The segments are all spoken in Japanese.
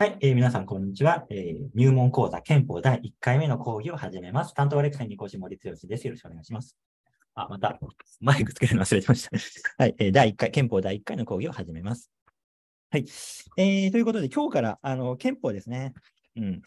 はい、えー、皆さん、こんにちは、えー、入門講座憲法第1回目の講義を始めます。担当レクセンに講師森剛です。よろしくお願いします。あ、また、マイクつけるの忘れてました。はい、えー、第1回、憲法第1回の講義を始めます。はい。えー、ということで、今日から、あの、憲法ですね。うん、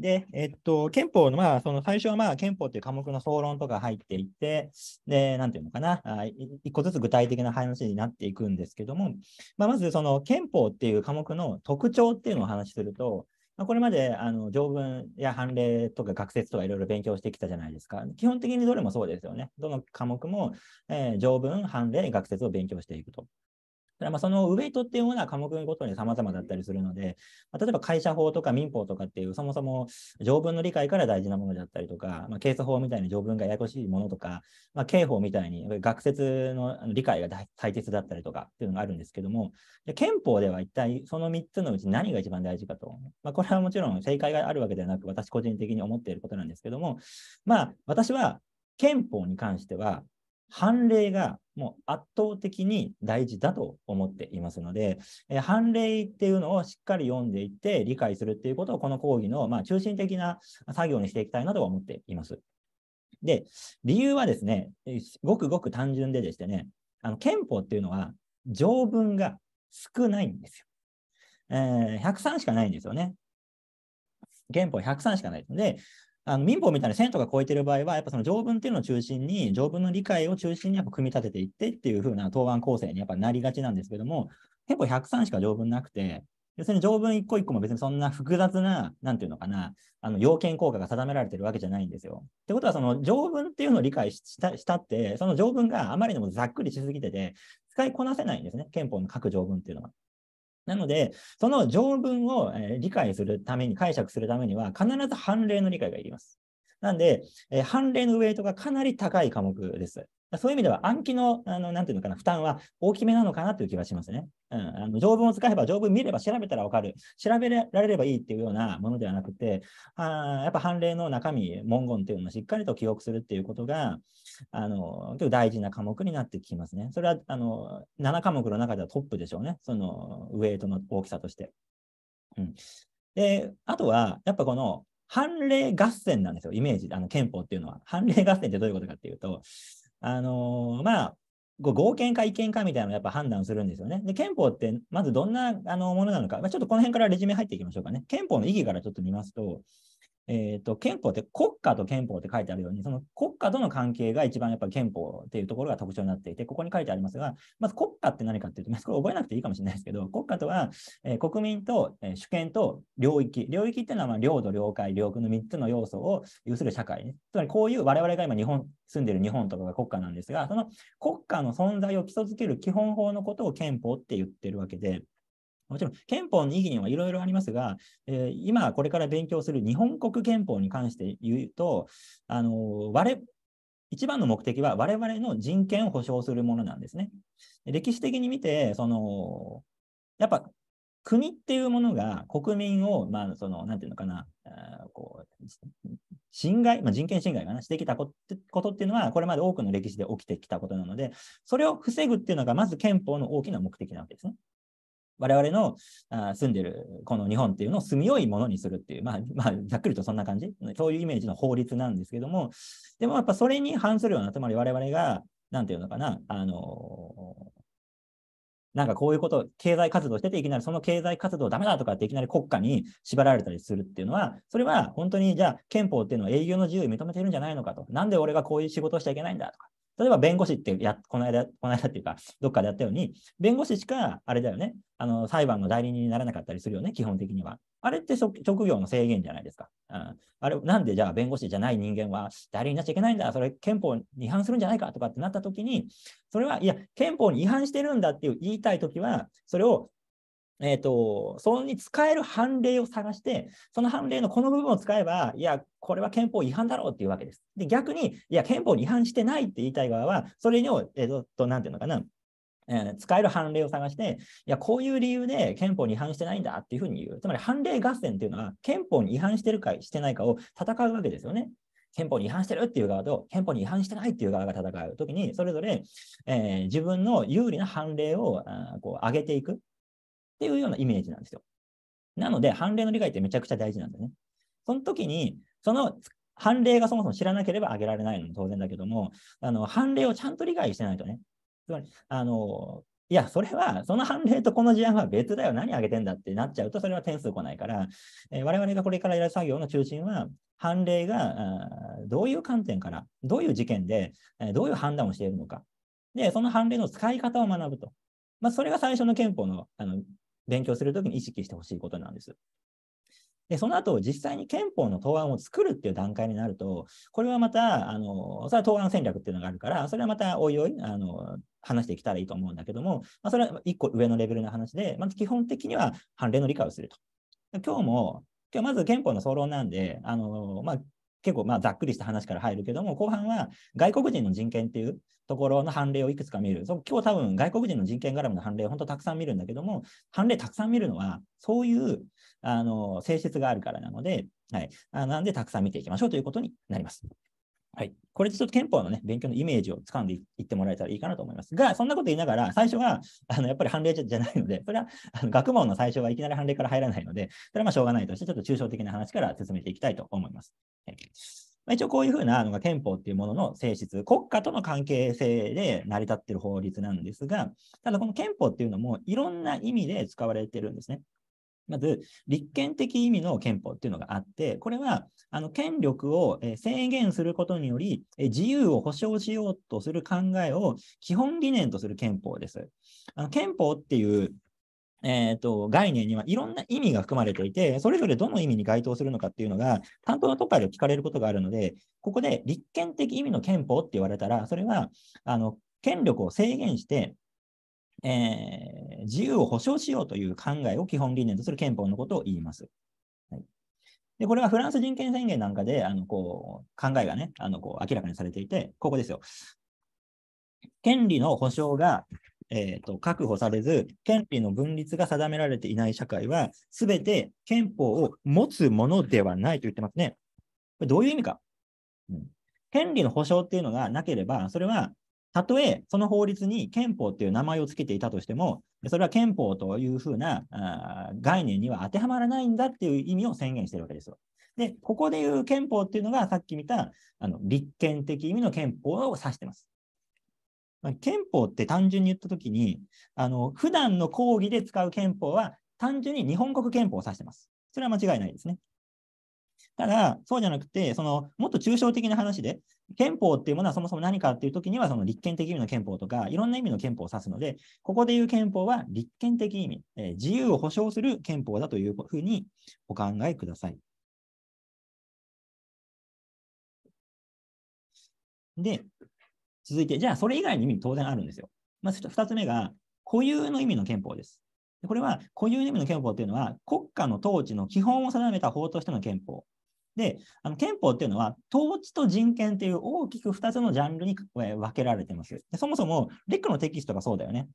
で、えっと、憲法の、まあ、その最初は、まあ、憲法っていう科目の総論とか入っていて、で、なんていうのかな、1一個ずつ具体的な話になっていくんですけども、まあ、まず、その憲法っていう科目の特徴っていうのをお話しすると、まあ、これまであの条文や判例とか学説とかいろいろ勉強してきたじゃないですか。基本的にどれもそうですよね。どの科目も、えー、条文、判例、学説を勉強していくと。たまあそのウェイトっていうものは科目ごとに様々だったりするので、まあ、例えば会社法とか民法とかっていう、そもそも条文の理解から大事なものであったりとか、まあ、ケース法みたいに条文がややこしいものとか、まあ、刑法みたいに学説の理解が大切だったりとかっていうのがあるんですけども、憲法では一体その3つのうち何が一番大事かと、まあ、これはもちろん正解があるわけではなく、私個人的に思っていることなんですけども、まあ私は憲法に関しては、判例がもう圧倒的に大事だと思っていますので、えー、判例っていうのをしっかり読んでいって理解するっていうことをこの講義のまあ中心的な作業にしていきたいなとは思っています。で、理由はですね、ごくごく単純ででしてね、あの憲法っていうのは条文が少ないんですよ。えー、103しかないんですよね。憲法103しかない。で、あの民法みたいに1000とか超えてる場合は、やっぱその条文っていうのを中心に、条文の理解を中心にやっぱ組み立てていってっていう風な答案構成にやっぱなりがちなんですけども、憲法103しか条文なくて、要するに条文一個一個も別にそんな複雑な、なんていうのかな、あの要件効果が定められてるわけじゃないんですよ。ってことは、その条文っていうのを理解したしたって、その条文があまりにもざっくりしすぎてて、使いこなせないんですね、憲法の各条文っていうのは。なので、その条文を、え理解するために、解釈するためには、必ず判例の理解がいります。なんで、え判例のウェイトがかなり高い科目です。そういう意味では暗記の、あの、なんていうのかな、負担は大きめなのかなという気がしますね。うん。あの、条文を使えば、条文見れば調べたらわかる。調べられればいいっていうようなものではなくて、あやっぱ判例の中身、文言っていうのをしっかりと記憶するっていうことが、あの、大事な科目になってきますね。それは、あの、7科目の中ではトップでしょうね。その、ウェイトの大きさとして。うん。で、あとは、やっぱこの、判例合戦なんですよ、イメージ。あの、憲法っていうのは。判例合戦ってどういうことかっていうと、あのまあ、合憲か違憲かみたいなのをやっぱ判断するんですよね。で、憲法ってまずどんなあのものなのか、まあ、ちょっとこの辺からレジュメ入っていきましょうかね。憲法の意義からちょっと見ますと、えーと、憲法って国家と憲法って書いてあるように、その国家との関係が一番やっぱり憲法っていうところが特徴になっていて、ここに書いてありますが、まず国家って何かっていうと、まずこれ覚えなくていいかもしれないですけど、国家とは、えー、国民と、えー、主権と領域、領域っていうのはまあ領土、領海、領空の3つの要素を有する社会、ね、つまりこういう我々が今日本、住んでいる日本とかが国家なんですが、その国家の存在を基礎づける基本法のことを憲法って言ってるわけで、もちろん憲法の意義にはいろいろありますが、えー、今これから勉強する日本国憲法に関して言うと、あの我一番の目的は我々の人権を保障するものなんですね。歴史的に見て、そのやっぱ国っていうものが国民を、まあ、その、なんていうのかな、あこう、侵害、まあ、人権侵害がなしてきたことっていうのは、これまで多くの歴史で起きてきたことなので、それを防ぐっていうのが、まず憲法の大きな目的なわけですね。我々のあ住んでるこの日本っていうのを住みよいものにするっていう、まあ、まあ、ざっくりとそんな感じ、そういうイメージの法律なんですけども、でもやっぱそれに反するような、つまり我々が、なんていうのかな、あのなんかこういうこと、経済活動してて、いきなりその経済活動ダメだとかっていきなり国家に縛られたりするっていうのは、それは本当にじゃあ憲法っていうのは営業の自由を認めてるんじゃないのかと。なんで俺がこういう仕事をしちゃいけないんだとか。例えば弁護士ってや、この間、この間っていうか、どっかでやったように、弁護士しか、あれだよね、あの、裁判の代理人にならなかったりするよね、基本的には。あれって職業の制限じゃないですか。うん、あれ、なんでじゃあ弁護士じゃない人間は代理人になっちゃいけないんだ、それ憲法に違反するんじゃないかとかってなった時に、それは、いや、憲法に違反してるんだっていう言いたい時は、それをえー、と、それに使える判例を探して、その判例のこの部分を使えば、いや、これは憲法違反だろうっていうわけです。で、逆に、いや、憲法に違反してないって言いたい側は、それを、えっ、ー、と、なんていうのかな、えー、使える判例を探して、いや、こういう理由で憲法に違反してないんだっていうふうに言う。つまり、判例合戦っていうのは、憲法に違反してるかしてないかを戦うわけですよね。憲法に違反してるっていう側と、憲法に違反してないっていう側が戦うときに、それぞれ、えー、自分の有利な判例をあこう上げていく。っていうようなイメージなんですよ。なので、判例の理解ってめちゃくちゃ大事なんだね。その時に、その判例がそもそも知らなければあげられないのも当然だけども、あの判例をちゃんと理解してないとね、つまり、あの、いや、それは、その判例とこの事案は別だよ、何あげてんだってなっちゃうと、それは点数来ないから、えー、我々がこれからやる作業の中心は、判例がどういう観点から、どういう事件で、どういう判断をしているのか、で、その判例の使い方を学ぶと。まあ、それが最初の憲法のあの勉強するときに意識してほしいことなんです。で、その後、実際に憲法の答案を作るっていう段階になると、これはまた、あの、それは答案戦略っていうのがあるから、それはまたおいおい、あの、話していけたらいいと思うんだけども、まあ、それは一個上のレベルの話で、まず基本的には判例の理解をすると。今日も、今日まず憲法の総論なんで、あの、まあ、結構まあざっくりした話から入るけども、後半は外国人の人権っていうところの判例をいくつか見る。そ今日多分外国人の人権絡みの判例を本当たくさん見るんだけども、判例たくさん見るのは、そういうあの性質があるからなので、はい、あなんでたくさん見ていきましょうということになります。はい。これでちょっと憲法のね、勉強のイメージをつかんでいってもらえたらいいかなと思います。が、そんなこと言いながら、最初は、あの、やっぱり判例じゃないので、それは、あの、学問の最初はいきなり判例から入らないので、それはまあしょうがないとして、ちょっと抽象的な話から進めていきたいと思います。はいまあ、一応こういうふうなのが憲法っていうものの性質、国家との関係性で成り立っている法律なんですが、ただこの憲法っていうのもいろんな意味で使われてるんですね。まず、立憲的意味の憲法っていうのがあって、これは、あの、権力を制限することにより、自由を保障しようとする考えを基本理念とする憲法です。あの、憲法っていう、えっ、ー、と、概念にはいろんな意味が含まれていて、それぞれどの意味に該当するのかっていうのが、担当の都会で聞かれることがあるので、ここで立憲的意味の憲法って言われたら、それは、あの、権力を制限して、えー、自由を保障しようという考えを基本理念とする憲法のことを言います。はい、でこれはフランス人権宣言なんかであのこう考えが、ね、あのこう明らかにされていて、ここですよ。権利の保障が、えーと、確保されず、権利の分立が定められていない社会は、すべて憲法を持つものではないと言ってますね。これどういう意味か。うん、権利の保障っていうのがなければ、それはたとえその法律に憲法っていう名前を付けていたとしても、それは憲法というふうな概念には当てはまらないんだっていう意味を宣言しているわけですよ。で、ここでいう憲法っていうのが、さっき見たあの立憲的意味の憲法を指してます。憲法って単純に言ったときに、あの普段の講義で使う憲法は単純に日本国憲法を指してます。それは間違いないですね。ただ、そうじゃなくて、そのもっと抽象的な話で、憲法っていうものはそもそも何かっていうときには、その立憲的意味の憲法とか、いろんな意味の憲法を指すので、ここでいう憲法は立憲的意味、えー、自由を保障する憲法だというふうにお考えください。で、続いて、じゃあそれ以外の意味当然あるんですよ。まず2つ目が、固有の意味の憲法です。これは固有の意味の憲法というのは、国家の統治の基本を定めた法としての憲法で、あの憲法っていうのは、統治と人権っていう大きく2つのジャンルに分けられてます。でそもそも、レックのテキストがそうだよね。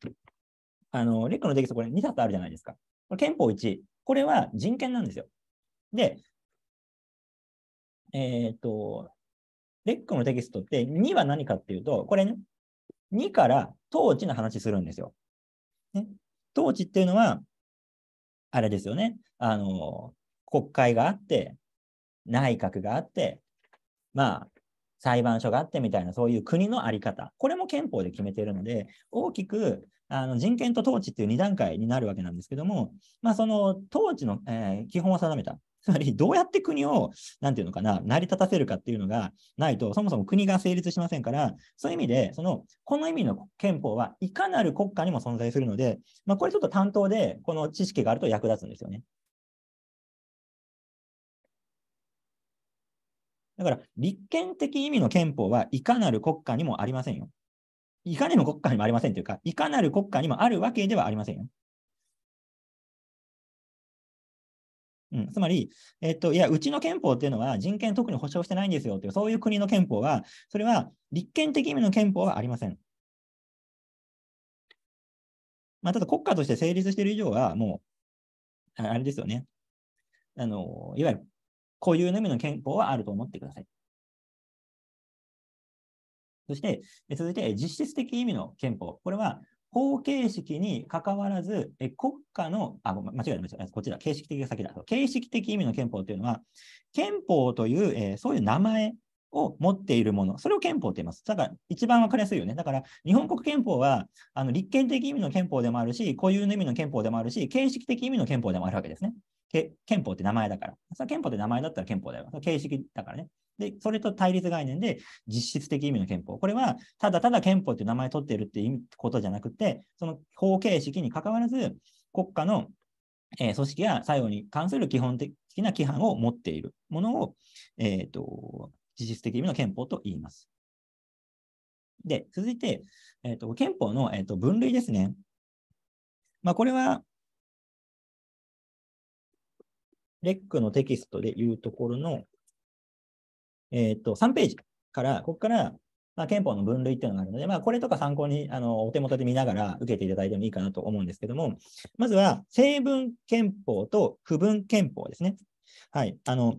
あの、レックのテキスト、これ2冊あるじゃないですか。これ憲法1、これは人権なんですよ。で、えっ、ー、と、レックのテキストって2は何かっていうと、これね、2から統治の話するんですよ。ね、統治っていうのは、あれですよね。あの、国会があって、内閣があって、まあ、裁判所があってみたいな、そういう国の在り方、これも憲法で決めているので、大きくあの人権と統治っていう2段階になるわけなんですけども、まあ、その統治の、えー、基本を定めた。つまり、どうやって国を、なんていうのかな、成り立たせるかっていうのがないと、そもそも国が成立しませんから、そういう意味で、その、この意味の憲法はいかなる国家にも存在するので、まあ、これちょっと担当で、この知識があると役立つんですよね。だから、立憲的意味の憲法はいかなる国家にもありませんよ。いかにも国家にもありませんというか、いかなる国家にもあるわけではありませんよ。うん、つまり、えっと、いや、うちの憲法っていうのは人権特に保障してないんですよっていう、そういう国の憲法は、それは立憲的意味の憲法はありません。まあ、ただ国家として成立している以上は、もう、あれですよね。あの、いわゆる固有の意味の憲法はあると思ってください。そして、続いて実質的意味の憲法。これは法形式にかかわらず、え国家の、あ、間違えまし違えた、こっちら、形式的先だ。形式的意味の憲法というのは、憲法という、えそういう名前を持っているもの、それを憲法って言います。だから、一番分かりやすいよね。だから、日本国憲法は、あの立憲的意味の憲法でもあるし、固有の意味の憲法でもあるし、形式的意味の憲法でもあるわけですね。憲法って名前だから。さ憲法って名前だったら憲法だよ。形式だからね。で、それと対立概念で実質的意味の憲法。これは、ただただ憲法って名前取ってるっていうことじゃなくて、その法形式に関わらず、国家の、えー、組織や作用に関する基本的な規範を持っているものを、えっ、ー、と、実質的意味の憲法と言います。で、続いて、えーと、憲法の、えーと、分類ですね。まあ、これは、レックのテキストでいうところの、えーと、と3ページから、ここから、まあ、憲法の分類っていうのがあるので、まあ、これとか参考にあのお手元で見ながら受けていただいてもいいかなと思うんですけども、まずは、成文憲法と不文憲法ですね。はい。あの、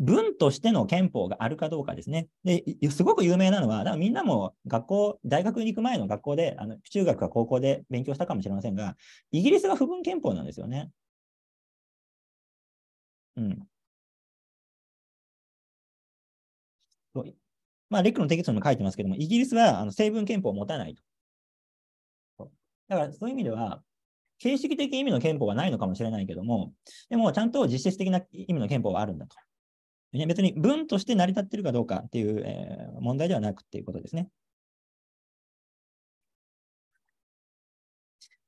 文としての憲法があるかどうかですね。ですごく有名なのは、だからみんなも学校、大学に行く前の学校で、あの中学か高校で勉強したかもしれませんが、イギリスが不分憲法なんですよね。うん。まあ、レックのテキストにも書いてますけども、イギリスはあの成文憲法を持たないと。だからそういう意味では、形式的意味の憲法はないのかもしれないけども、でもちゃんと実質的な意味の憲法はあるんだと。別に文として成り立ってるかどうかっていう、えー、問題ではなくっていうことですね。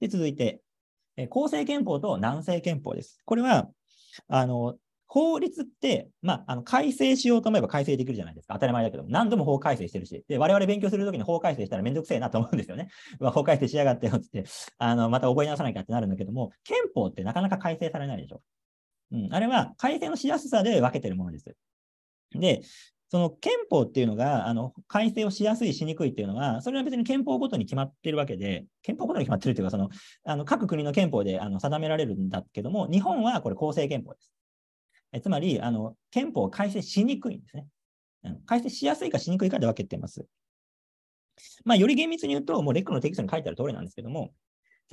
で続いて、えー、公正憲法と南西憲法です。これは、あの法律って、まあ、あの改正しようと思えば改正できるじゃないですか。当たり前だけど、何度も法改正してるし、で我々勉強するときに法改正したらめんどくせえなと思うんですよね。う 法改正しやがってよってあの、また覚え直さなきゃってなるんだけども、憲法ってなかなか改正されないでしょ。うん、あれは改正のしやすさで分けてるものです。で、その憲法っていうのが、あの改正をしやすい、しにくいっていうのは、それは別に憲法ごとに決まってるわけで、憲法ごとに決まってるっていうか、そのあの各国の憲法であの定められるんだけども、日本はこれ、公正憲法です。えつまりあの、憲法を改正しにくいんですね。うん、改正しやすいかしにくいかで分けてます。まあ、より厳密に言うと、もうレックのテキストに書いてある通りなんですけども、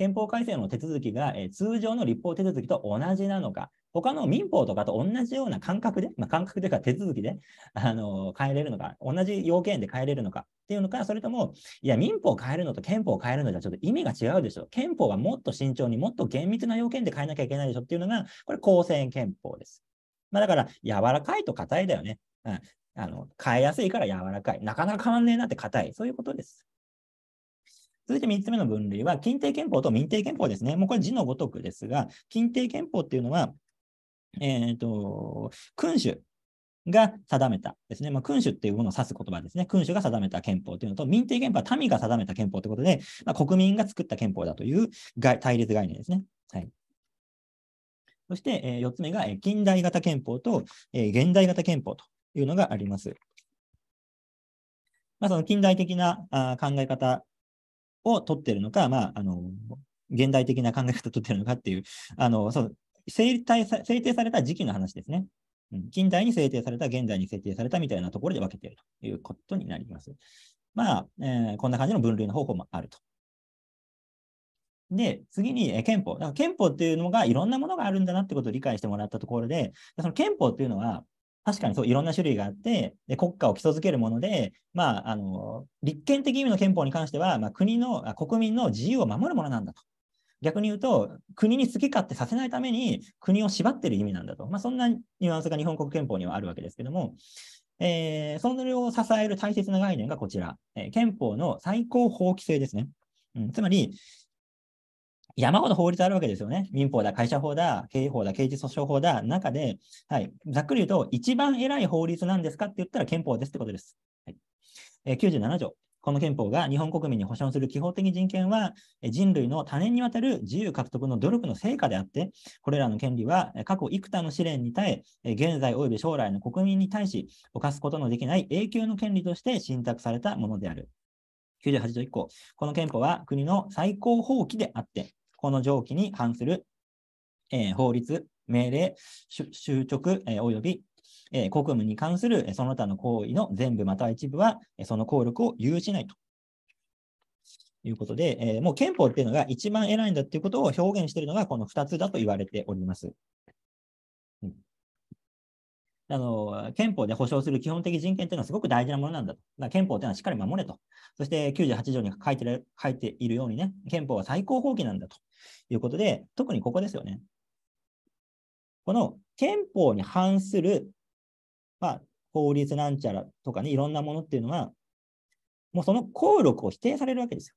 憲法改正の手続きが、えー、通常の立法手続きと同じなのか、他の民法とかと同じような感覚で、まあ、感覚というか手続きで、あの変えれるのか、同じ要件で変えれるのかっていうのか、それとも、いや、民法を変えるのと憲法を変えるのじゃちょっと意味が違うでしょ。憲法はもっと慎重にもっと厳密な要件で変えなきゃいけないでしょっていうのが、これ、公選憲法です。まあ、だから、柔らかいと硬いだよね。うん、あの変えやすいから柔らかい。なかなか変わんねえなって硬い。そういうことです。続いて3つ目の分類は、近定憲法と民定憲法ですね。もうこれ字のごとくですが、近定憲法っていうのは、えっ、ー、と、君主が定めたですね。まあ、君主っていうものを指す言葉ですね。君主が定めた憲法というのと、民定憲法は民が定めた憲法ということで、まあ、国民が作った憲法だという対立概念ですね。はい。そして、えー、4つ目が、え近代型憲法と、えー、現代型憲法というのがあります。まあ、その近代的なあ考え方を取ってるのか、まあ、あの、現代的な考え方を取ってるのかっていう、あの、そう、制定さ制定された時期の話ですね。うん、近代に制定された、現代に制定されたみたいなところで分けているということになります。まあ、えー、こんな感じの分類の方法もあると。で、次に、え憲法。だから憲法っていうのがいろんなものがあるんだなってことを理解してもらったところで、その憲法っていうのは、確かにそういろんな種類があってで国家を基礎づけるもので、まあ、あの立憲的意味の憲法に関しては、まあ、国の国民の自由を守るものなんだと。逆に言うと、国に好き勝手させないために国を縛ってる意味なんだと。まあ、そんなニュアンスが日本国憲法にはあるわけですけども、えー、そのを支える大切な概念がこちら、えー、憲法の最高法規制ですね。うん、つまり、山ほど法律あるわけですよね。民法だ、会社法だ、刑法だ、刑事訴訟法だ、中で、はい、ざっくり言うと、一番偉い法律なんですかって言ったら憲法ですってことです。はいえー、97条。この憲法が日本国民に保障する基本的人権は、人類の多年にわたる自由獲得の努力の成果であって、これらの権利は過去幾多の試練に耐え、現在及び将来の国民に対し、犯すことのできない永久の権利として信託されたものである。98条1項、この憲法は国の最高法規であって、この蒸気に反する、えー、法律、命令、執直、えー、よび、えー、国務に関する、えー、その他の行為の全部または一部は、えー、その効力を有しないということで、えー、もう憲法っていうのが一番偉いんだっていうことを表現しているのがこの2つだと言われております。うん、あの憲法で保障する基本的人権というのはすごく大事なものなんだと。だ憲法っていうのはしっかり守れと。そして98条に書いて書いているようにね、憲法は最高法規なんだと。いうことで、特にここですよね。この憲法に反する、まあ、法律なんちゃらとかね、いろんなものっていうのは、もうその効力を否定されるわけです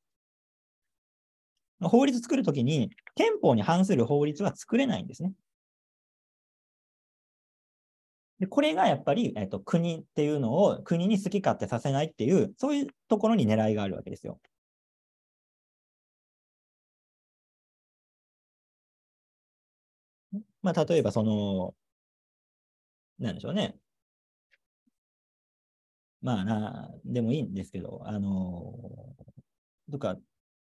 よ。法律作るときに、憲法に反する法律は作れないんですね。でこれがやっぱり、えっと、国っていうのを国に好き勝手させないっていう、そういうところに狙いがあるわけですよ。まあ、例えばその、なんでしょうね。まあな、でもいいんですけど、あの、とか、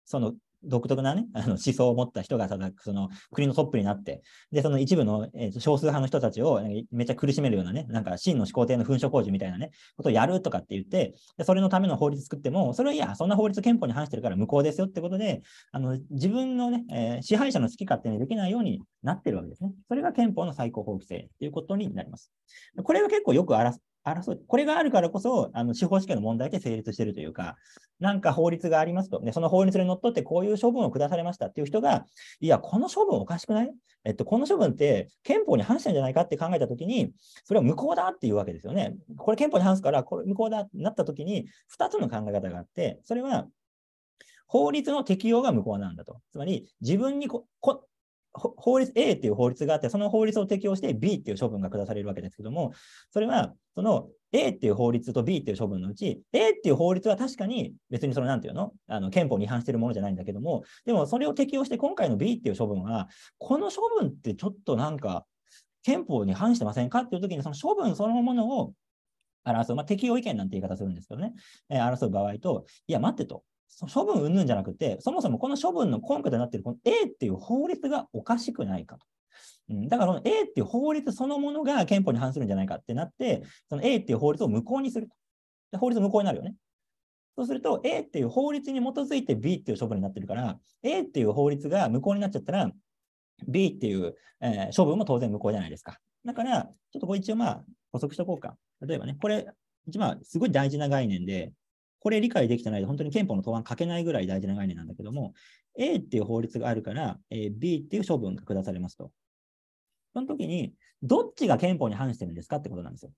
その独特なね、あの思想を持った人がただその国のトップになって、で、その一部の、えー、少数派の人たちをめっちゃ苦しめるようなね、なんか真の始皇帝の噴書工事みたいなね、ことをやるとかって言って、でそれのための法律作っても、それはいや、そんな法律憲法に反してるから無効ですよってことで、あの自分のね、えー、支配者の好き勝手にできないようになってるわけですね。それが憲法の最高法規制ということになります。これが結構よくあら争い、これがあるからこそ、あの司法試験の問題って成立してるというか、なんか法律がありますと、ね、その法律にのっとってこういう処分を下されましたっていう人が、いや、この処分おかしくないえっと、この処分って憲法に反してるんじゃないかって考えたときに、それは無効だっていうわけですよね。これ憲法に反すから、これ無効だってなったときに、2つの考え方があって、それは法律の適用が無効なんだと。つまり、自分にここ法律 A っていう法律があって、その法律を適用して B っていう処分が下されるわけですけども、それは、その A っていう法律と B っていう処分のうち、A っていう法律は確かに別にその何て言うのあの憲法に違反してるものじゃないんだけども、でもそれを適用して今回の B っていう処分は、この処分ってちょっとなんか憲法に反してませんかっていう時に、その処分そのものを争う、まあ、適用意見なんて言い方するんですけどね、えー、争う場合と、いや、待ってと、処分云々じゃなくて、そもそもこの処分の根拠となっているこの A っていう法律がおかしくないかと。だからこの A っていう法律そのものが憲法に反するんじゃないかってなって、その A っていう法律を無効にすると。で法律無効になるよね。そうすると、A っていう法律に基づいて B っていう処分になってるから、A っていう法律が無効になっちゃったら、B っていう、えー、処分も当然無効じゃないですか。だから、ちょっとこれ一応まあ補足しとこうか。例えばね、これ、一番すごい大事な概念で、これ理解できてないで、本当に憲法の答案書けないぐらい大事な概念なんだけども、A っていう法律があるから、え B っていう処分が下されますと。その時に、どっちが憲法に反してるんですかってことなんですよ。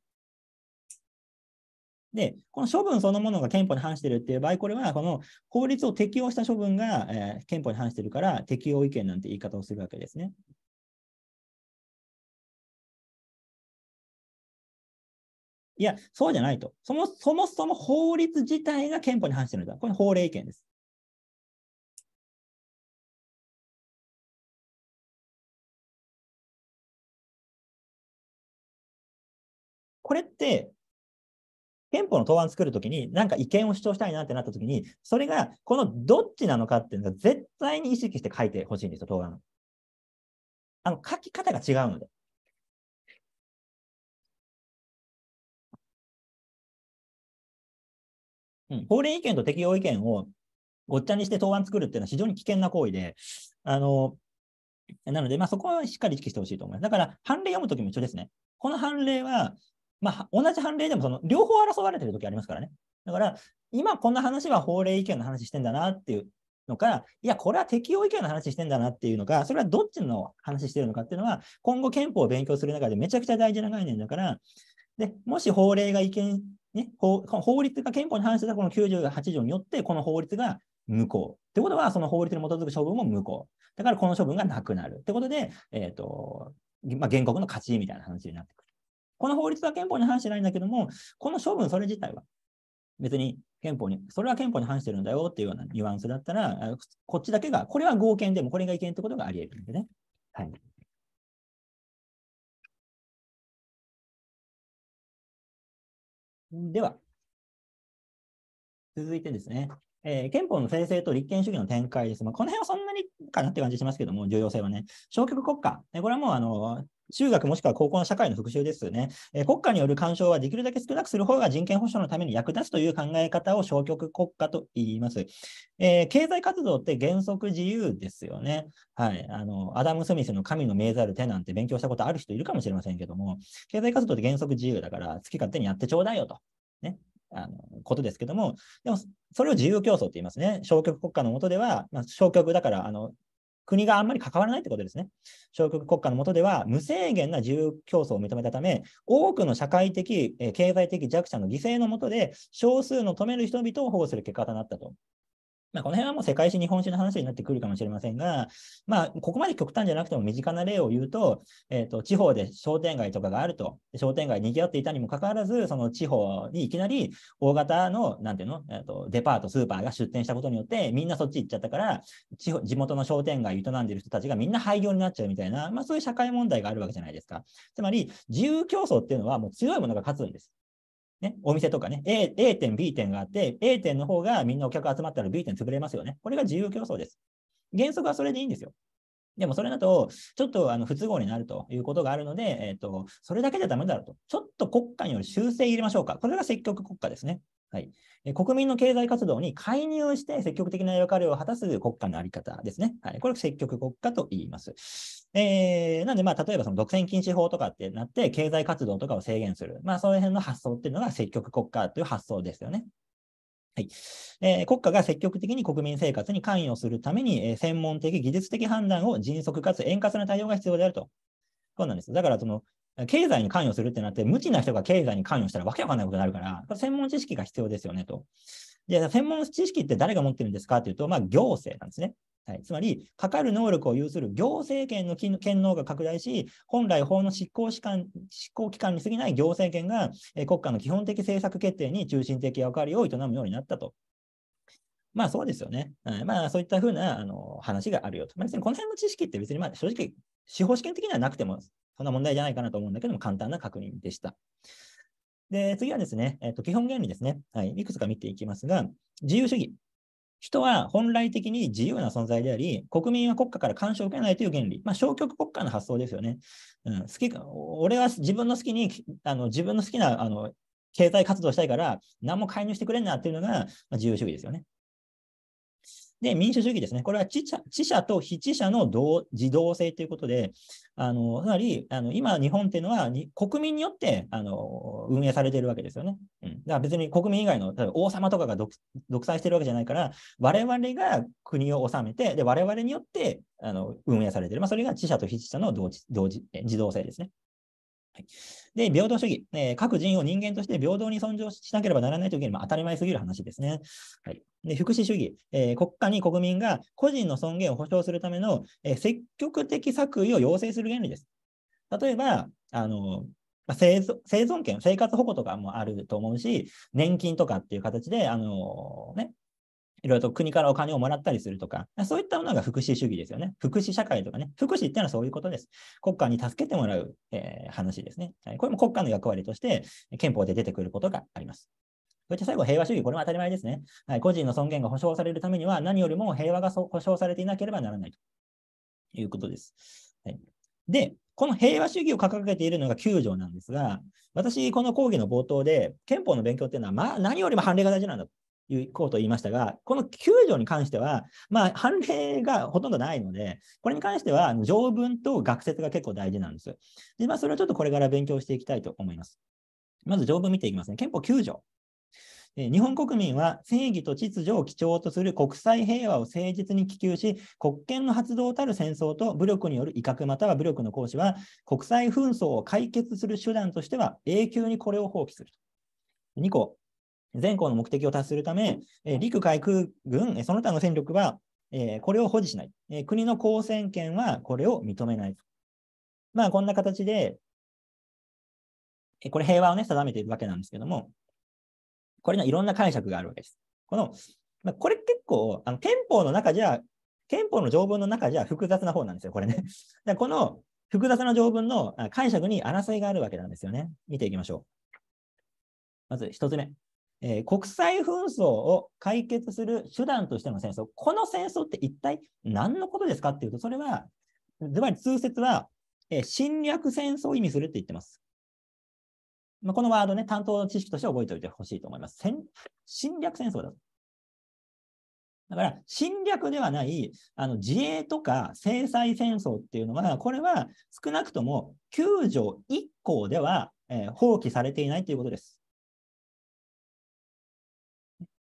で、この処分そのものが憲法に反してるっていう場合、これはこの法律を適用した処分が、えー、憲法に反してるから適用意見なんて言い方をするわけですね。いや、そうじゃないと。そもそもそも法律自体が憲法に反してるんだ。これ法令意見です。これって、憲法の答案作るときに、なんか意見を主張したいなってなったときに、それが、このどっちなのかっていうのは絶対に意識して書いてほしいんですよ、答案。あの、書き方が違うので。法令意見と適用意見をごっちゃにして答案作るっていうのは非常に危険な行為で、あの、なので、まあ、そこはしっかり意識してほしいと思います。だから、判例読むときも一緒ですね。この判例は、まあ、同じ判例でもその両方争われてるときありますからね。だから、今こんな話は法令意見の話してんだなっていうのか、いや、これは適用意見の話してんだなっていうのか、それはどっちの話してるのかっていうのは、今後憲法を勉強する中でめちゃくちゃ大事な概念だから、でもし法令が意見ね、この法律が憲法に反してたこの98条によって、この法律が無効。ってことは、その法律に基づく処分も無効。だからこの処分がなくなる。ってことで、えっ、ー、と、まあ、原告の勝ちみたいな話になってくる。この法律は憲法に反してないんだけども、この処分それ自体は別に憲法に、それは憲法に反してるんだよっていうようなニュアンスだったら、こっちだけが、これは合憲でもこれが違憲ってことがあり得るんでね。はい。では、続いてですね、えー、憲法の生正と立憲主義の展開です。まあ、この辺はそんなにかなって感じしますけども、重要性はね。消極国家、これはもうあの中学もしくは高校の社会の復習ですよね、えー、国家による干渉はできるだけ少なくする方が人権保障のために役立つという考え方を消極国家と言います。えー、経済活動って原則自由ですよね。はい。あの、アダム・スミスの神の命ざる手なんて勉強したことある人いるかもしれませんけども、経済活動って原則自由だから、好き勝手にやってちょうだいよと。ね。あのことですけども、でもそれを自由競争って言いますね。消極国家の下では、まあ、消極だからあの国があんまり関わらないってことですね。小国国家の下では無制限な自由競争を認めたため、多くの社会的、経済的弱者の犠牲の下で、少数の富める人々を保護する結果となったと。まあ、この辺はもう世界史、日本史の話になってくるかもしれませんが、まあ、ここまで極端じゃなくても身近な例を言うと、えーと、地方で商店街とかがあると、商店街にぎわっていたにもかかわらず、その地方にいきなり大型の、なんていうの、えーと、デパート、スーパーが出店したことによって、みんなそっち行っちゃったから地方、地元の商店街営んでる人たちがみんな廃業になっちゃうみたいな、まあ、そういう社会問題があるわけじゃないですか。つまり、自由競争っていうのはもう強いものが勝つんです。ね、お店とかね、A, A 店、B 店があって、A 店の方がみんなお客集まったら B 店潰れますよね。これが自由競争です。原則はそれでいいんですよ。でもそれだと、ちょっとあの不都合になるということがあるので、えっ、ー、と、それだけじゃダメだろうと。ちょっと国家による修正入れましょうか。これが積極国家ですね。はい、国民の経済活動に介入して積極的な役割を果たす国家のあり方ですね。はい、これを積極国家と言います。えー、なんで、まあ、例えばその独占禁止法とかってなって、経済活動とかを制限する。まあ、その辺の発想っていうのが積極国家という発想ですよね。はいえー、国家が積極的に国民生活に関与するために、えー、専門的、技術的判断を迅速かつ円滑な対応が必要であると。そうなんです。だから、その、経済に関与するってなって、無知な人が経済に関与したらわけわかんないことになるから、専門知識が必要ですよねと。で、専門知識って誰が持ってるんですかっていうと、まあ、行政なんですね。はい、つまり、かかる能力を有する行政権の権能が拡大し、本来法の執行士官執行機関に過ぎない行政権が、え国家の基本的政策決定に中心的役割を営むようになったとまあそうですよね。うん、まあそういったふうなあの話があるよと。まあ、別にこの辺の知識って別にまあ正直、司法試験的にはなくてもそんな問題じゃないかなと思うんだけども、簡単な確認でした。で、次はですね、えっ、と、基本原理ですね。はい。いくつか見ていきますが、自由主義。人は本来的に自由な存在であり、国民は国家から干渉を受けないという原理。まあ、消極国家の発想ですよね。うん、好き俺は自分の好きに、あの自分の好きなあの経済活動したいから、何も介入してくれんなっていうのが、まあ、自由主義ですよね。で、民主主義ですね。これは知者知者と非知者の同自動性ということで、あの、つまり、あの今、日本っていうのは国民によってあの運営されているわけですよね。うん、だから別に国民以外の、例えば王様とかが独裁してるわけじゃないから、我々が国を治めて、で、我々によってあの運営されている。まあ、それが知者と非知者の同自同自動性ですね。はい、で、平等主義、えー、各人を人間として平等に尊重しなければならないというのは当たり前すぎる話ですね。はい、で福祉主義、えー、国家に国民が個人の尊厳を保障するための、えー、積極的作為を要請する原理です。例えば、あのま生存権、生活保護とかもあると思うし、年金とかっていう形で、あのね、いろいろと国からお金をもらったりするとか、そういったものが福祉主義ですよね。福祉社会とかね。福祉っていうのはそういうことです。国家に助けてもらう、えー、話ですね。これも国家の役割として憲法で出てくることがあります。そして最後、平和主義。これも当たり前ですね。はい、個人の尊厳が保障されるためには、何よりも平和が保障されていなければならないということです。はい、で、この平和主義を掲げているのが9条なんですが、私、この講義の冒頭で、憲法の勉強っていうのは、まあ、何よりも判例が大事なんだというこうと言いましたが、この9条に関しては、まあ、判例がほとんどないので、これに関しては条文と学説が結構大事なんです。で、まあ、それをちょっとこれから勉強していきたいと思います。まず条文見ていきますね。憲法9条。日本国民は正義と秩序を基調とする国際平和を誠実に希求し、国権の発動たる戦争と武力による威嚇または武力の行使は、国際紛争を解決する手段としては永久にこれを放棄する。2個、全校の目的を達するため、え陸海空軍、その他の戦力は、えこれを保持しない、え国の交戦権はこれを認めないまあ、こんな形で、えこれ平和をね、定めているわけなんですけども、これのいろんな解釈があるわけです。この、まあ、これ結構、あの憲法の中じゃ、憲法の条文の中じゃ複雑な方なんですよ、これね。だこの複雑な条文の解釈に争いがあるわけなんですよね。見ていきましょう。まず1つ目。えー、国際紛争を解決する手段としての戦争、この戦争って一体何のことですかっていうと、それは、つまり通説は、えー、侵略戦争を意味するって言ってます。まあ、このワードね、担当の知識として覚えておいてほしいと思います。侵略戦争だと。だから、侵略ではない、あの、自衛とか制裁戦争っていうのは、これは少なくとも9条1項では、えー、放棄されていないということです。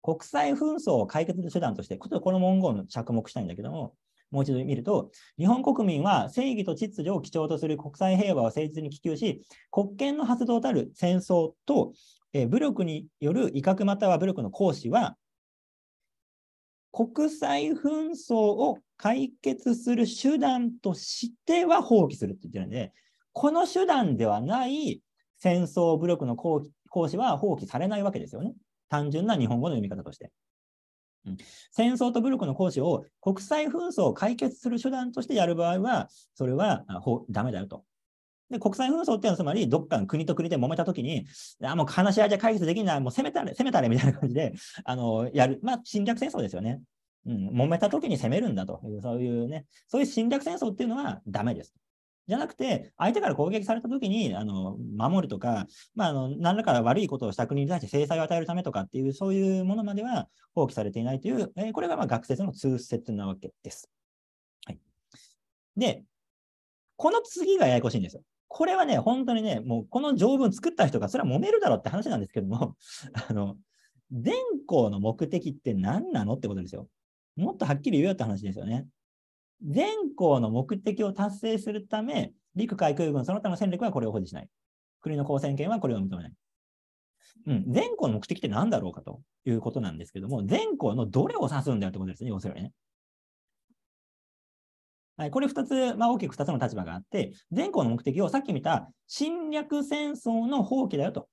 国際紛争を解決する手段として、ちょっとこの文言の着目したいんだけども、もう一度見ると、日本国民は正義と秩序を基調とする国際平和を誠実に希求し、国権の発動たる戦争と、え武力による威嚇または武力の行使は、国際紛争を解決する手段としては放棄するって言ってるんで、この手段ではない戦争、武力の行使は放棄されないわけですよね。単純な日本語の読み方として。戦争と武力の行使を国際紛争を解決する手段としてやる場合は、それはだめだよと。で、国際紛争っていうのは、つまり、どっかの国と国で揉めたときに、あ、もう話し合いじゃ解決できない、もう攻めたれ、攻めたれみたいな感じで、あの、やる。まあ、侵略戦争ですよね。うん、揉めたときに攻めるんだという、そういうね、そういう侵略戦争っていうのはダメです。じゃなくて、相手から攻撃されたときにあの守るとか、まあ、あの何らか悪いことをした国に対して制裁を与えるためとかっていう、そういうものまでは放棄されていないという、えー、これがまあ学説の通説なわけです。はい、で、この次がややこしいんですよ。これはね、本当にね、もうこの条文作った人が、それは揉めるだろうって話なんですけども、あの、善行の目的って何なのってことですよ。もっとはっきり言うよって話ですよね。全項の目的を達成するため、陸海空軍その他の戦力はこれを保持しない。国の公選権はこれを認めない。うん、全項の目的って何だろうかということなんですけども、全項のどれを指すんだよってことですね、要するにね。はい、これ2つ、まあ、大きく2つの立場があって、全項の目的をさっき見た侵略戦争の放棄だよと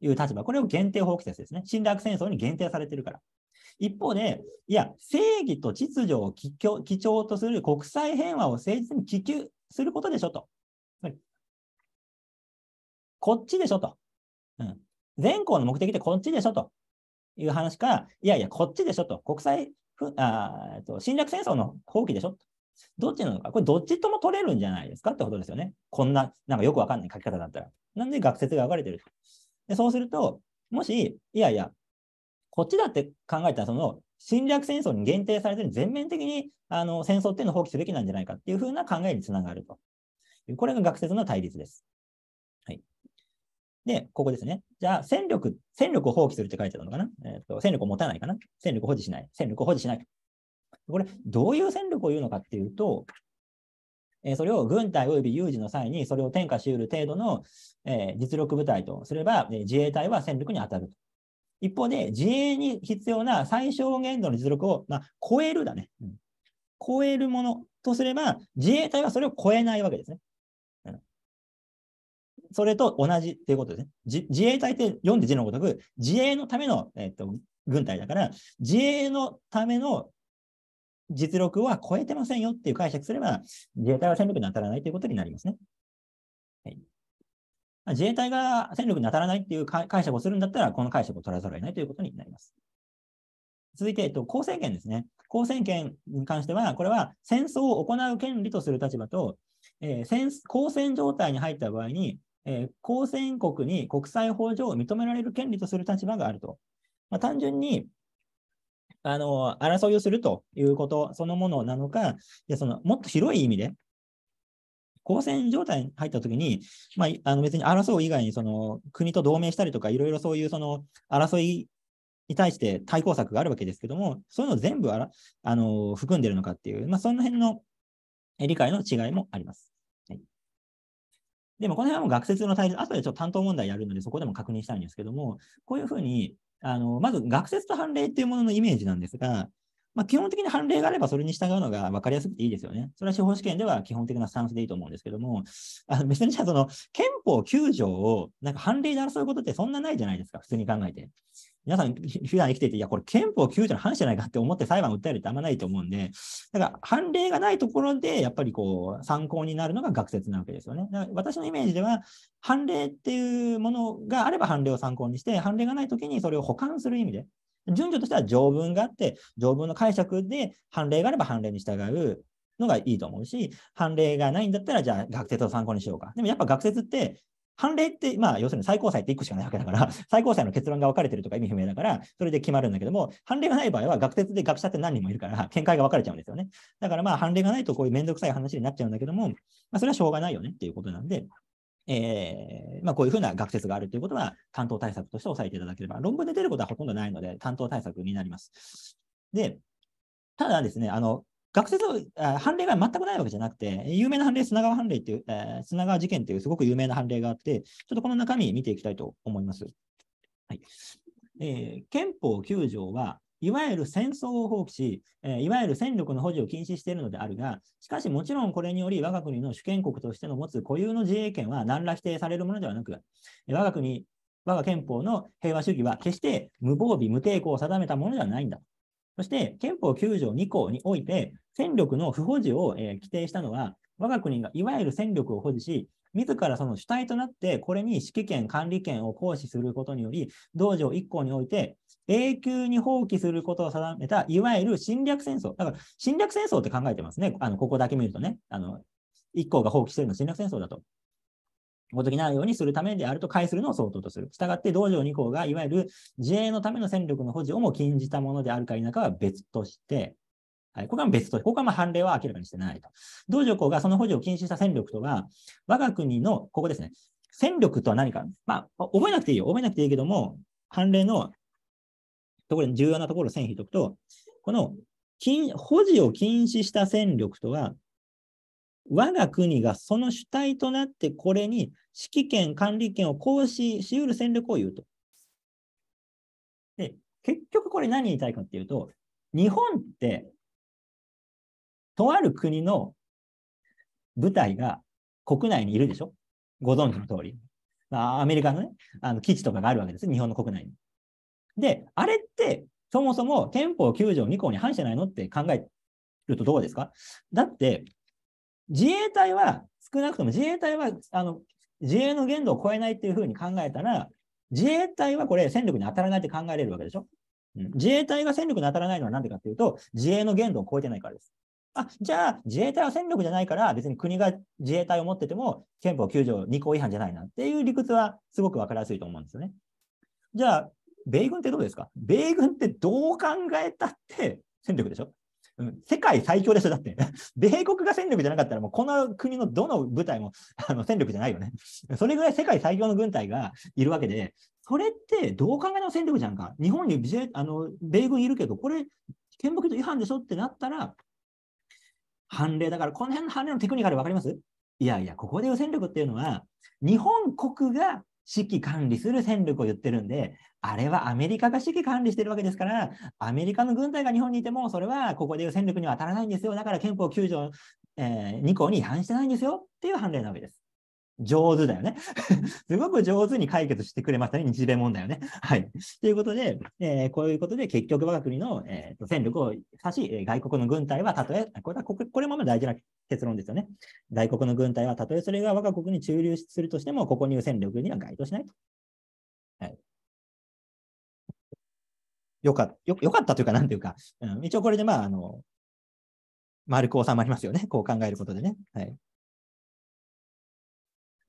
いう立場、これを限定放棄説ですね。侵略戦争に限定されてるから。一方で、いや、正義と秩序を基調とする国際平和を誠実に希求することでしょと。こっちでしょと。うん。全校の目的ってこっちでしょという話から、いやいや、こっちでしょと。国際あと侵略戦争の放棄でしょどっちなのか。これどっちとも取れるんじゃないですかってことですよね。こんな、なんかよくわかんない書き方だったら。なんで学説が分かれてるでそうすると、もし、いやいや、こっちだって考えたら、その侵略戦争に限定されてる全面的にあの戦争っていうのを放棄すべきなんじゃないかっていうふうな考えにつながると。これが学説の対立です。はい。で、ここですね。じゃあ、戦力、戦力を放棄するって書いてたのかな、えーと、戦力を持たないかな戦力を保持しない。戦力を保持しない。これ、どういう戦力を言うのかっていうと、えそれを軍隊及び有事の際にそれを転嫁しうる程度の、え実力部隊とすれば、え自衛隊は戦力に当たると。一方で、自衛に必要な最小限度の実力を、まあ、超えるだね、うん。超えるものとすれば、自衛隊はそれを超えないわけですね。うん、それと同じということですね。自衛隊って読んで字のごとく、自衛のための、えー、っと軍隊だから、自衛のための実力は超えてませんよっていう解釈すれば、自衛隊は戦力に当たらないということになりますね。自衛隊が戦力に当たらないっていう解釈をするんだったら、この解釈を取らざるを得ないということになります。続いて、えっと、公選権ですね。公選権に関しては、これは戦争を行う権利とする立場と、えー、戦交戦状態に入った場合に、えー、交戦国に国際法上を認められる権利とする立場があると。まあ、単純にあの争いをするということそのものなのか、いやそのもっと広い意味で、交戦状態に入ったときに、まあ、あの別に争う以外にその国と同盟したりとか、いろいろそういうその争いに対して対抗策があるわけですけども、そういうのを全部あらあの含んでるのかっていう、まあ、その辺の理解の違いもあります。でも、この辺はもう学説の対立、後でちょっと担当問題やるので、そこでも確認したいんですけども、こういうふうに、あのまず学説と判例っていうもののイメージなんですが、まあ、基本的に判例があればそれに従うのが分かりやすくていいですよね。それは司法試験では基本的なスタンスでいいと思うんですけども、あの別にじゃあその憲法9条をなんか判例で争うことってそんなないじゃないですか、普通に考えて。皆さん、普段生きていて、いや、これ憲法9条の話じゃないかって思って裁判を訴えるってあんまないと思うんで、だから判例がないところで、やっぱりこう、参考になるのが学説なわけですよね。だから私のイメージでは、判例っていうものがあれば判例を参考にして、判例がないときにそれを補完する意味で、順序としては条文があって、条文の解釈で判例があれば判例に従うのがいいと思うし、判例がないんだったら、じゃあ学説を参考にしようか。でもやっぱ学説って、判例って、まあ、要するに最高裁って1個しかないわけだから、最高裁の結論が分かれてるとか意味不明だから、それで決まるんだけども、判例がない場合は、学説で学者って何人もいるから、見解が分かれちゃうんですよね。だからまあ、判例がないとこういうめんどくさい話になっちゃうんだけども、まあ、それはしょうがないよねっていうことなんで、えーまあ、こういうふうな学説があるということは、担当対策として押さえていただければ、論文で出ることはほとんどないので、担当対策になります。で、ただですね、あの学説を、判例が全くないわけじゃなくて、有名な判例、砂川判例っていう、えー、砂川事件というすごく有名な判例があって、ちょっとこの中身見ていきたいと思います。はいえー、憲法9条は、いわゆる戦争を放棄し、えいわゆる戦力の保持を禁止しているのであるが、しかしもちろんこれにより我が国の主権国としての持つ固有の自衛権は何ら否定されるものではなく、我が国、我が憲法の平和主義は決して無防備、無抵抗を定めたものではないんだ。そして憲法9条2項において、戦力の不保持を、えー、規定したのは、我が国がいわゆる戦力を保持し、自らその主体となって、これに指揮権、管理権を行使することにより、道場1項において、永久に放棄することを定めた、いわゆる侵略戦争。だから、侵略戦争って考えてますね。あの、ここだけ見るとね。あの、一行が放棄しているの侵略戦争だと。ごときなるようにするためであると解するのを相当とする。したがって、道場2項がいわゆる自衛のための戦力の保持をも禁じたものであるか否かは別として、はい、ここは別として、ここはまあ判例は明らかにしてないと。道場校がその補助を禁止した戦力とは、我が国の、ここですね、戦力とは何か、まあ、覚えなくていいよ、覚えなくていいけども、判例のところ、重要なところを線引いておくと、この保持を禁止した戦力とは、我が国がその主体となってこれに指揮権、管理権を行使しうる戦力を言うと。で、結局これ何言いたいかっていうと、日本って、とある国の部隊が国内にいるでしょご存知の通り。まあ、アメリカのね、あの基地とかがあるわけです。日本の国内に。で、あれって、そもそも憲法9条2項に反してないのって考えるとどうですかだって、自衛隊は、少なくとも自衛隊は、あの、自衛の限度を超えないっていうふうに考えたら、自衛隊はこれ戦力に当たらないって考えれるわけでしょ、うん、自衛隊が戦力に当たらないのは何でかっていうと、自衛の限度を超えてないからです。あ、じゃあ自衛隊は戦力じゃないから別に国が自衛隊を持ってても憲法9条2項違反じゃないなっていう理屈はすごくわかりやすいと思うんですよね。じゃあ米軍ってどうですか米軍ってどう考えたって戦力でしょうん、世界最強ですょだって。米国が戦力じゃなかったら、もうこの国のどの部隊もあの戦力じゃないよね。それぐらい世界最強の軍隊がいるわけで、それってどう考えても戦力じゃんか。日本にあの米軍いるけど、これ、憲法規定違反でしょってなったら、判例だから、この辺の判例のテクニカル分かりますいやいや、ここでいう戦力っていうのは、日本国が指揮管理する戦力を言ってるんで、あれはアメリカが指揮管理してるわけですから、アメリカの軍隊が日本にいても、それはここでいう戦力には当たらないんですよ。だから憲法9条、えー、2項に違反してないんですよっていう判例なわけです。上手だよね。すごく上手に解決してくれましたね、日米問題をね。はい。ということで、えー、こういうことで結局我が国の、えーと、戦力を差し、外国の軍隊はたとえ、これはこれも大事な結論ですよね。外国の軍隊はたとえそれが我が国に駐留するとしても、ここにいる戦力には該当しないと。はい。よかよよかったというか、なんというか、うん、一応これでまあ、あの、丸く収まりますよね。こう考えることでね。はい。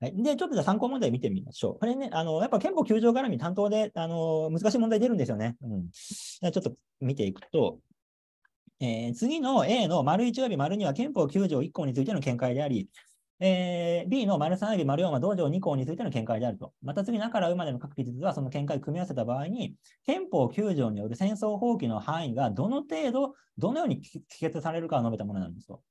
はい、で、ちょっとじゃ参考問題見てみましょう。これね、あの、やっぱ憲法9条絡み担当で、あの、難しい問題出るんですよね。うん。じゃちょっと見ていくと、えー、次の A の丸1よび丸2は憲法9条1項についての見解であり、えー、B の丸3よび丸4は道場2項についての見解であると。また次、中から上までの各記述はその見解を組み合わせた場合に、憲法9条による戦争放棄の範囲がどの程度、どのように帰結されるかを述べたものなんですと。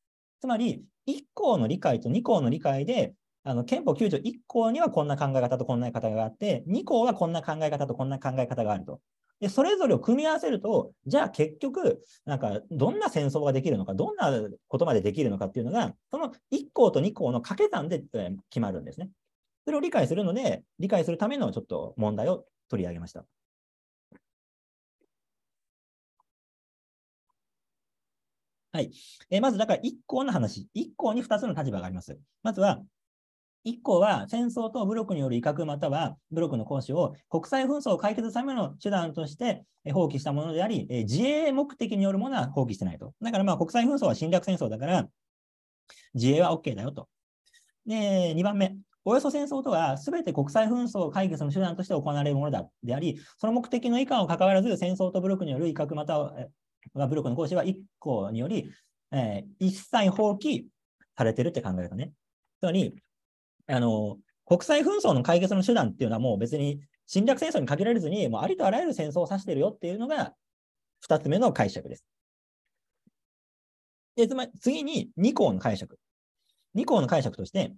つまり、1項の理解と2項の理解で、あの憲法9条1項にはこんな考え方とこんな方があって、2項はこんな考え方とこんな考え方があると。で、それぞれを組み合わせると、じゃあ結局、なんか、どんな戦争ができるのか、どんなことまでできるのかっていうのが、その1項と2項の掛け算で決まるんですね。それを理解するので、理解するためのちょっと問題を取り上げました。はい。えー、まず、だから1項の話。1項に2つの立場があります。まずは、1個は戦争と武力による威嚇または武力の行使を国際紛争を解決するための手段として放棄したものであり、自衛目的によるものは放棄してないと。だからまあ国際紛争は侵略戦争だから、自衛は OK だよと。で、2番目。およそ戦争とは、すべて国際紛争を解決の手段として行われるものだであり、その目的の以下を関わらず、戦争と武力による威嚇または武力の行使は1項により、えー、一切放棄されてるって考え方ね。つまり、あの、国際紛争の解決の手段っていうのはもう別に侵略戦争に限られずに、もうありとあらゆる戦争を指してるよっていうのが2つ目の解釈です。で、つまり次に2項の解釈。2項の解釈として、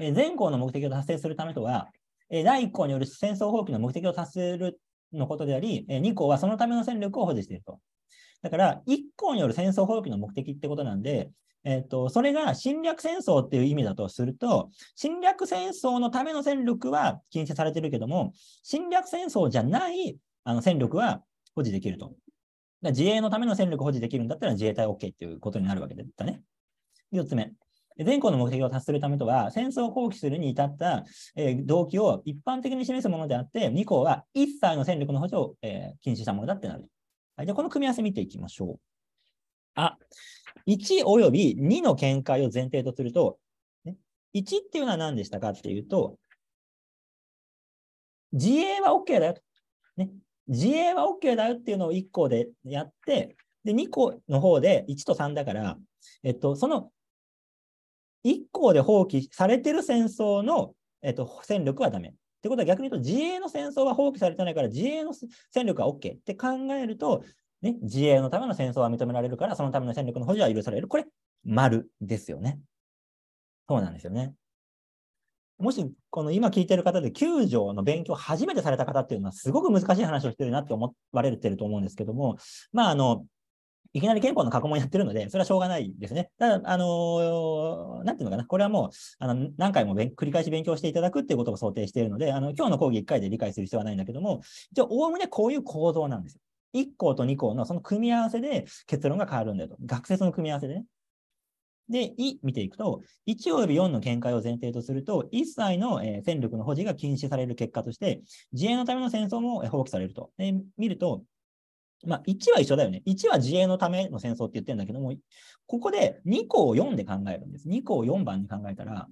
え前項の目的を達成するためとは、え第1項による戦争放棄の目的を達するのことであり、え2項はそのための戦力を保持していると。だから、1個による戦争放棄の目的ってことなんで、えと、それが侵略戦争っていう意味だとすると、侵略戦争のための戦力は禁止されてるけども、侵略戦争じゃないあの戦力は保持できると。自衛のための戦力保持できるんだったら自衛隊 OK っていうことになるわけだね。4つ目。全項の目的を達するためとは、戦争を放棄するに至った、えー、動機を一般的に示すものであって、2項は一切の戦力の補助を、えー、禁止したものだってなる。はい、でこの組み合わせ見ていきましょう。あ、1および2の見解を前提とすると、ね、1っていうのは何でしたかっていうと、自営は OK だよと。ね、自衛は OK だよっていうのを1個でやって、で、2個の方で1と3だから、えっと、その1個で放棄されてる戦争の、えっと、戦力はダメ。ってことは逆に言うと、自衛の戦争は放棄されてないから、自衛の戦力は OK って考えると、ね、自衛のための戦争は認められるから、そのための戦力の保持は許される。これ、丸ですよね。そうなんですよね。もし、この今聞いてる方で9条の勉強を初めてされた方っていうのは、すごく難しい話をしてるなって思われてると思うんですけども、まあ、あの、いきなり憲法の過去問やってるので、それはしょうがないですね。ただ、あのー、なんていうのかな、これはもう、あの、何回も繰り返し勉強していただくっていうことを想定しているので、あの、今日の講義1回で理解する必要はないんだけども、一応、おおむねこういう構造なんですよ。1項と2項のその組み合わせで結論が変わるんだよと。学説の組み合わせでね。で、い見ていくと、1および4の見解を前提とすると、一切の、えー、戦力の保持が禁止される結果として、自衛のための戦争も、えー、放棄されると。で見ると、まあ、1は一緒だよね。1は自衛のための戦争って言ってるんだけども、ここで2項を4で考えるんです。2項を4番に考えたら、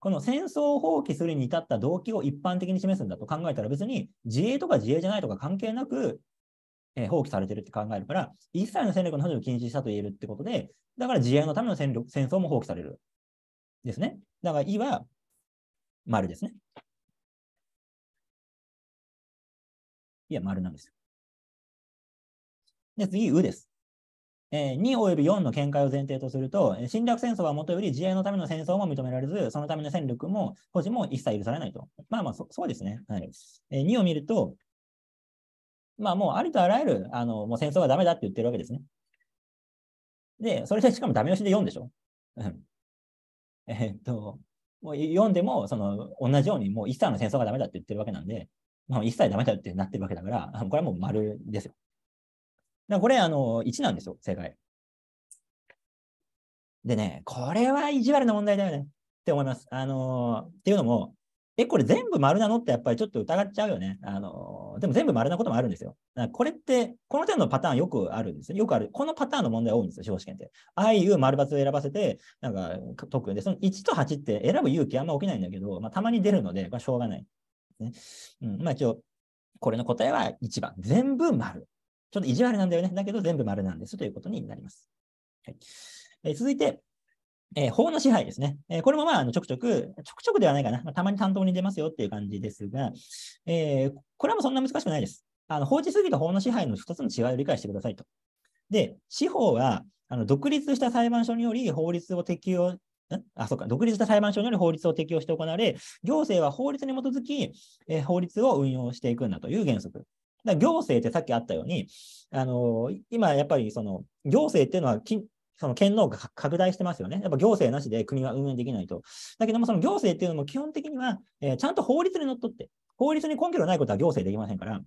この戦争を放棄するに至った動機を一般的に示すんだと考えたら別に自衛とか自衛じゃないとか関係なく、えー、放棄されてるって考えるから、一切の戦力の保持を禁止したと言えるってことで、だから自衛のための戦力戦争も放棄される。ですね。だから、いは丸ですね。いや、丸なんですよ。で、次、うです。えー、2よび4の見解を前提とすると、侵略戦争はもとより自衛のための戦争も認められず、そのための戦力も保持も一切許されないと。まあまあそ、そうですね。はい。えー、2を見ると、まあもうありとあらゆる、あの、もう戦争はダメだって言ってるわけですね。で、それでしかもダメ押しで4でしょえっと、もう4でも、その、同じようにもう一切の戦争がダメだって言ってるわけなんで、まあ一切ダメだってなってるわけだから、これはもう丸ですよ。だこれ、あの、1なんですよ、正解。でね、これは意地悪な問題だよねって思います。あのー、っていうのも、え、これ全部丸なのってやっぱりちょっと疑っちゃうよね。あのー、でも全部丸なこともあるんですよ。これって、この点のパターンよくあるんですよ。よくある。このパターンの問題多いんですよ、司法試験って。ああいう丸抜を選ばせて、なんか解くんで、その1と8って選ぶ勇気あんま起きないんだけど、まあ、たまに出るので、まあ、しょうがない。ね、うん、まあ一応、これの答えは1番。全部丸。ちょっと意地悪なんだよね。だけど全部丸なんですということになります。はいえー、続いて、えー、法の支配ですね。えー、これもまああのちょくちょく、ちょくちょくではないかな、まあ、たまに担当に出ますよっていう感じですが、えこれはもうそんな難しくないです。あの法治主義と法の支配の2つの違いを理解してくださいと。で、司法はあの独立した裁判所により法律を適用あ、そうか、独立した裁判所により法律を適用して行われ、行政は法律に基づき、えー、法律を運用していくんだという原則だ行政ってさっきあったように、あの今やっぱりその行政っていうのはその権能が拡大してますよね。やっぱ行政なしで国は運営できないと。だけども、その行政っていうのも基本的には、えー、ちゃんと法律にのっとって、法律に根拠がないことは行政できませんから、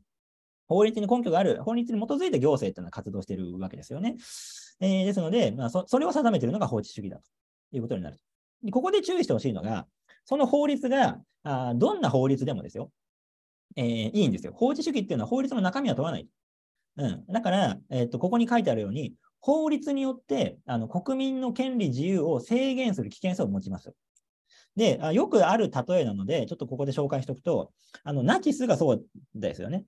法律に根拠がある、法律に基づいて行政っていうのは活動してるわけですよね。えー、ですので、まあそ、それを定めてるのが法治主義だということになる。ここで注意してほしいのが、その法律があどんな法律でもですよ、えー、いいんですよ。法治主義っていうのは法律の中身は問わない。うん、だから、えーと、ここに書いてあるように、法律によってあの国民の権利自由を制限する危険性を持ちます。で、よくある例えなので、ちょっとここで紹介しておくと、あのナチスがそうですよね。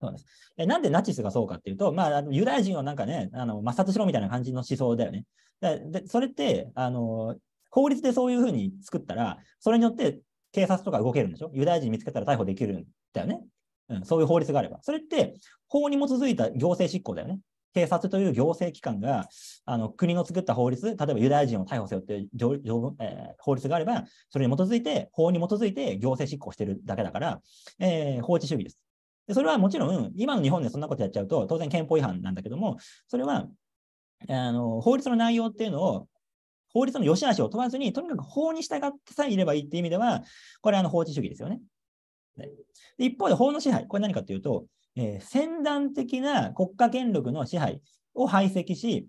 そうですえなんでナチスがそうかっていうと、まあ、あのユダヤ人をなんかね、あの抹殺しろみたいな感じの思想だよね。でそれってあの法律でそういうふうに作ったら、それによって警察とか動けるんでしょユダヤ人見つけたら逮捕できるんだよね。うん、そういう法律があれば。それって法に基づいた行政執行だよね。警察という行政機関があの国の作った法律、例えばユダヤ人を逮捕せよっていう条条文、えー、法律があれば、それに基づいて、法に基づいて行政執行してるだけだから、えー、法治主義です。でそれはもちろん、今の日本でそんなことやっちゃうと、当然憲法違反なんだけども、それはあの法律の内容っていうのを法律の良し悪しを問わずに、とにかく法に従ってさえいればいいっていう意味では、これあの法治主義ですよね。で一方で法の支配、これ何かというと、えー、先端的な国家権力の支配を排斥し、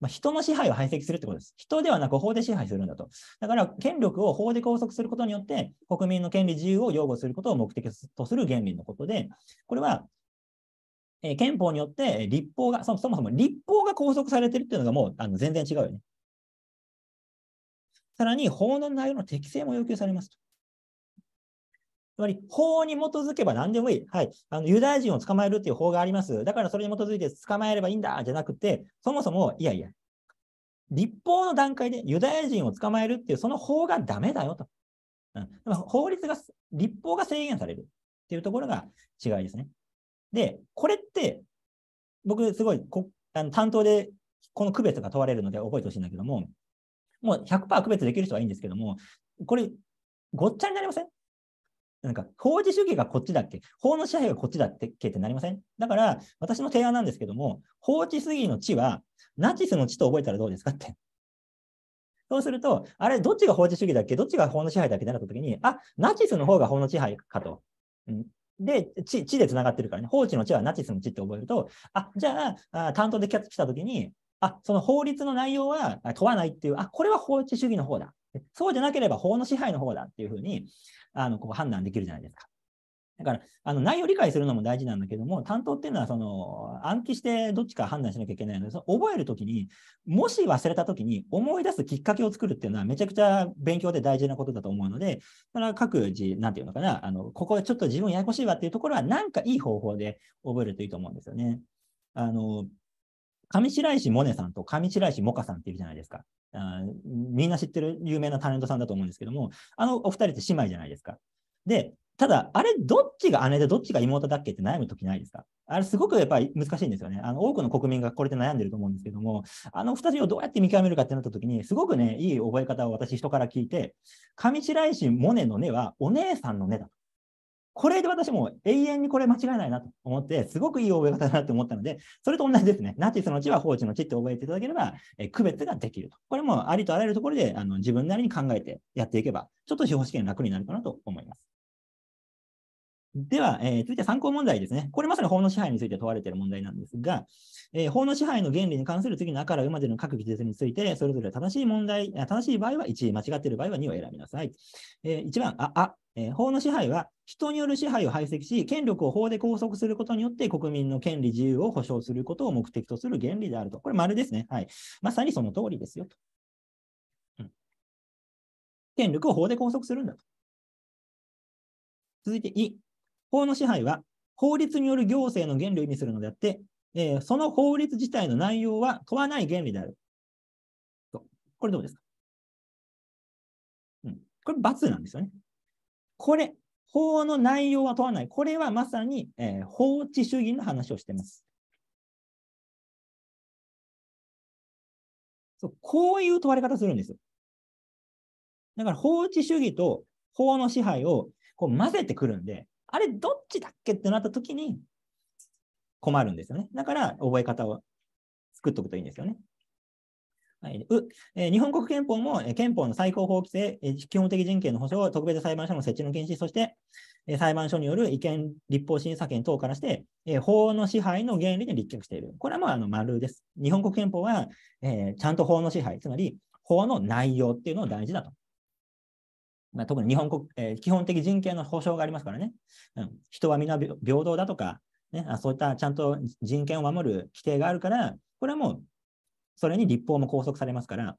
まあ、人の支配を排斥するってことです。人ではなく法で支配するんだと。だから権力を法で拘束することによって国民の権利自由を擁護することを目的とする原理のことで、これは、えー、憲法によって立法がそもそも立法が拘束されてるっていうのがもうあの全然違うよね。さらに法の内容の適正も要求されますと。つまり、法に基づけば何でもいい。はい。あの、ユダヤ人を捕まえるっていう法があります。だからそれに基づいて捕まえればいいんだ、じゃなくて、そもそも、いやいや、立法の段階でユダヤ人を捕まえるっていう、その法がダメだよと。うん、法律が、立法が制限されるっていうところが違いですね。で、これって、僕、すごいこあの担当でこの区別が問われるので覚えてほしいんだけども、もう100%区別できる人はいいんですけども、これ、ごっちゃになりませんなんか、法治主義がこっちだっけ法の支配がこっちだっけってなりませんだから、私の提案なんですけども、法治主義の地は、ナチスの地と覚えたらどうですかって。そうすると、あれ、どっちが法治主義だっけどっちが法の支配だっけってなった時に、あ、ナチスの方が法の支配かと。うんで、地、地で繋がってるからね、法治の地はナチスの地って覚えると、あ、じゃあ、あ担当で来た時に、あ、その法律の内容は問わないっていう、あ、これは法治主義の方だ。そうじゃなければ法の支配の方だっていうふうに、あの、こう判断できるじゃないですか。だから、あの、内容を理解するのも大事なんだけども、担当っていうのは、その、暗記してどっちか判断しなきゃいけないので、その覚えるときに、もし忘れたときに思い出すきっかけを作るっていうのは、めちゃくちゃ勉強で大事なことだと思うので、だ各自、なんていうのかな、あの、ここちょっと自分ややこしいわっていうところは、なんかいい方法で覚えるといいと思うんですよね。あの、上白石萌音さんと上白石萌歌さんっているじゃないですかあ。みんな知ってる有名なタレントさんだと思うんですけども、あのお二人って姉妹じゃないですか。で、ただ、あれ、どっちが姉でどっちが妹だっけって悩むときないですかあれ、すごくやっぱり難しいんですよね。あの多くの国民がこれで悩んでると思うんですけども、あの2人をどうやって見極めるかってなったときに、すごくね、いい覚え方を私、人から聞いて、上白石萌音の根はお姉さんの根だと。これで私も永遠にこれ間違いないなと思って、すごくいい覚え方だなって思ったので、それと同じですね。ナチスの地は法治の地って覚えていただければ、え区別ができると。これもありとあらゆるところであの自分なりに考えてやっていけば、ちょっと司法試験楽になるかなと思います。では、えー、続いて参考問題ですね。これまさに法の支配について問われている問題なんですが、えー、法の支配の原理に関する次の赤から上までの各記述について、それぞれ正しい問題、正しい場合は1、間違っている場合は2を選びなさい。えー、1番、あ、あ、えー、法の支配は人による支配を排斥し、権力を法で拘束することによって国民の権利自由を保障することを目的とする原理であると。これ丸ですね。はい。まさにその通りですよと。うん、権力を法で拘束するんだと。続いてい。法の支配は法律による行政の原理を意味するのであって、えー、その法律自体の内容は問わない原理である。とこれどうですか、うん、これ罰なんですよね。これ、法の内容は問わない。これはまさに、えー、法治主義の話をしています。そうこういう問われ方するんですよ。だから法治主義と法の支配をこう混ぜてくるんで、あれどっちだっけってなった時に困るんですよね。だから覚え方を作っておくといいんですよね。はい、うえ日本国憲法も、え憲法の最高法規制、え基本的人権の保障、特別裁判所の設置の禁止、そして、え裁判所による違憲立法審査権等からして、え法の支配の原理に立脚している。これはもうあの丸です。日本国憲法は、えー、ちゃんと法の支配、つまり法の内容っていうのを大事だと。まあ、特に日本国、えー、基本的人権の保障がありますからね。うん、人は皆平等だとか、ね、あそういったちゃんと人権を守る規定があるから、これはもうそれに立法も拘束されますから、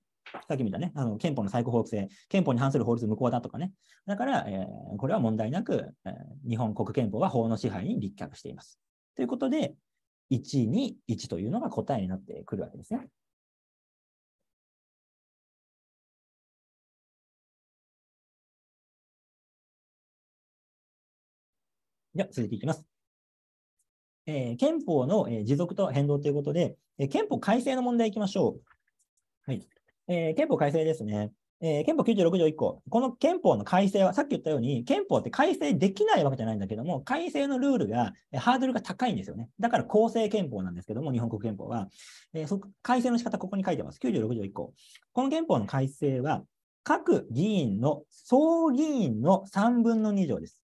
さっき見たね、あの憲法の最高法規制、憲法に反する法律無効だとかね。だから、えー、これは問題なく、えー、日本国憲法は法の支配に立脚しています。ということで、1に1というのが答えになってくるわけですね。では、続いていきます。えー、憲法の、えー、持続と変動ということで、えー、憲法改正の問題いきましょう。はいえー、憲法改正ですね。えー、憲法96条1項、この憲法の改正は、さっき言ったように、憲法って改正できないわけじゃないんだけども、改正のルールが、えー、ハードルが高いんですよね。だから構成憲法なんですけども、日本国憲法は。えー、そ改正の仕方、ここに書いてます。96条1項。この憲法の改正は、各議員の、総議員の3分の2条です。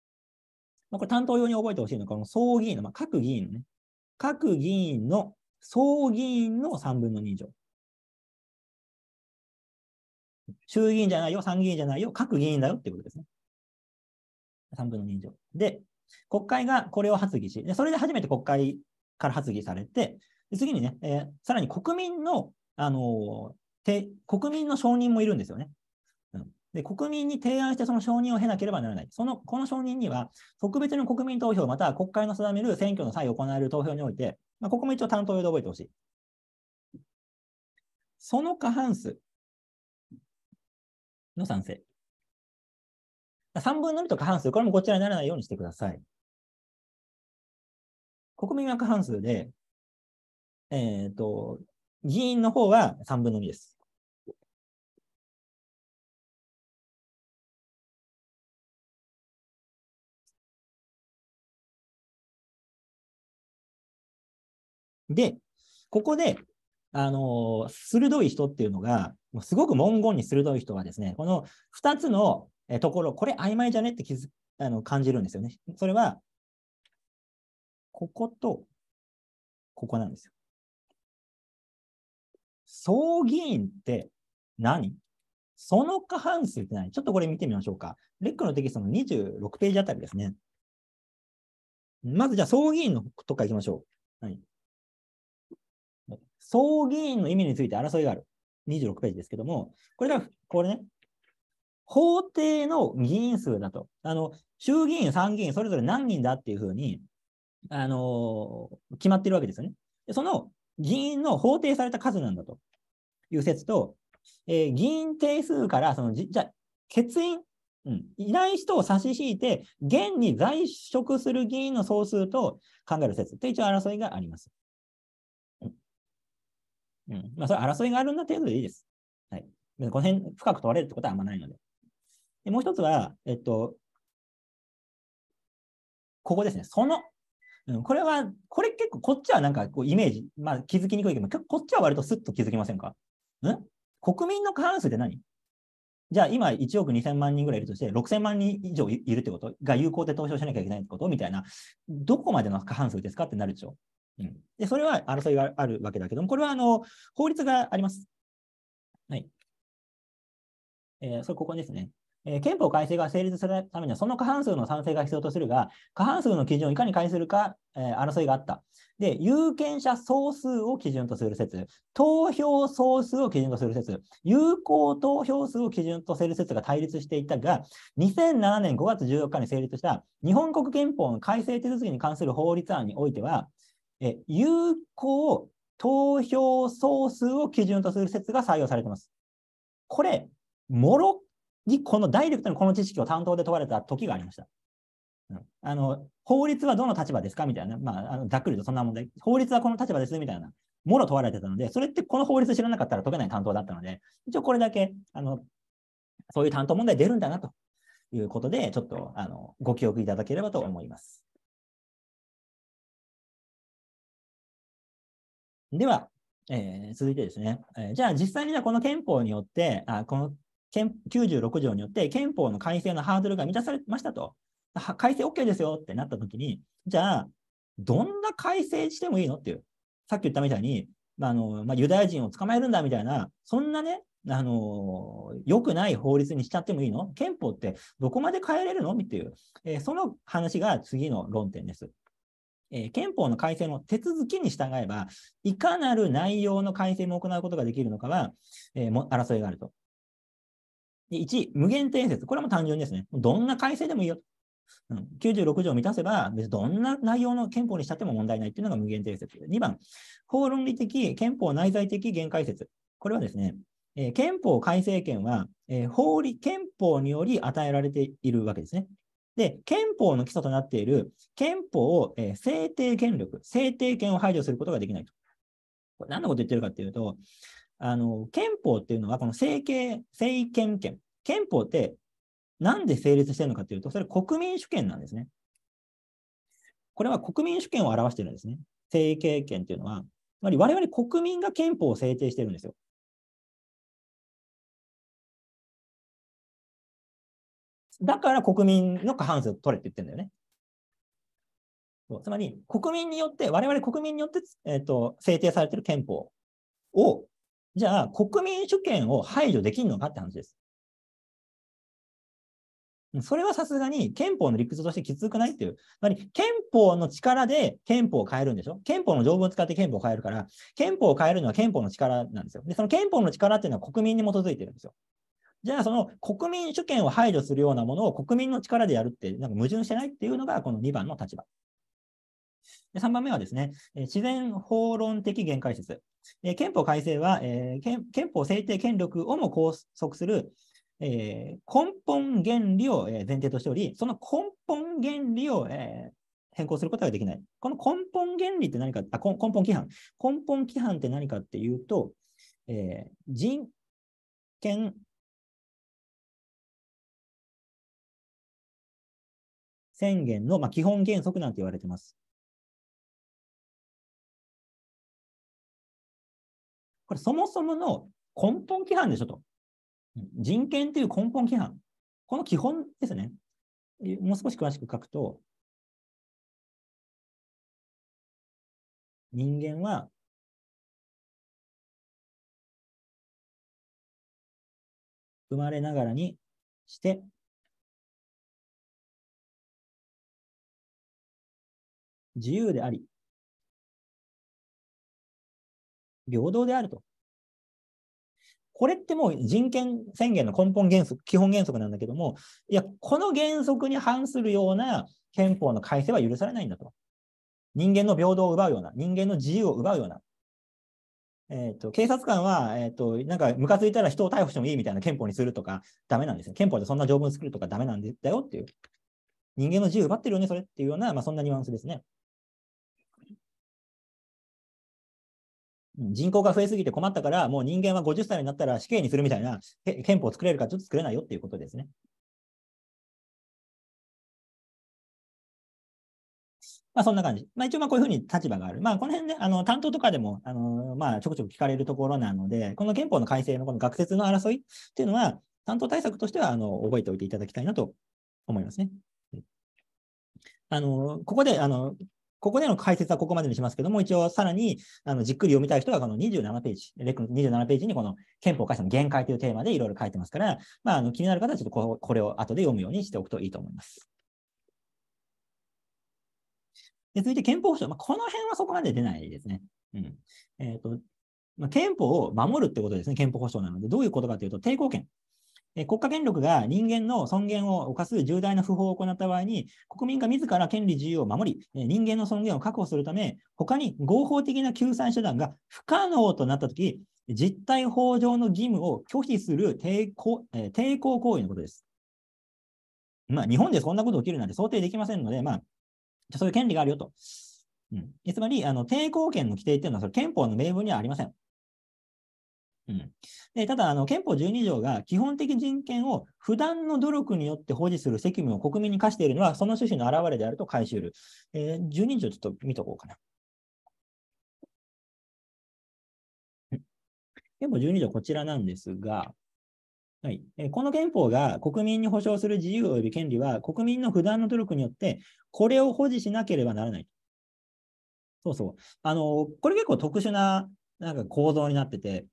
まあ、これ担当用に覚えてほしいのが、この総議員の、まあ、各議員のね、各議員の総議員の3分の2以上。衆議院じゃないよ、参議院じゃないよ、各議員だよっていうことですね。3分の2以上。で、国会がこれを発議し、でそれで初めて国会から発議されて、で次にね、えー、さらに国民の、あのー、国民の承認もいるんですよね。で、国民に提案してその承認を経なければならない。その、この承認には、特別の国民投票または国会の定める選挙の際行われる投票において、まあ、ここも一応担当用で覚えてほしい。その過半数の賛成。3分の2と過半数、これもこちらにならないようにしてください。国民が過半数で、えっ、ー、と、議員の方は3分の2です。で、ここで、あの、鋭い人っていうのが、すごく文言に鋭い人はですね、この2つのところ、これ曖昧じゃねって気づあの感じるんですよね。それは、こことここなんですよ。総議員って何その過半数って何ちょっとこれ見てみましょうか。レックのテキストの26ページあたりですね。まずじゃあ、総議員のとか行きましょう。はい。総議員の意味について争いがある。26ページですけども、これが、これね、法定の議員数だと。あの、衆議院、参議院、それぞれ何人だっていうふうに、あのー、決まってるわけですよね。その議員の法定された数なんだという説と、えー、議員定数からそのじ、じゃ欠員、うん、いない人を差し引いて、現に在職する議員の総数と考える説という一応争いがあります。うん。まあ、それ争いがあるんだ程度でいいです。はい。この辺深く問われるってことはあんまないので。でもう一つは、えっと、ここですね。その。うん、これは、これ結構こっちはなんかこうイメージ、まあ気づきにくいけど、こっちは割とスッと気づきませんかん国民の過半数って何じゃあ今1億2000万人ぐらいいるとして6000万人以上いるってことが有効で投票しなきゃいけないってことみたいな、どこまでの過半数ですかってなるでしょ。うん、でそれは争いがあるわけだけども、これはあの法律があります。はい。えー、それここですね。えー、憲法改正が成立するためには、その過半数の賛成が必要とするが、過半数の基準をいかに解するか、えー、争いがあった。で、有権者総数を基準とする説、投票総数を基準とする説、有効投票数を基準とする説が対立していたが、2007年5月14日に成立した日本国憲法の改正手続きに関する法律案においては、え有効投票総数を基準とする説が採用されています。これ、もろにこのダイレクトにこの知識を担当で問われた時がありました。うん、あの法律はどの立場ですかみたいな、まあ、あのざっくりとそんな問題、法律はこの立場ですみたいな、もろ問われてたので、それってこの法律知らなかったら解けない担当だったので、一応これだけあのそういう担当問題出るんだなということで、ちょっとあのご記憶いただければと思います。では、えー、続いてですね、えー、じゃあ実際にこの憲法によって、あこの96条によって憲法の改正のハードルが満たされましたと。改正 OK ですよってなったときに、じゃあ、どんな改正してもいいのっていう。さっき言ったみたいに、まあのまあ、ユダヤ人を捕まえるんだみたいな、そんなね、あの良くない法律にしちゃってもいいの憲法ってどこまで変えれるのっていう、えー、その話が次の論点です。えー、憲法の改正の手続きに従えば、いかなる内容の改正も行うことができるのかは、えー、も争いがあると。で1、無限定説。これも単純ですね。どんな改正でもいいよ。うん、96条を満たせば、別にどんな内容の憲法にしたっても問題ないっていうのが無限定説。2番、法論理的、憲法内在的限界説。これはですね、えー、憲法改正権は、えー、法理憲法により与えられているわけですね。で、憲法の基礎となっている憲法を、えー、制定権力、制定権を排除することができないと。これ何のこと言ってるかっていうと、あの、憲法っていうのはこの政権、政権権。憲法ってなんで成立してるのかっていうと、それ国民主権なんですね。これは国民主権を表してるんですね。政権権っていうのは、つまり我々国民が憲法を制定してるんですよ。だから国民の過半数を取れって言ってんだよね。つまり、国民によって、我々国民によって、えーと、制定されてる憲法を、じゃあ国民主権を排除できるのかって話です。それはさすがに憲法の理屈としてきつくないっていう。つまり憲法の力で憲法を変えるんでしょ憲法の条文を使って憲法を変えるから、憲法を変えるのは憲法の力なんですよ。で、その憲法の力っていうのは国民に基づいてるんですよ。じゃあ、その国民主権を排除するようなものを国民の力でやるって、なんか矛盾してないっていうのが、この2番の立場。で3番目はですね、自然法論的限界説。憲法改正は、えー、憲法制定権力をも拘束する、えー、根本原理を前提としており、その根本原理を、えー、変更することができない。この根本原理って何か、あ根本規範。根本規範って何かっていうと、え人権宣言の、まあ、基本原則なんて言われてます。これそもそもの根本規範でしょと。人権という根本規範。この基本ですね。もう少し詳しく書くと、人間は生まれながらにして自由であり、平等であると。これってもう人権宣言の根本原則、基本原則なんだけども、いや、この原則に反するような憲法の改正は許されないんだと。人間の平等を奪うような、人間の自由を奪うような。えっ、ー、と、警察官は、えっ、ー、と、なんか、ムカついたら人を逮捕してもいいみたいな憲法にするとか、ダメなんですよ。憲法でそんな条文作るとかダメなんだよっていう。人間の自由奪ってるよね、それっていうような、まあ、そんなニュアンスですね。人口が増えすぎて困ったから、もう人間は50歳になったら死刑にするみたいな憲法を作れるかちょっと作れないよっていうことですね。まあそんな感じ。まあ一応まあこういうふうに立場がある。まあこの辺ね、あの担当とかでも、あのまあちょくちょく聞かれるところなので、この憲法の改正のこの学説の争いっていうのは、担当対策としてはあの覚えておいていただきたいなと思いますね。あのここであのここでの解説はここまでにしますけども、一応さらにあのじっくり読みたい人はこの27ページ、レクの27ページにこの憲法改正の限界というテーマでいろいろ書いてますから、まあ、あの気になる方はちょっとここれを後で読むようにしておくといいと思います。で続いて憲法保障、まあ、この辺はそこまで出ないですね。うんえーとまあ、憲法を守るってことですね、憲法保障なので、どういうことかというと、抵抗権。国家権力が人間の尊厳を犯す重大な不法を行った場合に、国民が自ら権利自由を守り、人間の尊厳を確保するため、他に合法的な救済手段が不可能となったとき、実態法上の義務を拒否する抵抗,、え抵抗行為のことです。まあ、日本でそんなこと起きるなんて想定できませんので、まあ、そういう権利があるよと。うん、つまりあの、抵抗権の規定っていうのはそれ憲法の名分にはありません。うん、でただあの、憲法12条が基本的人権を不断の努力によって保持する責務を国民に課しているのは、その趣旨の表れであるとしうる。えー、12条ちょっと見とこうかな。憲法12条、こちらなんですが、はい、この憲法が国民に保障する自由及び権利は、国民の不断の努力によって、これを保持しなければならない。そうそう。あの、これ結構特殊ななんか構造になってて、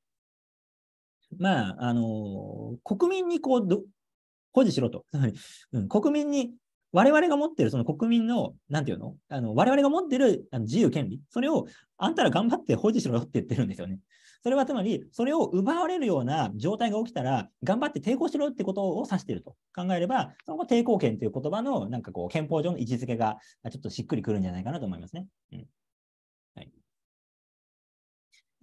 まあ、あの国民にこうど、保持しろと。うん、国民に、我々が持ってる、その国民の、なんていうのあの我々が持ってるあの自由、権利、それを、あんたら頑張って保持しろよって言ってるんですよね。それはつまり、それを奪われるような状態が起きたら、頑張って抵抗しろってことを指していると考えれば、その抵抗権という言葉の、なんかこう、憲法上の位置づけが、ちょっとしっくりくるんじゃないかなと思いますね。うん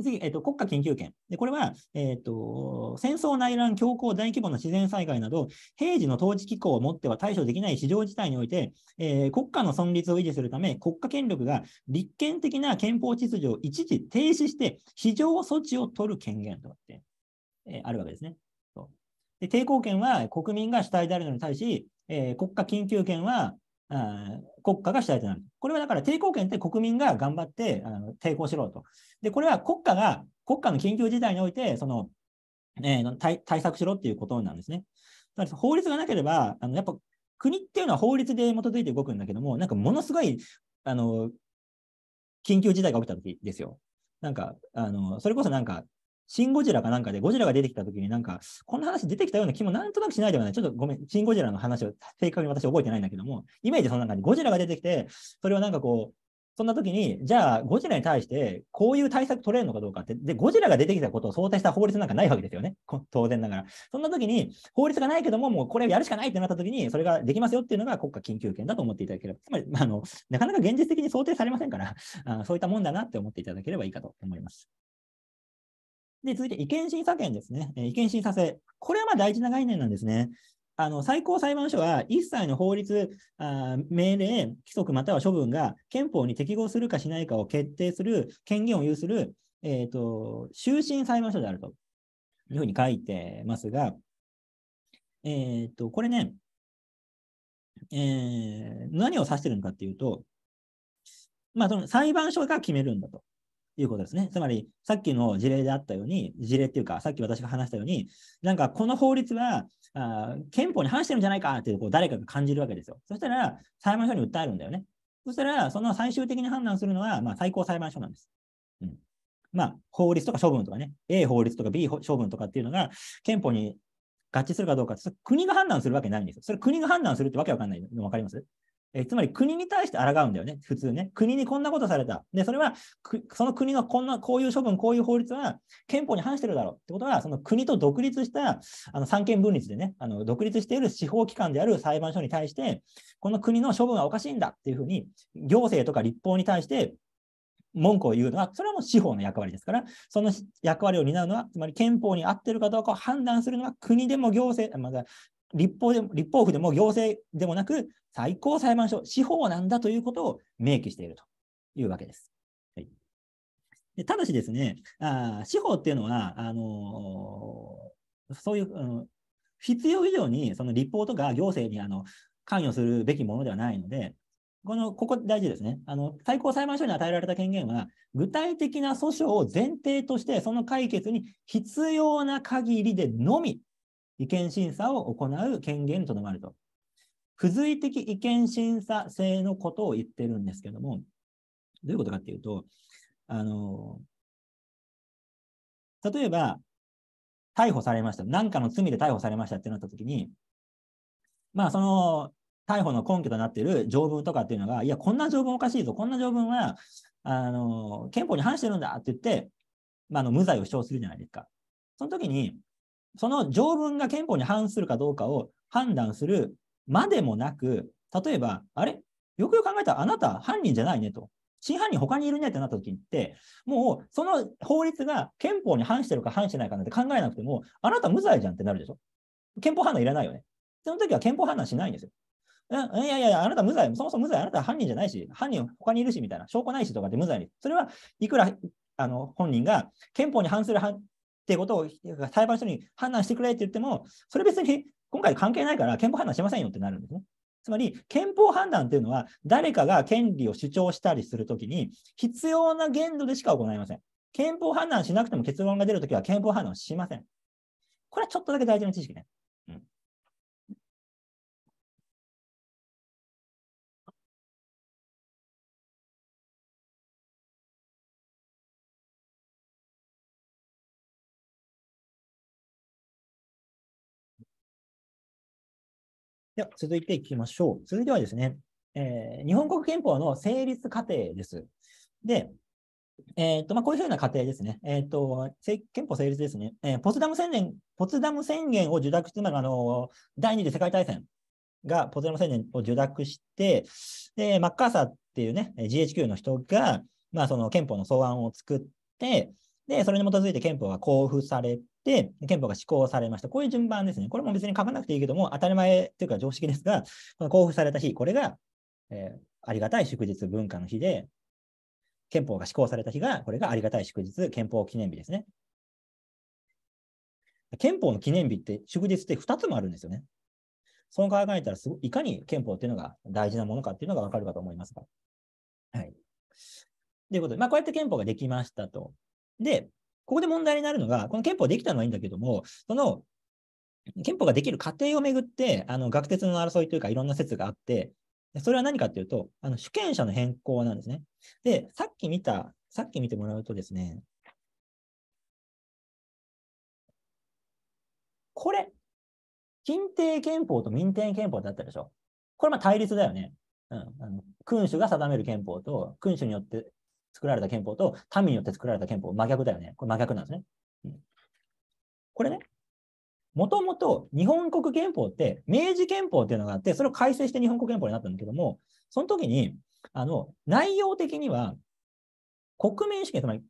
次、えっと、国家緊急権。で、これは、えっと、戦争、内乱、強行、大規模な自然災害など、平時の統治機構をもっては対処できない非常事態において、えー、国家の存立を維持するため、国家権力が立憲的な憲法秩序を一時停止して、非常措置を取る権限とかって、えー、あるわけですね。そうで抵抗権は国民が主体であるのに対し、えー、国家緊急権は国家が主体となる。これはだから抵抗権って国民が頑張ってあの抵抗しろと。で、これは国家が、国家の緊急事態において、その、えー、対対策しろっていうことなんですね。だから法律がなければ、あのやっぱ国っていうのは法律で基づいて動くんだけども、なんかものすごい、あの、緊急事態が起きた時ですよ。なんか、あの、それこそなんか、シン・ゴジラかなんかで、ゴジラが出てきたときに、なんか、こんな話出てきたような気もなんとなくしないではない。ちょっとごめん、シン・ゴジラの話を正確に私覚えてないんだけども、イメージその中にゴジラが出てきて、それをなんかこう、そんな時に、じゃあ、ゴジラに対して、こういう対策取れるのかどうかって、で、ゴジラが出てきたことを想定した法律なんかないわけですよね。当然ながら。そんな時に、法律がないけども、もうこれをやるしかないってなった時に、それができますよっていうのが国家緊急権だと思っていただければ。つまり、あの、なかなか現実的に想定されませんから、あそういったもんだなって思っていただければいいかと思います。で、続いて違憲審査権ですね。え違憲審査制。これはまあ大事な概念なんですね。あの最高裁判所は一切の法律あ、命令、規則または処分が憲法に適合するかしないかを決定する権限を有する、えーと、終身裁判所であるというふうに書いてますが、えっ、ー、とこれね、えー、何を指してるのかっていうと、まあ、その裁判所が決めるんだと。いうことですね。つまり、さっきの事例であったように、事例っていうか、さっき私が話したように、なんかこの法律は、あ憲法に反してるんじゃないかっていうこう誰かが感じるわけですよ。そしたら、裁判所に訴えるんだよね。そしたら、その最終的に判断するのは、まあ、最高裁判所なんです。うん。まあ、法律とか処分とかね、A 法律とか B 処分とかっていうのが、憲法に合致するかどうかって、国が判断するわけないんですよ。それ国が判断するってわけわかんないの分かりますえつまり国に対して抗うんだよね、普通ね。国にこんなことされた。で、それは、その国のこんな、こういう処分、こういう法律は憲法に反してるだろうってことは、その国と独立した、あの、三権分立でね、あの、独立している司法機関である裁判所に対して、この国の処分はおかしいんだっていうふうに、行政とか立法に対して、文句を言うのは、それはもう司法の役割ですから、その役割を担うのは、つまり憲法に合ってるかどうかを判断するのは国でも行政、まだ立法でも立法府でも行政でもなく、最高裁判所、司法なんだということを明記しているというわけです。はい、でただしですねあ、司法っていうのは、あのー、そういう、必要以上にその立法とか行政にあの関与するべきものではないので、この、ここ大事ですね。あの、最高裁判所に与えられた権限は、具体的な訴訟を前提として、その解決に必要な限りでのみ意見審査を行う権限にとどまると。付随的意見審査制のことを言ってるんですけども、どういうことかっていうと、あの、例えば、逮捕されました。何かの罪で逮捕されましたってなったときに、まあ、その、逮捕の根拠となっている条文とかっていうのが、いや、こんな条文おかしいぞ、こんな条文は、あの、憲法に反してるんだって言って、まあ、の無罪を主張するじゃないですか。その時に、その条文が憲法に反するかどうかを判断するまでもなく、例えば、あれよくよく考えたらあなた犯人じゃないねと。真犯人他にいるねってなった時って、もうその法律が憲法に反してるか反してないかなんて考えなくても、あなた無罪じゃんってなるでしょ憲法判断いらないよね。その時は憲法判断しないんですよ。いやいやいや、あなた無罪、そもそも無罪、あなた犯人じゃないし、犯人他にいるしみたいな、証拠ないしとかって無罪に。それはいくらあの本人が憲法に反するっていうことを裁判所に判断してくれって言っても、それ別に今回関係ないから憲法判断しませんよってなるんですね。つまり、憲法判断っていうのは、誰かが権利を主張したりするときに、必要な限度でしか行いません。憲法判断しなくても結論が出るときは憲法判断しません。これはちょっとだけ大事な知識ね。では、続いていきましょう。続いてはですね、えー、日本国憲法の成立過程です。で、えーとまあ、こういうふうな過程ですね。えーと、憲法成立ですね、えー、ポツダム宣言。ポツダム宣言を受諾するまあの第二次世界大戦がポツダム宣言を受諾して、でマッカーサーっていうね、GHQ の人が、まあ、その憲法の草案を作って、で、それに基づいて憲法が交付されて、憲法が施行されました。こういう順番ですね。これも別に書かなくていいけども、当たり前というか常識ですが、この交付された日、これが、えー、ありがたい祝日文化の日で、憲法が施行された日が、これがありがたい祝日、憲法記念日ですね。憲法の記念日って、祝日って2つもあるんですよね。そう考えたらすご、いかに憲法っていうのが大事なものかっていうのがわかるかと思いますが。はい。ということで、まあ、こうやって憲法ができましたと。で、ここで問題になるのが、この憲法できたのはいいんだけども、その憲法ができる過程をめぐって、あの学説の争いというか、いろんな説があって、それは何かっていうと、あの主権者の変更なんですね。で、さっき見た、さっき見てもらうとですね、これ、近定憲法と民定憲法だったでしょ。これまあ対立だよね。うん、あの君主が定める憲法と君主によって作られた憲法と民によって作られた憲法、真逆だよね。これ真逆なんですね。うん、これね、もともと日本国憲法って、明治憲法っていうのがあって、それを改正して日本国憲法になったんだけども、その時に、あの、内容的には、国民主権、つまり、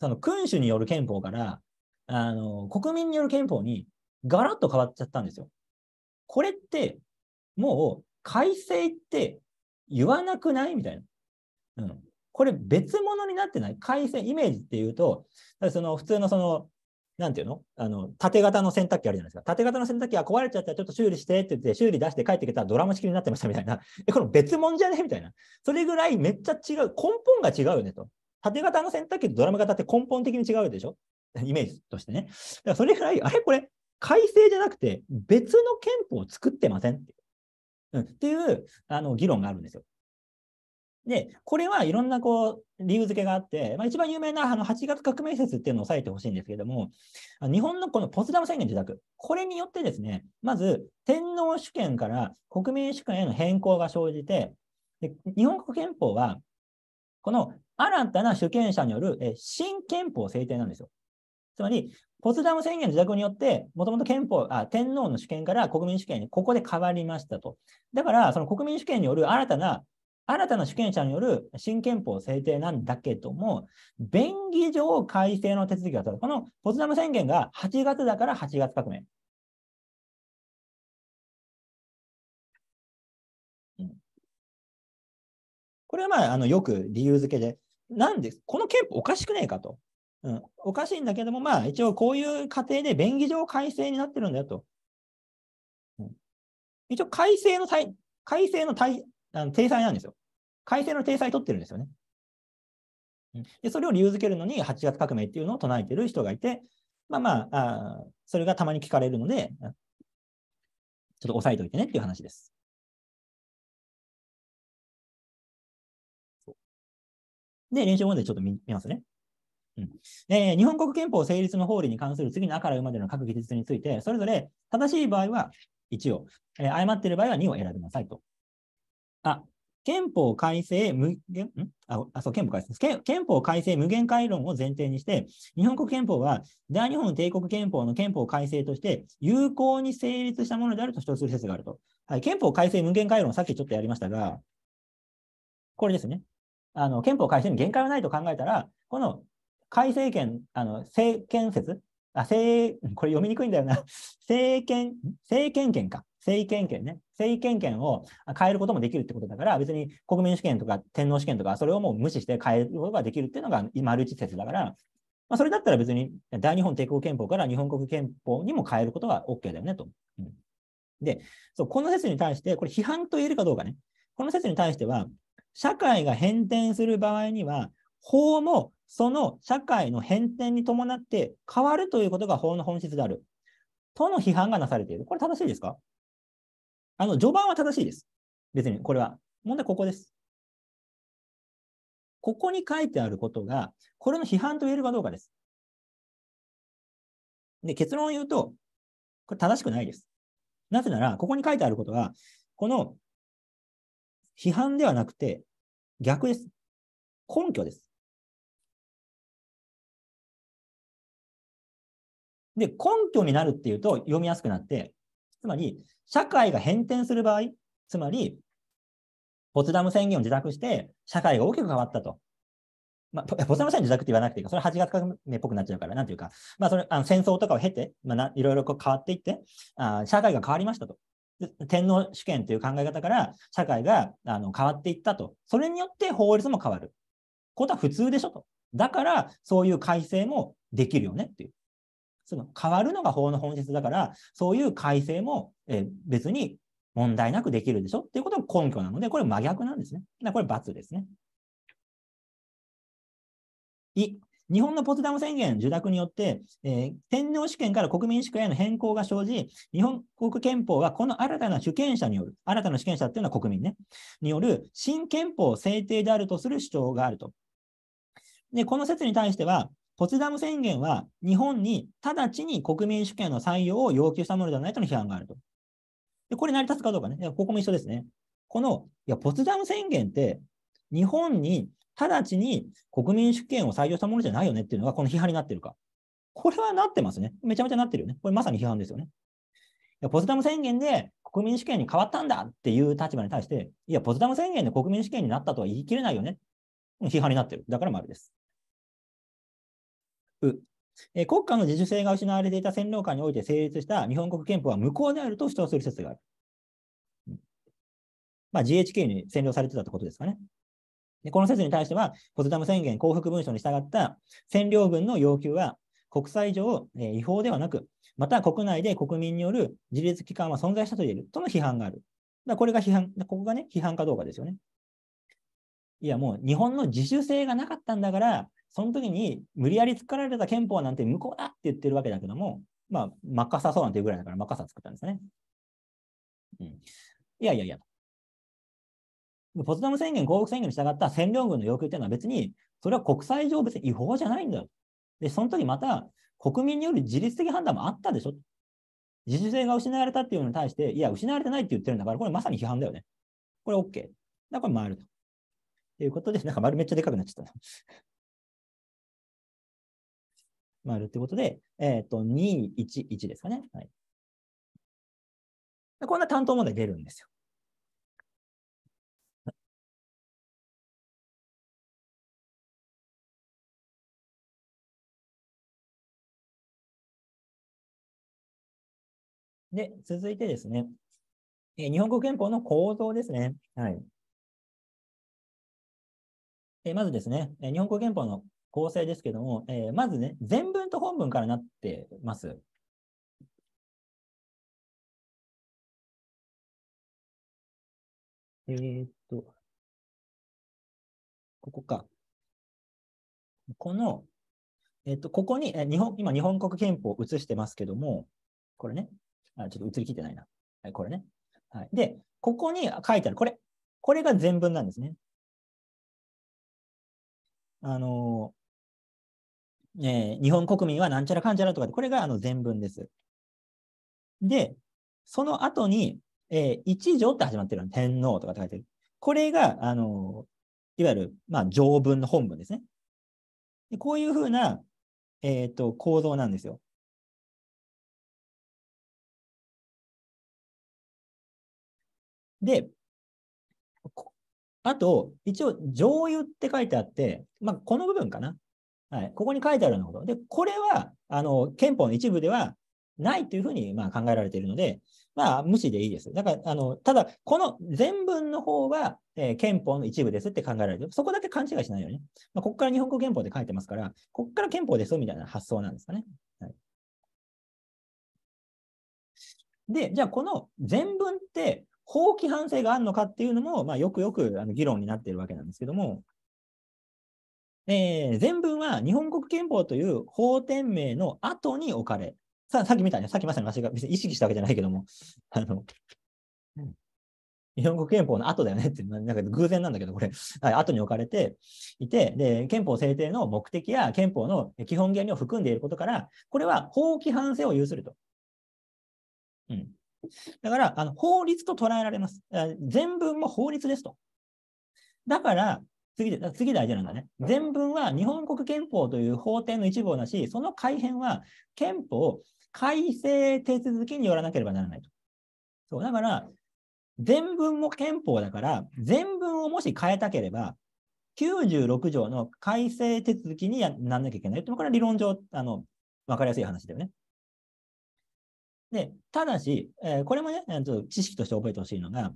その君主による憲法から、あの、国民による憲法にガラッと変わっちゃったんですよ。これって、もう改正って言わなくないみたいな。うん。これ別物になってない回線、イメージっていうと、その普通のその、なんていうのあの、縦型の洗濯機あるじゃないですか。縦型の洗濯機は壊れちゃったらちょっと修理してって言って、修理出して帰ってきたらドラム式になってましたみたいな。え、これ別物じゃねみたいな。それぐらいめっちゃ違う。根本が違うよねと。縦型の洗濯機とドラム型って根本的に違うでしょイメージとしてね。だからそれぐらい、あれこれ改正じゃなくて別の憲法を作ってませんっていう,、うん、っていうあの議論があるんですよ。で、これはいろんなこう理由付けがあって、まあ、一番有名なあの8月革命説っていうのを押さえてほしいんですけれども、日本のこのポツダム宣言受諾、これによってですね、まず天皇主権から国民主権への変更が生じて、で日本国憲法は、この新たな主権者による新憲法制定なんですよ。つまり、ポツダム宣言受諾によって、もともと憲法あ、天皇の主権から国民主権にここで変わりましたと。だから、その国民主権による新たな新たな主権者による新憲法制定なんだけども、便宜上改正の手続きが取る。このポツダム宣言が8月だから8月革命。うん、これはまあ、あのよく理由付けで、なんで、この憲法おかしくねえかと。うん、おかしいんだけども、まあ、一応こういう過程で便宜上改正になってるんだよと。うん、一応改正の改正の対あの体裁なんですよ。改正の体裁取ってるんですよね。でそれを理由づけるのに8月革命っていうのを唱えてる人がいて、まあまあ、あそれがたまに聞かれるので、ちょっと押さえておいてねっていう話です。で、練習問題ちょっと見ますね。うんえー、日本国憲法成立の法理に関する次のあからうまでの各技術について、それぞれ正しい場合は1を、えー、誤っている場合は2を選びなさいと。あ、憲法改正無限、んあ、そう、憲法改正です。憲法改正無限回論を前提にして、日本国憲法は大日本帝国憲法の憲法改正として有効に成立したものであると主張する説があると。はい、憲法改正無限回論、さっきちょっとやりましたが、これですね。あの、憲法改正に限界はないと考えたら、この改正権、あの、政権説、あ、政、これ読みにくいんだよな。政権、政権権か。政意権権ね、政意権権を変えることもできるってことだから、別に国民主権とか天皇主権とか、それをもう無視して変えることができるっていうのが丸一説だから、まあ、それだったら別に大日本帝国憲法から日本国憲法にも変えることは OK だよねと。うん、でそう、この説に対して、これ批判と言えるかどうかね、この説に対しては、社会が変転する場合には、法もその社会の変遷に伴って変わるということが法の本質である。との批判がなされている。これ正しいですかあの、序盤は正しいです。別に、これは。問題はここです。ここに書いてあることが、これの批判と言えるかどうかです。で、結論を言うと、これ正しくないです。なぜなら、ここに書いてあることは、この批判ではなくて、逆です。根拠です。で、根拠になるっていうと読みやすくなって、つまり、社会が変転する場合、つまり、ポツダム宣言を自宅して、社会が大きく変わったと。まあ、ポツダム宣言自宅って言わなくていいか、それ8月革命っぽくなっちゃうから、なんていうか、まあ、それ、あの戦争とかを経て、まあ、いろいろこう変わっていって、あ社会が変わりましたと。天皇主権という考え方から社会があの変わっていったと。それによって法律も変わる。ことは普通でしょと。だから、そういう改正もできるよねっていう。その変わるのが法の本質だから、そういう改正も、え別に問題なくできるでしょっていうことが根拠なので、これ真逆なんですね。だこれ×ですね。い日本のポツダム宣言受諾によって、えー、天皇主権から国民主権への変更が生じ、日本国憲法はこの新たな主権者による、新たな主権者っていうのは国民ね、による新憲法制定であるとする主張があると。で、この説に対しては、ポツダム宣言は日本に直ちに国民主権の採用を要求したものではないとの批判があると。でこれ成り立つかどうかね、ここも一緒ですね。このいやポツダム宣言って日本に直ちに国民主権を採用したものじゃないよねっていうのがこの批判になってるか。これはなってますね。めちゃめちゃなってるよね。これまさに批判ですよね。いやポツダム宣言で国民主権に変わったんだっていう立場に対して、いや、ポツダム宣言で国民主権になったとは言い切れないよね。批判になってる。だから丸です。えー、国家の自主性が失われていた占領下において成立した日本国憲法は無効であると主張する説がある。まあ、GHK に占領されてたってことですかね。でこの説に対しては、ポツダム宣言降伏文書に従った占領軍の要求は、国際上、えー、違法ではなく、また国内で国民による自立機関は存在したと言えるとの批判がある。だこれが批判、ここがね、批判かどうかですよね。いやもう日本の自主性がなかったんだから、その時に無理やり作られた憲法なんて無効だって言ってるわけだけども、まあ、っ赤さそうなんていうぐらいだからマッカサー作ったんですね。うん、いやいやいや。ポツダム宣言、合、告宣言に従った占領軍の要求っていうのは別に、それは国際上別に違法じゃないんだよ。で、その時また国民による自律的判断もあったでしょ。自主性が失われたっていうのに対して、いや、失われてないって言ってるんだから、これまさに批判だよね。これ OK。だから回ると。ということで、なんか丸めっちゃでかくなっちゃった 丸ってことで、えっ、ー、と、211ですかね。はい。こんな担当問題出るんですよ。で、続いてですね、えー、日本国憲法の構造ですね。はい。えまずですね、日本語憲法の構成ですけども、えー、まずね、全文と本文からなってます。えー、っと、ここか。この、えー、っと、ここに、え日本、今、日本国憲法を写してますけども、これね、あちょっと写りきってないな。はい、これね。はい、で、ここに書いてある、これ。これが全文なんですね。あの、え日本国民はなんちゃらかんちゃらとかで、これがあの全文です。で、その後に、えー、一条って始まってるの。天皇とかって書いてる。これが、あの、いわゆる、まあ、条文の本文ですね。でこういうふうな、えっ、と、構造なんですよ。で、あと、一応、上油って書いてあって、まあ、この部分かな。はい。ここに書いてあるようなこと。で、これは、あの、憲法の一部ではないというふうに、まあ、考えられているので、まあ、無視でいいです。だから、あの、ただ、この全文の方は、えー、憲法の一部ですって考えられる。そこだけ勘違いしないようにね。まあ、ここから日本国憲法って書いてますから、ここから憲法ですみたいな発想なんですかね。はい。で、じゃあ、この全文って、法規範性があるのかっていうのも、まあ、よくよくあの議論になっているわけなんですけども、えー、全文は日本国憲法という法典名の後に置かれ、ささっき見たね、さっきまさに私が別に意識したわけじゃないけども、あの、日本国憲法の後だよねって、なんか偶然なんだけど、これ、はい、後に置かれていて、で、憲法制定の目的や憲法の基本原理を含んでいることから、これは法規範性を有すると。うん。だから、あの法律と捉えられます。全文も法律ですと。だから、次で、次大事なんだね。全文は日本国憲法という法典の一部をなし、その改変は憲法改正手続きによらなければならないと。そう、だから、全文も憲法だから、全文をもし変えたければ、96条の改正手続きにならなきゃいけないというのこれは理論上、あの、わかりやすい話だよね。で、ただし、えー、これもね、知識として覚えてほしいのが、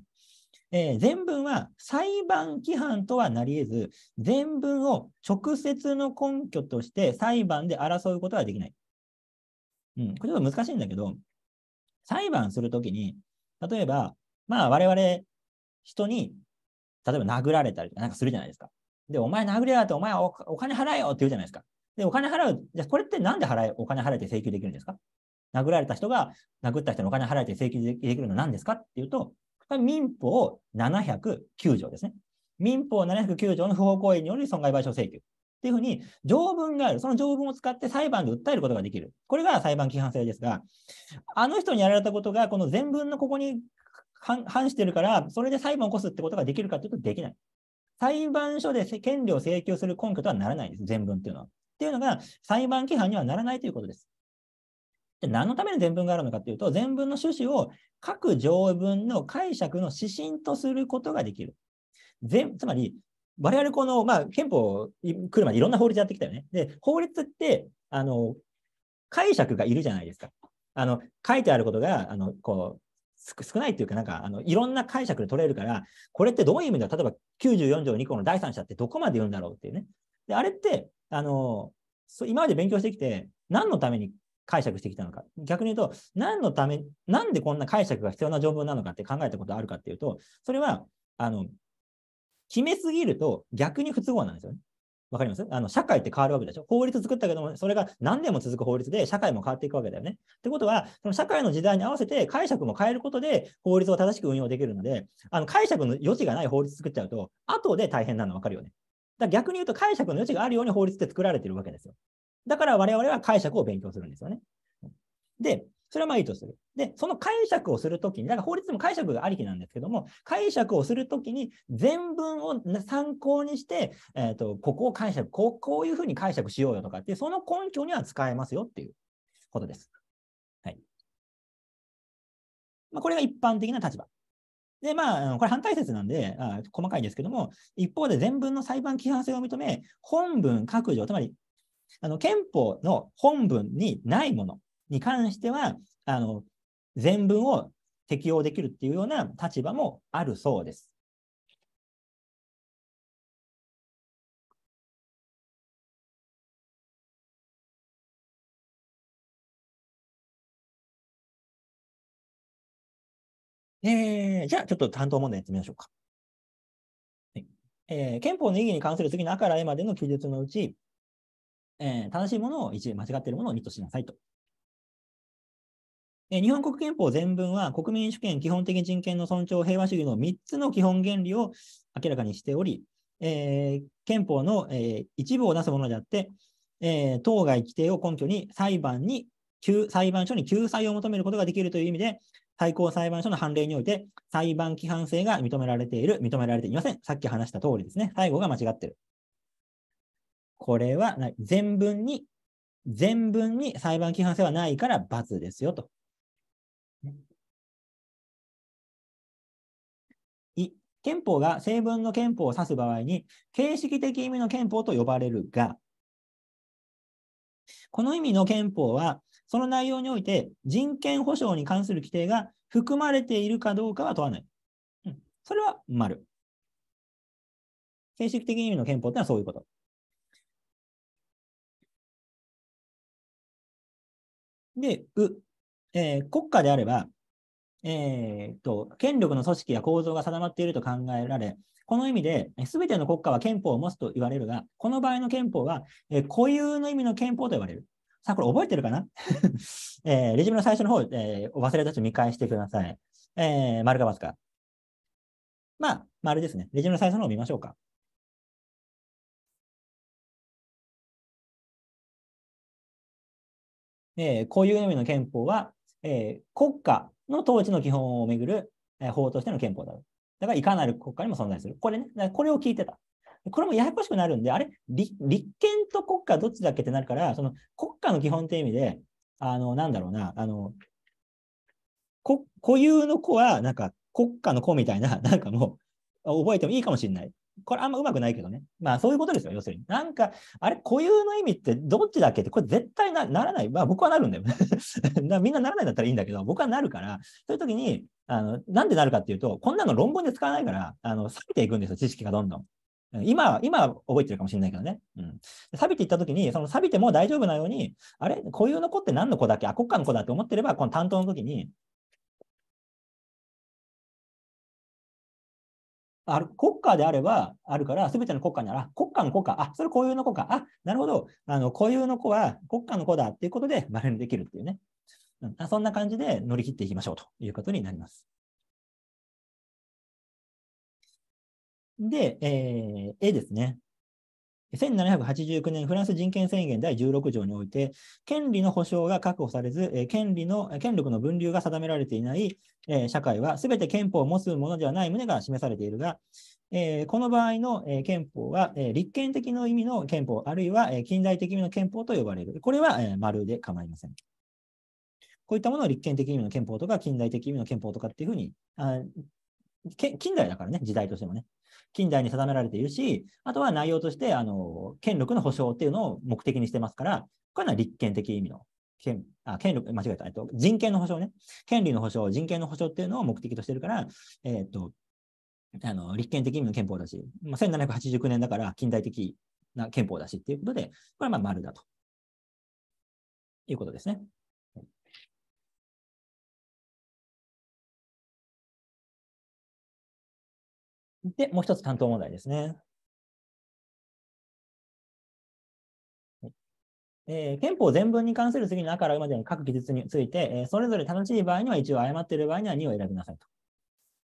えー、全文は裁判規範とはなり得ず、全文を直接の根拠として裁判で争うことはできない。うん、これちょっと難しいんだけど、裁判するときに、例えば、まあ我々、人に、例えば殴られたりなんかするじゃないですか。で、お前殴りやがって、お前お金払えよって言うじゃないですか。で、お金払う。じゃこれってなんで払え、お金払えて請求できるんですか殴られた人が、殴った人のお金払えて請求できるのは何ですかっていうと、民法709条ですね。民法709条の不法行為による損害賠償請求。っていうふうに、条文がある。その条文を使って裁判で訴えることができる。これが裁判規範性ですが、あの人にやられたことが、この全文のここに反してるから、それで裁判を起こすってことができるかというとできない。裁判所で権利を請求する根拠とはならないんです。全文っていうのは。っていうのが、裁判規範にはならないということです。で何のために全文があるのかというと、全文の趣旨を各条文の解釈の指針とすることができる。全つまり、我々この、まあ、憲法来るまでいろんな法律やってきたよね。で、法律ってあの解釈がいるじゃないですか。あの書いてあることがあのこう少ないというか、なんかあのいろんな解釈で取れるから、これってどういう意味だ例えば94条2項の第三者ってどこまで言うんだろうっていうね。であれってあのそう今まで勉強してきて、何のために解釈してきたのか。逆に言うと、何のため、なんでこんな解釈が必要な条文なのかって考えたことあるかっていうと、それは、あの、決めすぎると逆に不都合なんですよね。わかりますあの社会って変わるわけでしょ法律作ったけども、それが何年も続く法律で社会も変わっていくわけだよね。ってことは、その社会の時代に合わせて解釈も変えることで法律を正しく運用できるので、あの解釈の余地がない法律作っちゃうと、後で大変なの分かるよね。だ逆に言うと解釈の余地があるように法律って作られてるわけですよ。だから我々は解釈を勉強するんですよね。で、それはまあいいとする。で、その解釈をするときに、だから法律も解釈がありきなんですけども、解釈をするときに全文を参考にして、えっ、ー、と、ここを解釈、こう、こういうふうに解釈しようよとかって、その根拠には使えますよっていうことです。はい。まあ、これが一般的な立場。で、まあ、これ反対説なんで、あ細かいですけども、一方で全文の裁判規範性を認め、本文各条、つまりあの憲法の本文にないものに関しては、あの全文を適用できるっていうような立場もあるそうです。えー、じゃあ、ちょっと担当問題やってみましょうか。えー、憲法の意義に関する次の赤から A までの記述のうち、えー、正しいものを1、間違っているものを2としなさいと。えー、日本国憲法全文は国民主権、基本的人権の尊重、平和主義の3つの基本原理を明らかにしており、えー、憲法の、え一部を出すものであって、え当該規定を根拠に裁判に裁判所に救済を求めることができるという意味で、最高裁判所の判例において、裁判規範性が認められている、認められていません。さっき話した通りですね。最後が間違ってる。これは全文に、全文に裁判規範性はないから罰ですよと。憲法が成文の憲法を指す場合に、形式的意味の憲法と呼ばれるが、この意味の憲法は、その内容において人権保障に関する規定が含まれているかどうかは問わない。うん、それは丸。形式的意味の憲法ってのはそういうこと。で、う、えー、国家であれば、えーと、権力の組織や構造が定まっていると考えられ、この意味で、すべての国家は憲法を持つと言われるが、この場合の憲法は、えー、固有の意味の憲法と言われる。さあ、これ覚えてるかな、えー、レジュメの最初の方、えー、忘れた人見返してください。えー、丸か×か。まあ、丸ですね。レジュメの最初の方を見ましょうか。えー、固有の意味の憲法は、えー、国家の統治の基本をめぐる、えー、法としての憲法だろう。だからいかなる国家にも存在する。これね、これを聞いてた。これもややこしくなるんで、あれ、立憲と国家どっちだっけってなるから、その国家の基本って意味で、あの、なんだろうな、あの、固有の子は、なんか国家の子みたいな、なんかもう、覚えてもいいかもしれない。これあんまうまくないけどね。まあそういうことですよ、要するに。なんか、あれ、固有の意味ってどっちだっけって、これ絶対ならない。まあ僕はなるんだよ。だ みんなならないんだったらいいんだけど、僕はなるから、そういう時に、あの、なんでなるかっていうと、こんなの論文で使わないから、あの、錆びていくんですよ、知識がどんどん。今、今覚えてるかもしれないけどね。うん。錆びていった時に、その錆びても大丈夫なように、あれ固有の子って何の子だっけあ、国家の子だって思ってれば、この担当の時に、ある国家であればあるから、すべての国家なら、国家の子か、あ、それ固有の子か、あ、なるほど、あの固有の子は国家の子だっていうことでるにできるっていうね、うん、そんな感じで乗り切っていきましょうということになります。で、えー、絵ですね。1789年フランス人権宣言第16条において、権利の保障が確保されず、権利の権力の分流が定められていない社会は、すべて憲法を持つものではない旨が示されているが、この場合の憲法は、立憲的の意味の憲法、あるいは近代的意味の憲法と呼ばれる。これは丸で構いません。こういったものを立憲的意味の憲法とか、近代的意味の憲法とかっていうふうに、近代だからね、時代としてもね、近代に定められているし、あとは内容として、あの、権力の保障っていうのを目的にしてますから、これは立憲的意味の権あ権力、間違えた、えっと、人権の保障ね、権利の保障、人権の保障っていうのを目的としてるから、えっと、あの立憲的意味の憲法だし、まあ、1789年だから近代的な憲法だしっていうことで、これはまあ丸だということですね。で、もう一つ担当問題ですね。えー、憲法全文に関する次の赤からまでの各記述について、えー、それぞれ正しい場合には1を誤っている場合には2を選びなさいと。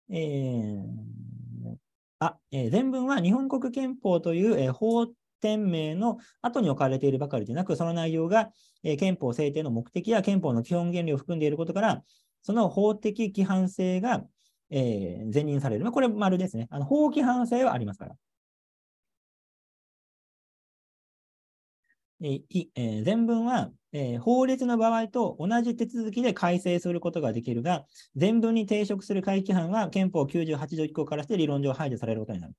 えー、あ、えー、全文は日本国憲法という、えー、法典名の後に置かれているばかりでなく、その内容が、えー、憲法制定の目的や憲法の基本原理を含んでいることから、その法的規範性がえー、前任される。まあ、これ、丸ですね。あの法規範性はありますから。えー、前文は、えー、法律の場合と同じ手続きで改正することができるが、前文に抵触する会規範は憲法98条以降からして理論上排除されることになる。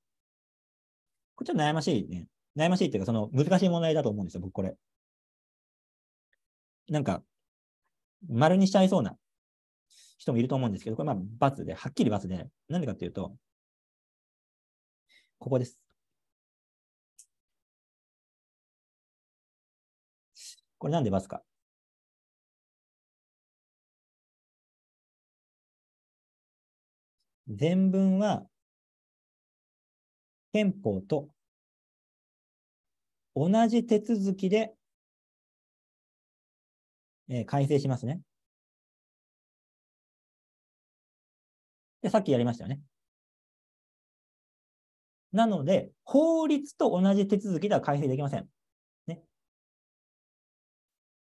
これちょっと悩ましいね。悩ましいっていうか、その難しい問題だと思うんですよ、僕これ。なんか、丸にしちゃいそうな人もいると思うんですけど、これまあ罰で、はっきり罰で、なんでかっていうと、ここです。これなんで罰か。全文は憲法と同じ手続きで、えー、改正しますね。で、さっきやりましたよね。なので、法律と同じ手続きでは改正できません。ね。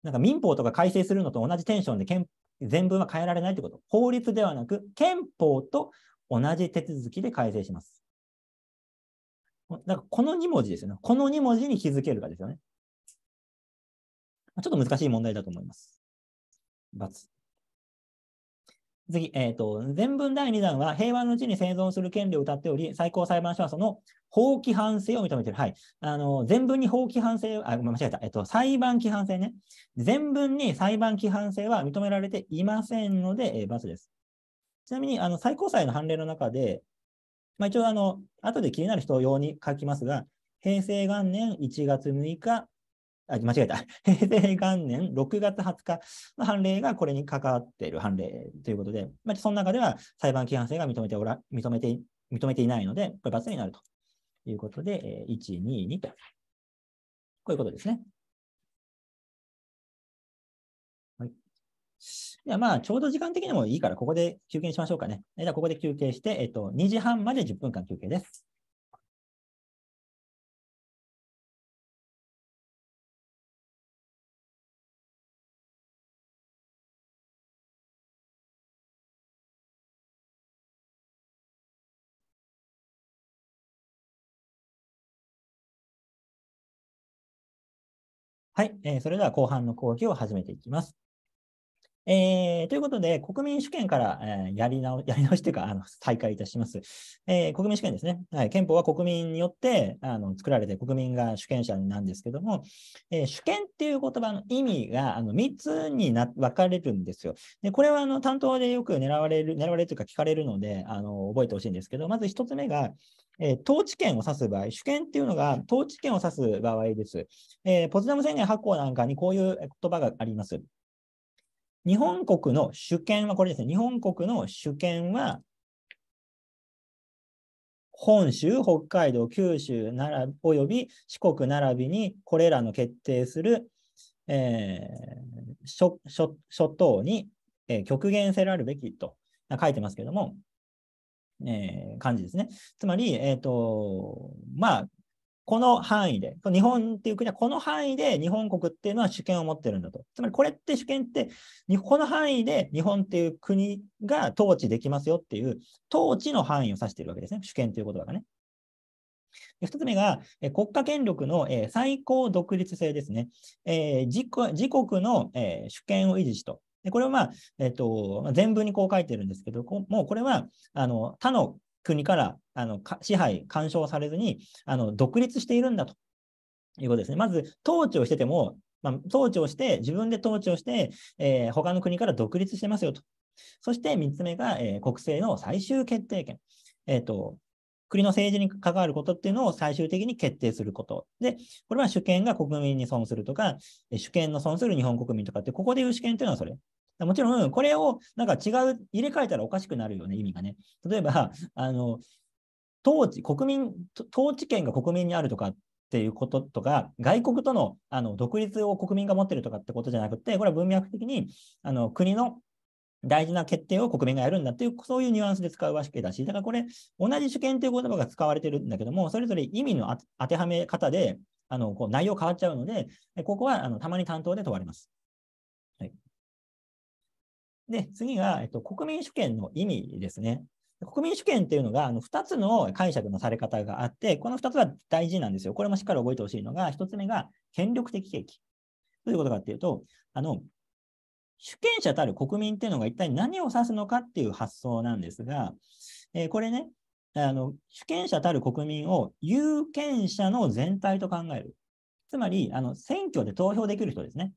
なんか民法とか改正するのと同じテンションで憲全文は変えられないってこと。法律ではなく、憲法と同じ手続きで改正します。んかこの2文字ですよね。この2文字に気づけるかですよね。ちょっと難しい問題だと思います。×。次、えー、と、前文第2弾は、平和のうちに生存する権利を謳っており、最高裁判所はその法規範性を認めている。はい。あの、前文に法規範性、あ、間違えた。えと、裁判規範性ね。前文に裁判規範性は認められていませんので、えー、×です。ちなみに、あの、最高裁の判例の中で、まあ、一応、あの、後で気になる人用に書きますが、平成元年1月6日、あ、間違えた。平成元年6月20日の判例がこれに関わっている判例ということで、まあ、その中では裁判規範性が認めておら、認めて、認めていないので、これ罰になるということで、えー、1、2、2と。こういうことですね。はい。ではまあ、ちょうど時間的にもいいから、ここで休憩しましょうかね。ではここで休憩して、えっと、2時半まで10分間休憩です。はい、えー、それでは後半の講義を始めていきます。えー、ということで、国民主権から、えー、やり直 やり直しというか、あの再開いたします、えー。国民主権ですね、はい。憲法は国民によってあの作られて、国民が主権者なんですけども、えー、主権っていう言葉の意味があの3つにな分かれるんですよ。でこれはあの担当でよく狙われる、狙われるというか聞かれるのであの、覚えてほしいんですけど、まず1つ目が、えー、統治権を指す場合、主権っていうのが統治権を指す場合です。えー、ポツダム宣言発行なんかにこういう言葉があります。日本国の主権はこれですね。日本国の主権は、本州、北海道、九州ならおよび四国並びにこれらの決定する、えー、諸諸諸島に、えー、極限せらるべきと書いてますけども、えー、感じですね。つまり、えっ、ー、と、まあ、この範囲で、日本っていう国はこの範囲で日本国っていうのは主権を持ってるんだと。つまりこれって主権って、この範囲で日本っていう国が統治できますよっていう、統治の範囲を指しているわけですね。主権という言葉がね。2つ目が、国家権力の、最高独立性ですね。えー、自国の、主権を維持しと。でこれは、まあえと、全文にこう書いてるんですけど、もうこれはあの他の国からあの支配、干渉されずにあの独立しているんだということですね。まず統治をしてても、まあ、統治をして、自分で統治をして、えー、他の国から独立してますよと。そして3つ目が、えー、国政の最終決定権。えー、と、国の政治に関わることっていうのを最終的に決定すること。で、これは主権が国民に損するとか、主権の損する日本国民とかって、ここで言う主権っていうのはそれ。もちろん、これをなんか違う、入れ替えたらおかしくなるよね、意味がね。例えば、あの、統治、国民、統治権が国民にあるとかっていうこととか、外国とのあの独立を国民が持ってるとかってことじゃなくて、これは文脈的にあの国の大事な決定を国民がやるんだっていう、そういうニュアンスで使うわけだし、だからこれ、同じ主権という言葉が使われてるんだけども、それぞれ意味の当てはめ方で、あのこう内容変わっちゃうので、ここはあのたまに担当で問われます。で、次が、えっと、国民主権の意味ですね。国民主権っていうのが、あの、2つの解釈のされ方があって、この2つは大事なんですよ。これもしっかり覚えてほしいのが、1つ目が、権力的機。どういうことかっていうと、あの、主権者たる国民っていうのが一体何を指すのかっていう発想なんですが、えー、これね、あの、主権者たる国民を有権者の全体と考える。つまり、あの、選挙で投票できる人ですね。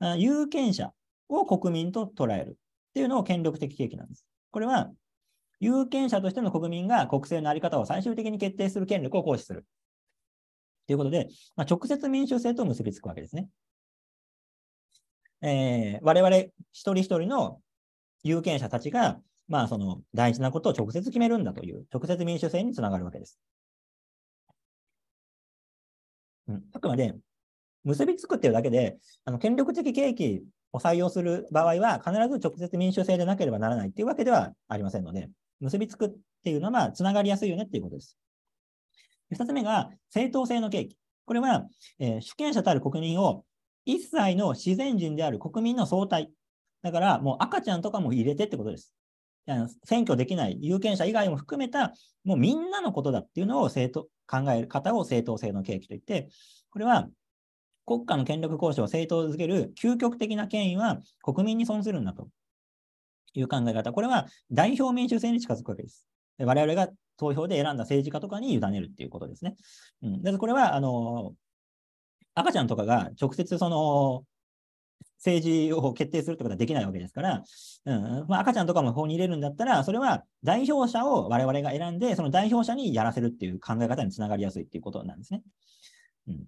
うん。有権者を国民と捉えるっていうのを権力的契機なんです。これは、有権者としての国民が国政の在り方を最終的に決定する権力を行使する。ということで、まあ、直接民主制と結びつくわけですね。えー、我々一人一人の有権者たちが、まあ、その大事なことを直接決めるんだという、直接民主制につながるわけです。うん、あくまで、結びつくっていうだけで、あの権力的契機を採用する場合は、必ず直接民主制でなければならないっていうわけではありませんので、結びつくっていうのは、つながりやすいよねっていうことです。2つ目が、正当性の契機。これは、えー、主権者たる国民を一切の自然人である国民の総体。だから、もう赤ちゃんとかも入れてってことです。選挙できない有権者以外も含めた、もうみんなのことだっていうのを正当考える方を正当性の契機といって、これは国家の権力行使を正当づける究極的な権威は国民に損するんだという考え方。これは代表民主制に近づくわけです。我々が投票で選んだ政治家とかに委ねるっていうことですね。うん、でこれは、あの、赤ちゃんとかが直接その政治を決定するってことはできないわけですから、うんまあ、赤ちゃんとかも法に入れるんだったら、それは代表者を我々が選んで、その代表者にやらせるっていう考え方につながりやすいっていうことなんですね。うん、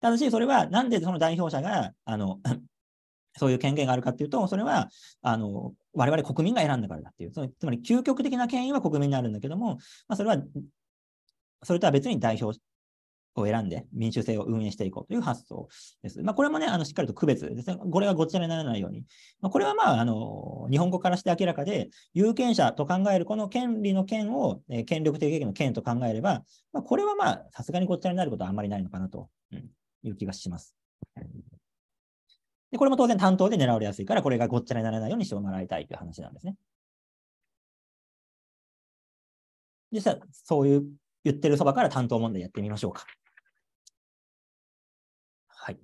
ただし、それはなんでその代表者が、あの、そういう権限があるかっていうと、それは、あの、我々国民が選んだからだっていう、そのつまり究極的な権威は国民にあるんだけども、まあ、それは、それとは別に代表を選んで民主制を運営していこうという発想です。まあ、これもね、あのしっかりと区別ですね。これがごっちゃにならないように。まあ、これはまあ、あの、日本語からして明らかで、有権者と考えるこの権利の権を、えー、権力的権の権と考えれば、まあ、これはまあ、さすがにごっちゃになることはあんまりないのかなと。うんいう気がします。でこれも当然担当で狙われやすいから、これがごっちゃにならないようにしてもらいたいという話なんですね。実際、そういう言ってるそばから担当問題やってみましょうか。はい。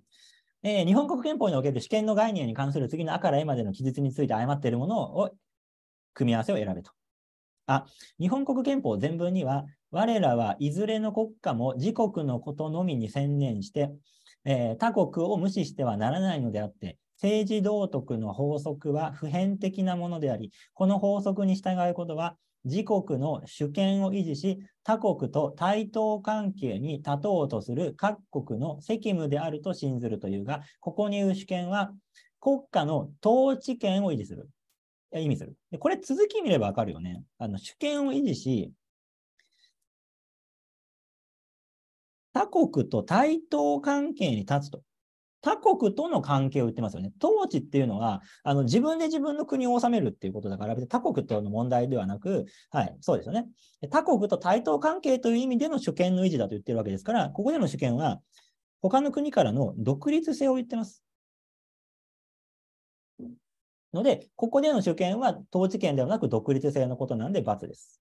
えー、日本国憲法における主権の概念に関する次のあから A までの記述について誤っているものを組み合わせを選べと。あ、日本国憲法全文には、我らはいずれの国家も自国のことのみに専念して、えー、他国を無視してはならないのであって、政治道徳の法則は普遍的なものであり、この法則に従うことは、自国の主権を維持し、他国と対等関係に立とうとする各国の責務であると信ずるというが、ここに言う主権は、国家の統治権を維持する。意味する。でこれ続き見ればわかるよね。あの主権を維持し、他国と対等関係に立つと。他国との関係を言ってますよね。統治っていうのは、あの自分で自分の国を治めるっていうことだから、別に他国との問題ではなく、はい、そうですよね。他国と対等関係という意味での主権の維持だと言ってるわけですから、ここでの主権は、他の国からの独立性を言ってます。ので、ここでの主権は統治権ではなく独立性のことなんで罰です。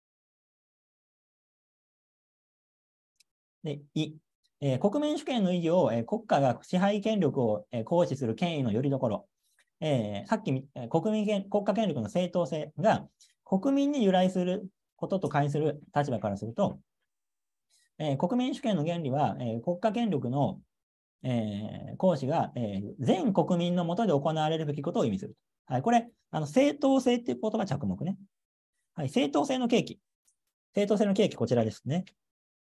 で、い、えー、国民主権の維持を、えー、国家が支配権力を、えー、行使する権威のよりどころ、えー、さっき、えー、国民権国家権力の正当性が国民に由来することと関する立場からすると、えー、国民主権の原理は、えー、国家権力の、えー、行使が、えー、全国民のもとで行われるべきことを意味する。はい、これ、あの正当性っていう言葉着目ね。はい、正当性の契機。正当性の契機、こちらですね。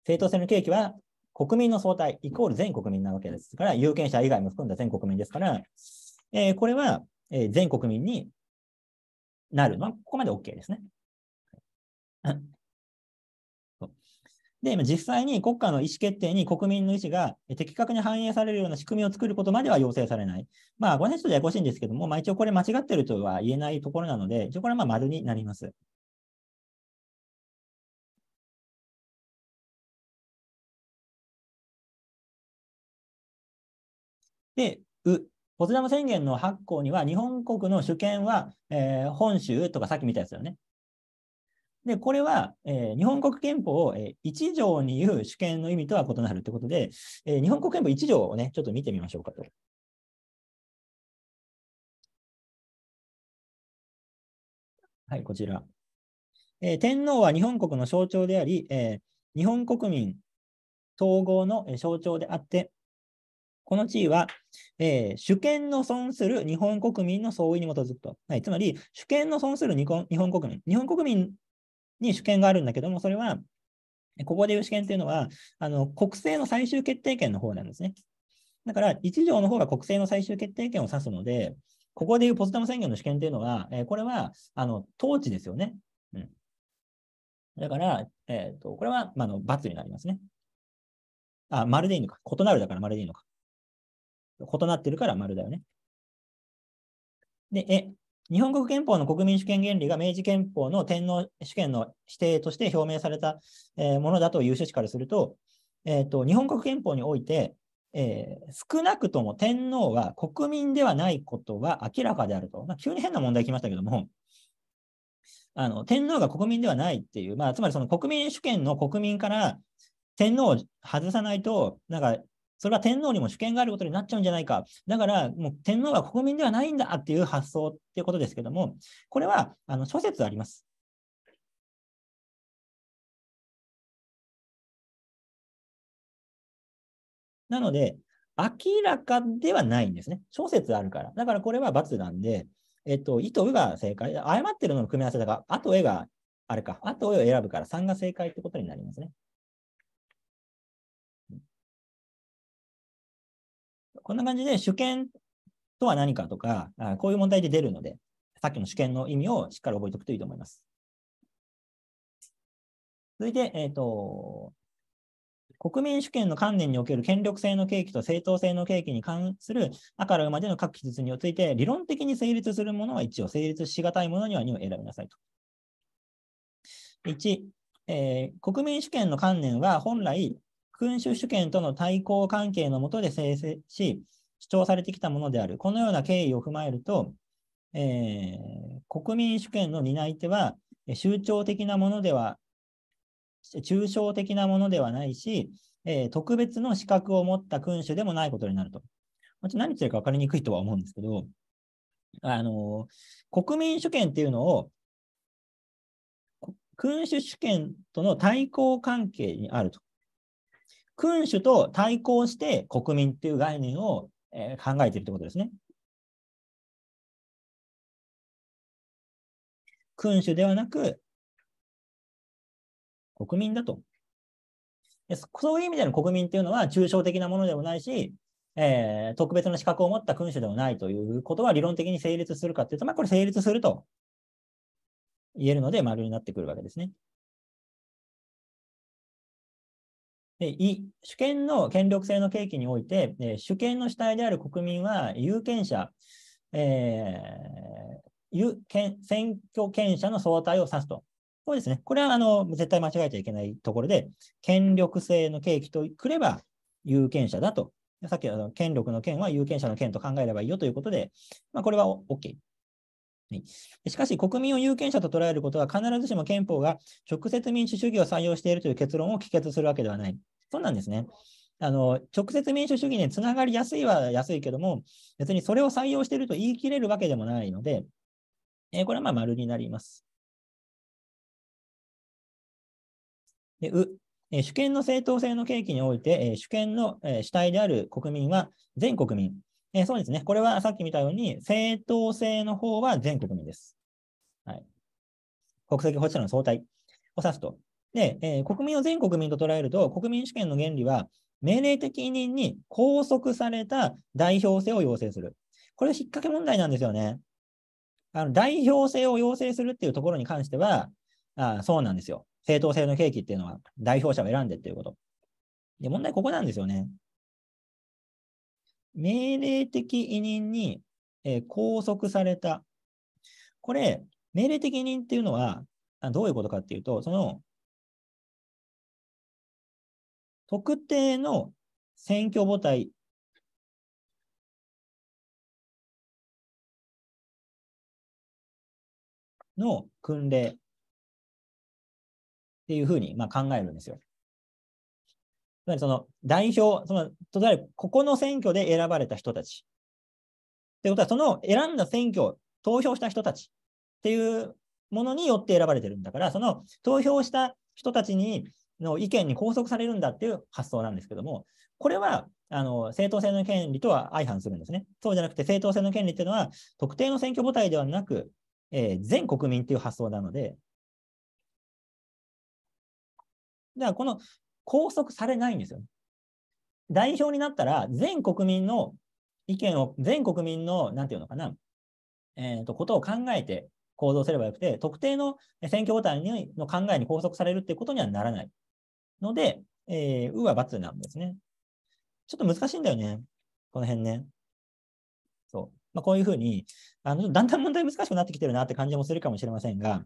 正当性の契機は国民の総体イコール全国民なわけですから、有権者以外も含んだ全国民ですから、えー、これは、えー、全国民になるのここまで OK ですね。で、実際に国家の意思決定に国民の意思が的確に反映されるような仕組みを作ることまでは要請されない。まあ、ごの辺ちょとややこしいんですけども、まあ、一応これ間違ってるとは言えないところなので、一応これはまあ丸になります。で、う、ポツダム宣言の発行には、日本国の主権は、えー、本州とかさっき見たやつだよね。で、これは、えー、日本国憲法を、えー、1条に言う主権の意味とは異なるということで、えー、日本国憲法1条をね、ちょっと見てみましょうかと。はい、こちら。えー、天皇は日本国の象徴であり、えー、日本国民統合の象徴であって、この地位は、えー、主権の損する日本国民の相違に基づくと。はい、つまり、主権の損する日本国民。日本国民に主権があるんだけども、それは、ここでいう主権というのは、あの国政の最終決定権の方なんですね。だから、1条の方が国政の最終決定権を指すので、ここでいうポツダム宣言の主権というのは、えー、これはあの統治ですよね。うん、だから、えーと、これは、まあの、罰になりますね。あ、まるでいいのか。異なるだからまるでいいのか。異なってるから丸だよね。で、え、日本国憲法の国民主権原理が明治憲法の天皇主権の指定として表明された、えー、ものだという趣旨からすると、えーと、と日本国憲法において、えー、少なくとも天皇は国民ではないことは明らかであると、まあ、急に変な問題来ましたけども、あの天皇が国民ではないっていう、まあ、つまりその国民主権の国民から天皇を外さないと、なんかそれは天皇にも主権があることになっちゃうんじゃないか。だから、もう天皇は国民ではないんだっていう発想っていうことですけども、これはあの諸説あります。なので、明らかではないんですね。諸説あるから。だからこれは罰なんで、えっと、いとうが正解。誤ってるのの組み合わせだが、あとえが、あれか、あとえを選ぶから3が正解ってことになりますね。こんな感じで主権とは何かとか、こういう問題で出るので、さっきの主権の意味をしっかり覚えておくといいと思います。続いて、えっ、ー、と、国民主権の観念における権力性の契機と正当性の契機に関する赤から馬での各記述について、理論的に成立するものは一応成立しがたいものには2を選びなさいと。1、えー、国民主権の観念は本来、君主主権との対抗関係のもとで生成し、主張されてきたものである。このような経緯を踏まえると、えー、国民主権の担い手は、宗長的なものでは、抽象的なものではないし、えー、特別の資格を持った君主でもないことになると。まあ、ち何言ってるか分かりにくいとは思うんですけど、あのー、国民主権っていうのを、君主主権との対抗関係にあると。君主と対抗して国民っていう概念を、えー、考えているということですね。君主ではなく、国民だと。そういう意味での国民っていうのは抽象的なものでもないし、えー、特別な資格を持った君主でもないということは理論的に成立するかっていうと、まあ、これ成立すると言えるので、丸になってくるわけですね。主権の権力制の契機において、主権の主体である国民は有権者、えー、選挙権者の相対を指すと。これですね。これはあの絶対間違えちゃいけないところで、権力制の契機とくれば有権者だと。さっきの権力の権は有権者の権と考えればいいよということで、まあ、これは OK はい、しかし、国民を有権者と捉えることは、必ずしも憲法が直接民主主義を採用しているという結論を帰結するわけではない。そうなんですね。あの直接民主主義につながりやすいは安いけども、別にそれを採用していると言い切れるわけでもないので、えー、これはまあ丸になります。でうえー、主権の正当性の契機において、えー、主権の、えー、主体である国民は全国民、えー、そうですね。これはさっき見たように、正当性の方は全国民です。はい。国籍保持者の総体を指すと。で、えー、国民を全国民と捉えると、国民主権の原理は、命令的委任に拘束された代表性を要請する。これ引っ掛け問題なんですよね。あの代表性を要請するっていうところに関しては、あそうなんですよ。正当性の契機っていうのは代表者を選んでっていうこと。で、問題ここなんですよね。命令的委任に、え拘束された。これ、命令的委任っていうのは、どういうことかっていうと、その、特定の選挙母体の訓令っていうふうにまあ考えるんですよ。つまりその代表、その、とえここの選挙で選ばれた人たち。ってことは、その選んだ選挙、投票した人たちっていうものによって選ばれてるんだから、その投票した人たちにの意見に拘束されるんだっていう発想なんですけども、これはあの正当性の権利とは相反するんですね。そうじゃなくて、正当性の権利っていうのは、特定の選挙母体ではなく、えー、全国民っていう発想なので、だかこの拘束されないんですよ。代表になったら、全国民の意見を、全国民の、なんていうのかな、えっ、ー、と、ことを考えて行動すればよくて、特定の選挙ボタンの考えに拘束されるっていうことにはならない。ので、えー、うは罰なんですね。ちょっと難しいんだよね。この辺ね。そう。まあ、こういうふうに、あの、だんだん問題難しくなってきてるなって感じもするかもしれませんが、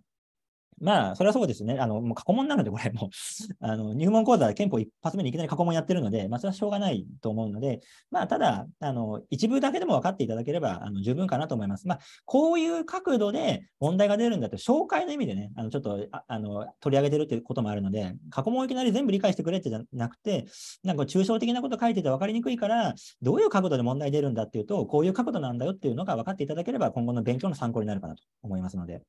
まあ、それはそうですね。あの、もう過去問なので、これも あの、入門講座、憲法一発目にいきなり過去問やってるので、まあ、それはしょうがないと思うので、まあ、ただ、あの、一部だけでも分かっていただければ、あの、十分かなと思います。まあ、こういう角度で問題が出るんだと、紹介の意味でね、あの、ちょっと、ああの、取り上げてるっていうこともあるので、過去問をいきなり全部理解してくれってじゃなくて、なんか抽象的なこと書いてて分かりにくいから、どういう角度で問題出るんだっていうと、こういう角度なんだよっていうのが分かっていただければ、今後の勉強の参考になるかなと思いますので。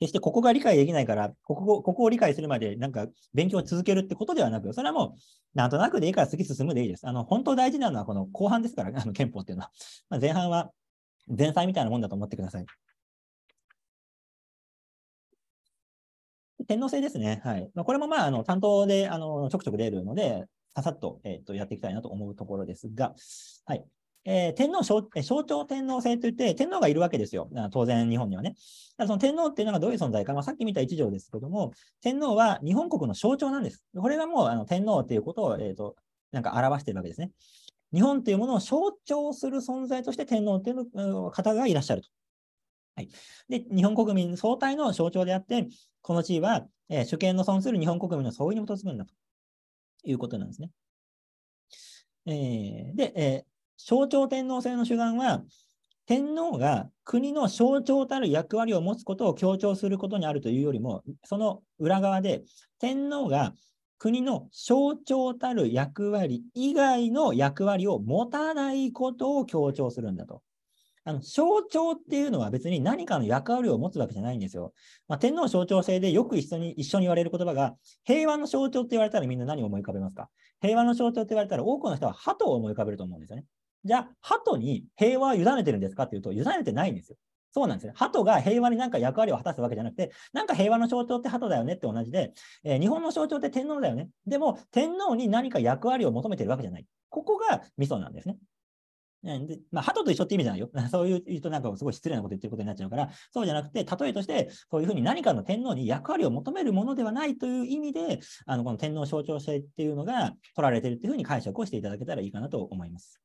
決してここが理解できないから、ここここを理解するまでなんか勉強を続けるってことではなく、それはもうなんとなくでいいから次進むでいいです。あの本当大事なのはこの後半ですから、あの憲法っていうのは。まあ、前半は前菜みたいなもんだと思ってください。天皇制ですね。はい。まあ、これもまあ、あの、担当で、あの、ちょくちょく出るので、ささっと、えっ、と、やっていきたいなと思うところですが、はい。えー、天皇象徴天皇制といって、天皇がいるわけですよ。当然、日本にはね。だその天皇っていうのがどういう存在か、まあ、さっき見た一条ですけども、天皇は日本国の象徴なんです。これがもうあの天皇っていうことを、えーと、なんか表してるわけですね。日本というものを象徴する存在として天皇っていう方がいらっしゃると。はい、で日本国民総体の象徴であって、この地位は、えー、主権の損する日本国民の総意に基づくんだということなんですね。えー、で、えー象徴天皇制の主眼は、天皇が国の象徴たる役割を持つことを強調することにあるというよりも、その裏側で、天皇が国の象徴たる役割以外の役割を持たないことを強調するんだと。あの象徴っていうのは別に何かの役割を持つわけじゃないんですよ。まあ、天皇象徴制でよく一緒に一緒に言われる言葉が、平和の象徴って言われたらみんな何を思い浮かべますか平和の象徴って言われたら多くの人は鳩を思い浮かべると思うんですよね。じゃあ、鳩に平和を委ねてるんですかっていうと、委ねてないんですよ。そうなんですね。鳩が平和になんか役割を果たすわけじゃなくて、なんか平和の象徴って鳩だよねって同じで、えー、日本の象徴って天皇だよね。でも、天皇に何か役割を求めてるわけじゃない。ここがミソなんですね。でまあ、鳩と一緒って意味じゃないよ。そういう言うとなんかすごい失礼なこと言ってることになっちゃうから、そうじゃなくて、例えとして、そういうふうに何かの天皇に役割を求めるものではないという意味で、あのこの天皇象徴性っていうのが取られてるっていうふうに解釈をしていただけたらいいかなと思います。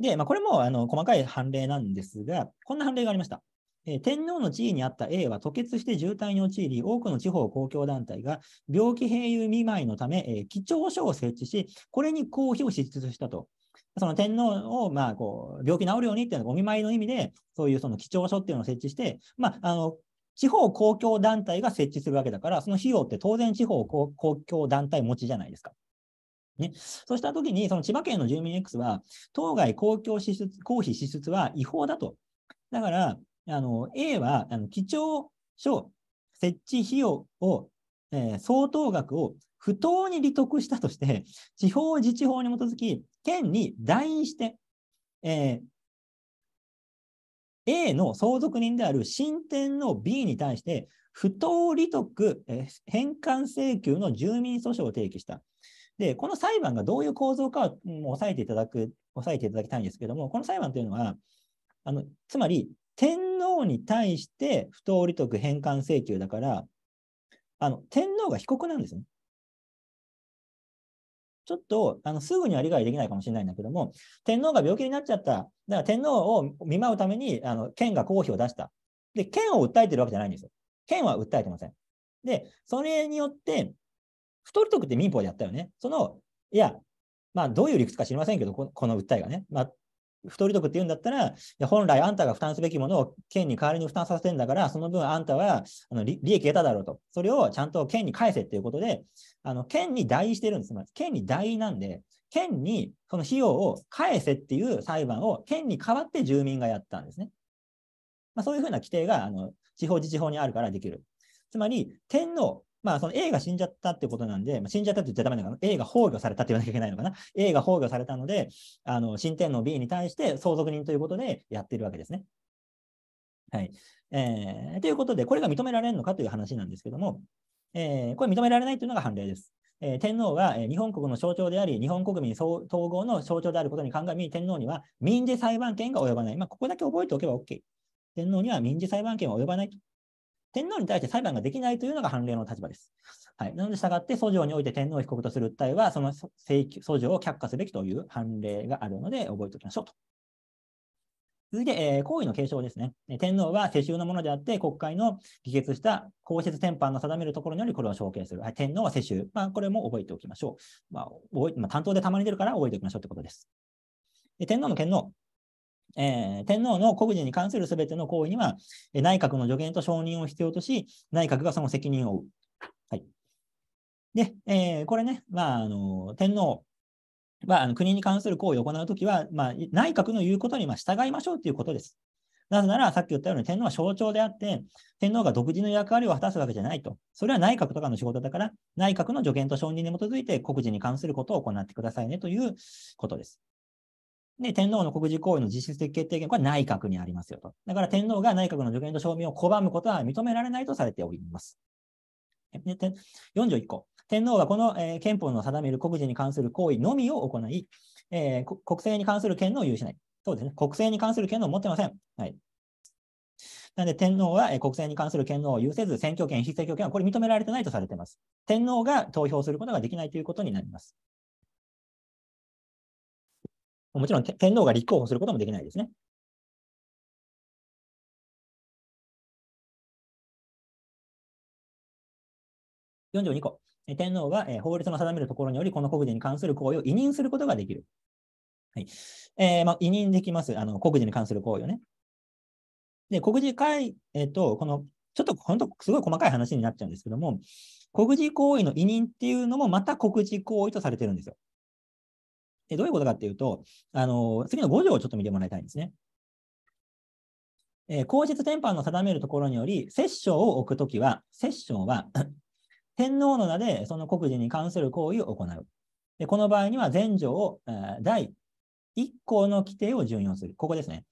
で、まあ、これもあの細かい判例なんですが、こんな判例がありました。えー、天皇の地位にあった A は吐血して渋滞に陥り、多くの地方公共団体が病気併有見舞いのため、えー、基調書を設置し、これに公費を支出したと。その天皇を、まあ、こう病気治るようにっていうのがお見舞いの意味で、そういうその基調書っていうのを設置して、まあ、あの地方公共団体が設置するわけだから、その費用って当然地方公共団体持ちじゃないですか。ね、そうしたときに、その千葉県の住民 X は、当該公共支出公費支出は違法だと。だから、あの A はあの基調書設置費用を、えー、相当額を不当に利得したとして、地方自治法に基づき、県に代印して、えー、A の相続人である新店の B に対して、不当利得、えー、返還請求の住民訴訟を提起した。で、この裁判がどういう構造かを押さえていただく、押さえていただきたいんですけども、この裁判というのは、あのつまり、天皇に対して不当利得返還請求だから、あの天皇が被告なんですね。ちょっとあのすぐには理解できないかもしれないんだけども、天皇が病気になっちゃった。だから天皇を見舞うためにあの県が公費を出した。で、県を訴えてるわけじゃないんですよ。県は訴えてません。で、それによって、不取り得って民法でやったよね。その、いや、まあ、どういう理屈か知りませんけど、この訴えがね。まあ不取り得って言うんだったら、本来あんたが負担すべきものを県に代わりに負担させてんだから、その分あんたはあの利益得ただろうと。それをちゃんと県に返せっていうことで、あの県に代位してるんです。ま県に代位なんで、県にその費用を返せっていう裁判を県に代わって住民がやったんですね。まあ、そういうふうな規定があの地方自治法にあるからできる。つまり、天皇、まあ、その A が死んじゃったってことなんで、まあ、死んじゃったって言っちゃダメなのかな。A が崩御されたって言わなきゃいけないのかな。A が崩御されたので、あの、新天皇 B に対して相続人ということでやってるわけですね。はい。えー、ということで、これが認められるのかという話なんですけども、えー、これ認められないというのが判例です。えー、天皇は、えー、日本国の象徴であり、日本国民統合の象徴であることに鑑み、天皇には民事裁判権が及ばない。まあ、ここだけ覚えておけば OK。天皇には民事裁判権は及ばないと天皇に対して裁判ができないというのが判例の立場です。はい、なので、従って、訴状において天皇被告とする訴えは、その請求訴状を却下すべきという判例があるので、覚えておきましょうと。続いて、えー、行為の継承ですね。天皇は世襲のものであって、国会の議決した公設典範の定めるところによりこれを承継する。はい、天皇は世襲。まあ、これも覚えておきましょう。まあ、覚えまあ、担当でたまに出るから覚えておきましょうということです。天皇の権能、えー、天皇の国事に関するすべての行為には、内閣の助言と承認を必要とし、内閣がその責任を負う。はい、で、えー、これね、まああの、天皇はあの国に関する行為を行うときは、まあ、内閣の言うことにま従いましょうということです。なぜなら、さっき言ったように天皇は象徴であって、天皇が独自の役割を果たすわけじゃないと。それは内閣とかの仕事だから、内閣の助言と承認に基づいて、国事に関することを行ってくださいねということです。で、天皇の国事行為の実質的決定権、これは内閣にありますよと。だから天皇が内閣の助言と証明を拒むことは認められないとされております。41個。天皇はこの、えー、憲法の定める国事に関する行為のみを行い、えー、国政に関する権能を有しない。そうですね。国政に関する権能を持ってません。はい。なので天皇は国政に関する権能を有せず、選挙権、非選挙権はこれ認められてないとされています。天皇が投票することができないということになります。もちろん天皇が立候補することもできないですね。42個。天皇は、え法律の定めるところにより、この国事に関する行為を委任することができる。はいえー、まあ、委任できます。あの国事に関する行為をね。で、国事会、えっ、ー、と、この、ちょっと本当、すごい細かい話になっちゃうんですけども、国事行為の委任っていうのも、また国事行為とされてるんですよ。えどういうことかっていうと、あの次の5条をちょっと見てもらいたいんですね。えー、口天般の定めるところにより、摂政を置くときは、摂政は 天皇の名でその国事に関する行為を行う。でこの場合には、前条を、え第1項の規定を順用する。ここですね。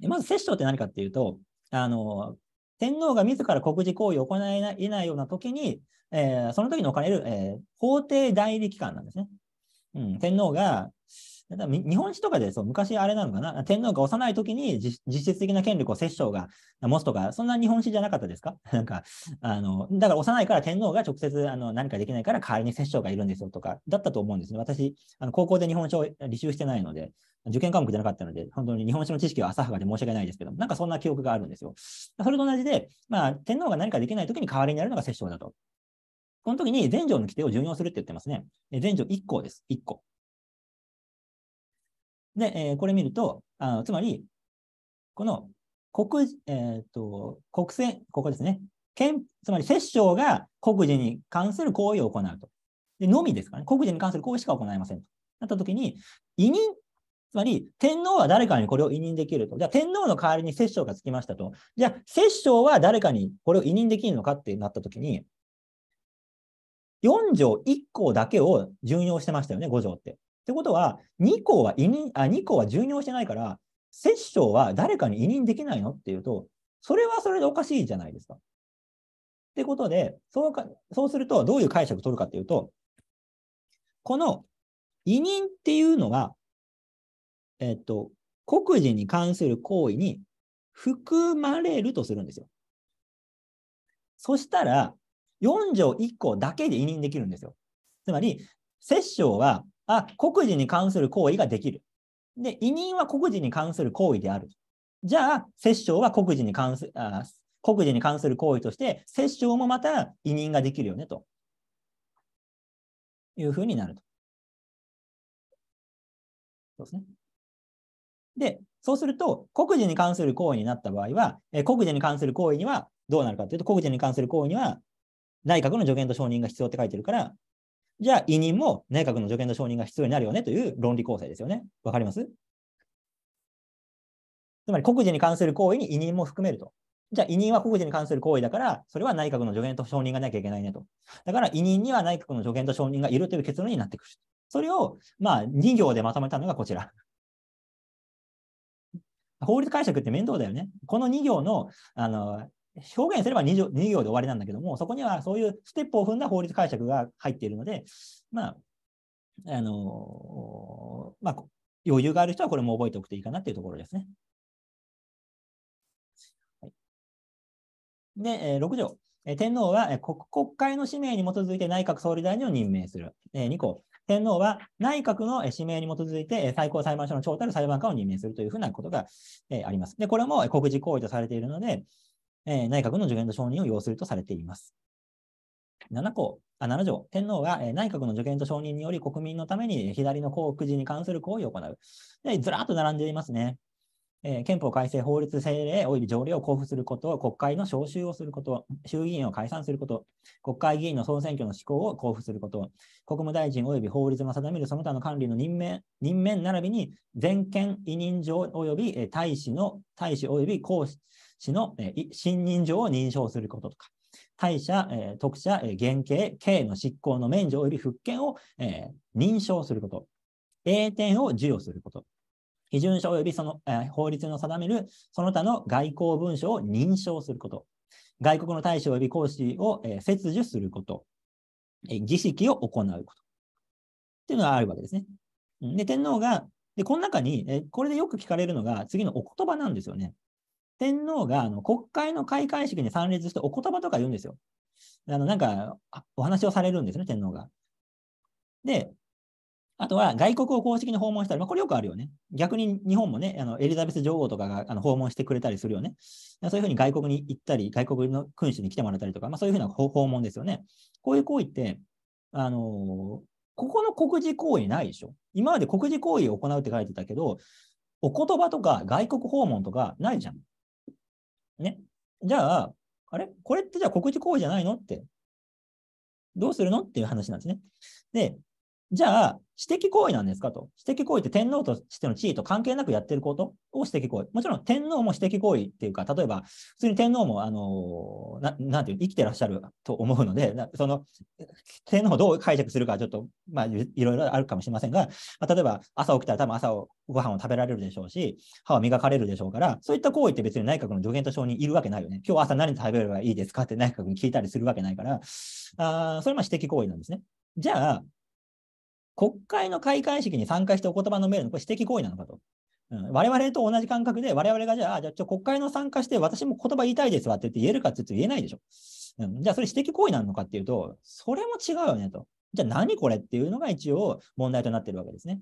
でまず、摂政って何かっていうと、あの天皇が自ら国事行為を行えないような時に、えー、その時に置かれる、えー、法定代理機関なんですね。うん、天皇が、日本史とかでそう昔あれなのかな、天皇が幼い時に実質的な権力を摂政が持つとか、そんな日本史じゃなかったですか なんか、あの、だから幼いから天皇が直接あの何かできないから代わりに摂政がいるんですよとか、だったと思うんですね。私、あの高校で日本史を履修してないので、受験科目じゃなかったので、本当に日本史の知識は浅はかで申し訳ないですけど、なんかそんな記憶があるんですよ。それと同じで、まあ、天皇が何かできない時に代わりになるのが摂政だと。この時に全条の規定を順用するって言ってますね。全条1項です。1項。で、えー、これ見ると、あつまり、この国、えっ、ー、と、国政、ここですね。憲つまり、摂政が国事に関する行為を行うと。で、のみですからね。国事に関する行為しか行いませんと。なった時に、委任、つまり、天皇は誰かにこれを委任できると。じゃあ、天皇の代わりに摂政がつきましたと。じゃあ、摂政は誰かにこれを委任できるのかってなった時に、4条1項だけを順用してましたよね、5条って。ってことは、2項は委任あ2項は順用してないから、摂政は誰かに委任できないのっていうと、それはそれでおかしいじゃないですか。ってことで、そうかそうするとどういう解釈を取るかっていうと、この委任っていうのは、えっと、国事に関する行為に含まれるとするんですよ。そしたら、4条1項だけで委任できるんですよ。つまり、摂政は、あ、国事に関する行為ができる。で、委任は国事に関する行為である。じゃあ、摂政は国事に関すあ国事に関する行為として、摂政もまた委任ができるよね、というふうになると。そうですね。で、そうすると、国事に関する行為になった場合は、え国事に関する行為にはどうなるかというと、国事に関する行為には内閣の助言と承認が必要って書いてるから、じゃあ委任も内閣の助言と承認が必要になるよねという論理構成ですよね。わかりますつまり国事に関する行為に委任も含めると。じゃあ委任は国事に関する行為だから、それは内閣の助言と承認がなきゃいけないねと。だから委任には内閣の助言と承認がいるという結論になってくる。それを、まあ、2行でまとめたのがこちら。法律解釈って面倒だよね。この2行のあの表現すれば 2, 2行で終わりなんだけども、そこにはそういうステップを踏んだ法律解釈が入っているので、まあ、あの、まあ、余裕がある人はこれも覚えておくといいかなっていうところですね。で、えー、6条。天皇は国会の使命に基づいて内閣総理大臣を任命する。2項、天皇は内閣の使命に基づいて最高裁判所の長たる裁判官を任命するというふうなことがあります。で、これも国事行為とされているので、えー、内閣の助言と承認を要するとされています。7項、あ7条、天皇が、え内閣の助言と承認により国民のために左の幸福寺に関する行為を行う。でずらっと並んでいますね。え憲法改正法律政令及び条例を交付すること、国会の召集をすること、衆議院を解散すること、国会議員の総選挙の施行を交付すること、国務大臣及び法律が定めるその他の管理の任命、任命並びに全権委任状及び大使の、大使及び公使、氏の、えー、信任状を認証することとか、大社、えー、特社、えー、減刑、刑の執行の免除及び復権を、えー、認証すること、栄点を授与すること、批准書及びその、えー、法律の定めるその他の外交文書を認証すること、外国の大使及び公使を、えー、切除すること、えー、儀式を行うことっていうのがあるわけですね。で、天皇が、で、この中に、えー、これでよく聞かれるのが次のお言葉なんですよね。天皇があの国会の開会式に参列してお言葉とか言うんですよ。あのなんかお話をされるんですね、天皇が。で、あとは外国を公式に訪問したり、まあ、これよくあるよね。逆に日本もね、あのエリザベス女王とかがあの訪問してくれたりするよね。そういうふうに外国に行ったり、外国の君主に来てもらったりとか、まあ、そういうふうな訪問ですよね。こういう行為って、あのー、ここの国事行為ないでしょ。今まで国事行為を行うって書いてたけど、お言葉とか外国訪問とかないじゃん。ね。じゃあ、あれこれってじゃあ告知行為じゃないのって。どうするのっていう話なんですね。で、じゃあ、私的行為なんですかと。私的行為って天皇としての地位と関係なくやってることを私的行為。もちろん天皇も私的行為っていうか、例えば、普通に天皇も、あのー、ななんていう、生きてらっしゃると思うので、その、天皇をどう解釈するか、ちょっと、まあ、いろいろあるかもしれませんが、まあ、例えば、朝起きたら多分朝を、ご飯を食べられるでしょうし、歯を磨かれるでしょうから、そういった行為って別に内閣の助言と承認いるわけないよね。今日朝何食べればいいですかって内閣に聞いたりするわけないから、あそれも私的行為なんですね。じゃあ、国会の開会式に参加してお言葉のメールの、これ私的行為なのかと。うん、我々と同じ感覚で、我々がじゃあ、じゃあ国会の参加して私も言葉言いたいですわって言って言えるかって言って言えないでしょ。うん、じゃあそれ私的行為なのかっていうと、それも違うよねと。じゃあ何これっていうのが一応問題となってるわけですね。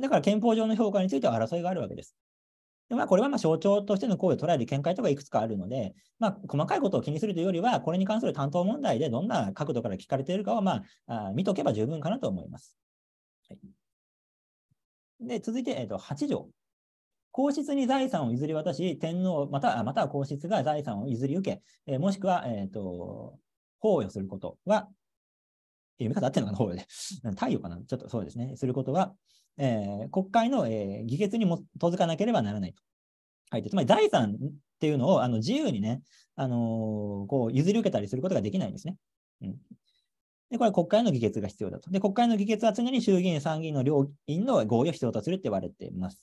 だから憲法上の評価については争いがあるわけです。でまあ、これはま象徴としての行為を捉える見解とかいくつかあるので、まあ、細かいことを気にするというよりは、これに関する担当問題でどんな角度から聞かれているかはまあ見とけば十分かなと思います。はい、で続いて、えーと、8条。皇室に財産を譲り渡し、天皇またまたは皇室が財産を譲り受け、えー、もしくは、えーと、包与することは、読み方合ってるのかな、放与で。太陽かな、ちょっとそうですね、することは、えー、国会の、えー、議決にもづかなければならないと。はい、つまり財産っていうのをあの自由にね、あのー、こう譲り受けたりすることができないんですね。うん、で、これ国会の議決が必要だと。で、国会の議決は常に衆議院、参議院の両院の合意を必要とするって言われています。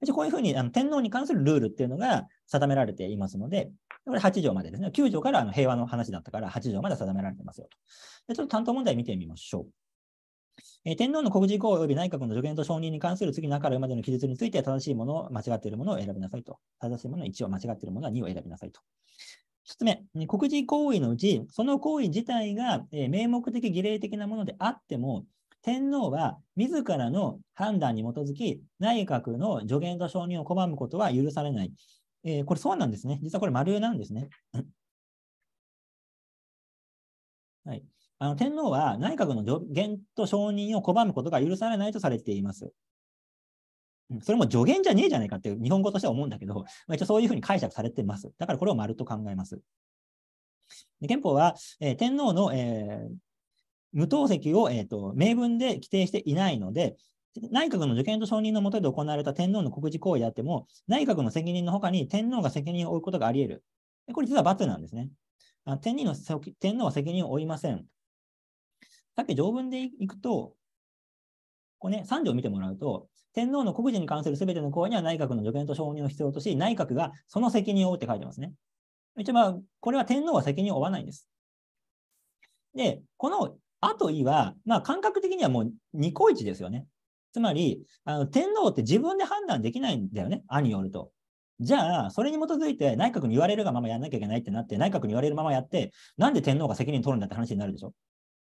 一応こういうふうにあの天皇に関するルールっていうのが定められていますので、これ8条までですね、9条からあの平和の話だったから8条まで定められてますよと。でちょっと担当問題見てみましょう。えー、天皇の国事行為及び内閣の助言と承認に関する次の中からまでの記述について正しいものを間違っているものを選びなさいと。正しいものは1を間違っているものは2を選びなさいと。1つ目、告示行為のうち、その行為自体が、え名目的、儀礼的なものであっても、天皇は自らの判断に基づき、内閣の助言と承認を拒むことは許されない。えー、これ、そうなんですね。実はこれ、丸なんですね。はい、あの天皇は内閣の助言と承認を拒むことが許されないとされています。それも助言じゃねえじゃないかって日本語としては思うんだけど、まあ、一応そういうふうに解釈されてます。だからこれを丸と考えます。で憲法は、えー、天皇の、えー、無党籍を、えーと、明文で規定していないので、内閣の受験と承認のもとで行われた天皇の国事行為であっても、内閣の責任のほかに天皇が責任を負うことがあり得る。これ実は罰なんですね。あ天皇の天皇は責任を負いません。さっき条文でいくと、ここね、3条を見てもらうと、天皇の国事に関するすべての行為には内閣の助言と承認を必要とし、内閣がその責任を負うって書いてますね。一応まあ、これは天皇は責任を負わないんです。で、このあといは、まあ、感覚的にはもう二個一ですよね。つまり、あの天皇って自分で判断できないんだよね、あによると。じゃあ、それに基づいて内閣に言われるがままやんなきゃいけないってなって、内閣に言われるままやって、なんで天皇が責任取るんだって話になるでしょ。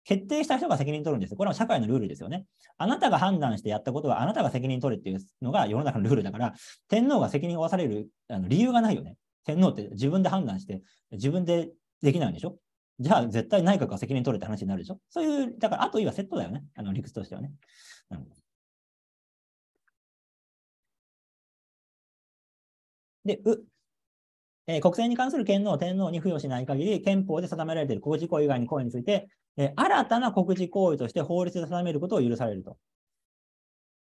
決定した人が責任取るんですこれは社会のルールですよね。あなたが判断してやったことはあなたが責任取れっていうのが世の中のルールだから、天皇が責任を負わされるあの理由がないよね。天皇って自分で判断して、自分でできないんでしょじゃあ絶対内閣が責任取れって話になるでしょそういう、だからあといはセットだよね。あの理屈としてはね。うんで、う、えー、国政に関する権能を天皇に付与しない限り、憲法で定められている国事行為以外の行為について、えー、新たな国事行為として法律で定めることを許されると。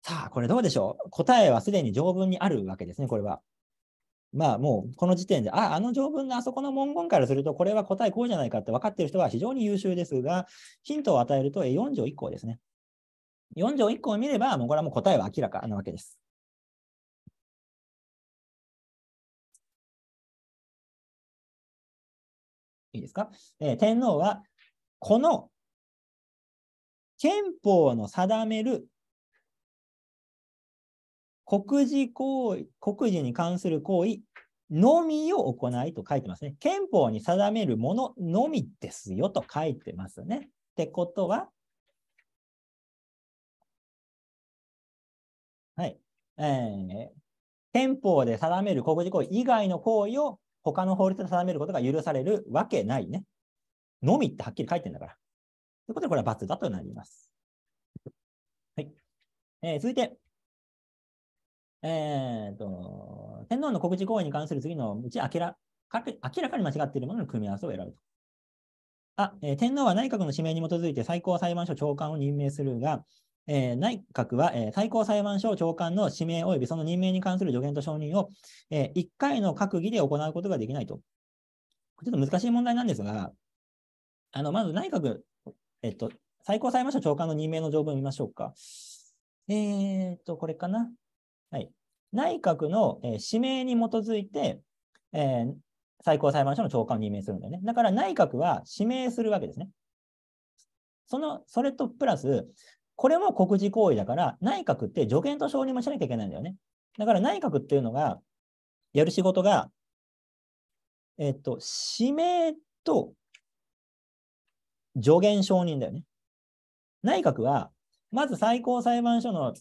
さあ、これどうでしょう答えはすでに条文にあるわけですね、これは。まあもうこの時点で、あ、あの条文のあそこの文言からすると、これは答えこうじゃないかって分かっている人は非常に優秀ですが、ヒントを与えると4条1項ですね。4条1項を見れば、もうこれはもう答えは明らかなわけです。いですか、えー、天皇は、この憲法の定める国事行為、国事に関する行為のみを行いと書いてますね。憲法に定めるもののみですよと書いてますね。ってことは、はい。えー、憲法で定める国事行為以外の行為を他の法律で定めることが許されるわけないね。のみってはっきり書いてんだから。ということで、これは罰だとなります。はい。えー、続いて、えー、と、天皇の国事行為に関する次のうち明らか明らかに間違っているものの組み合わせを選ぶと。あ、えー、天皇は内閣の指名に基づいて最高裁判所長官を任命するが、えー、内閣は、えー、最高裁判所長官の指名及びその任命に関する助言と承認を、えー、1回の閣議で行うことができないと。ちょっと難しい問題なんですが、あのまず内閣、えっと、最高裁判所長官の任命の条文を見ましょうか。えー、っと、これかな。はい。内閣の、え指名に基づいて、え最高裁判所の長官を任命するんだよね。だから内閣は指名するわけですね。その、それとプラス、これも告示行為だから、内閣って助言と承認もしなきゃいけないんだよね。だから内閣っていうのが、やる仕事が、えっと、指名と助言承認だよね。内閣は、まず最高裁判所の、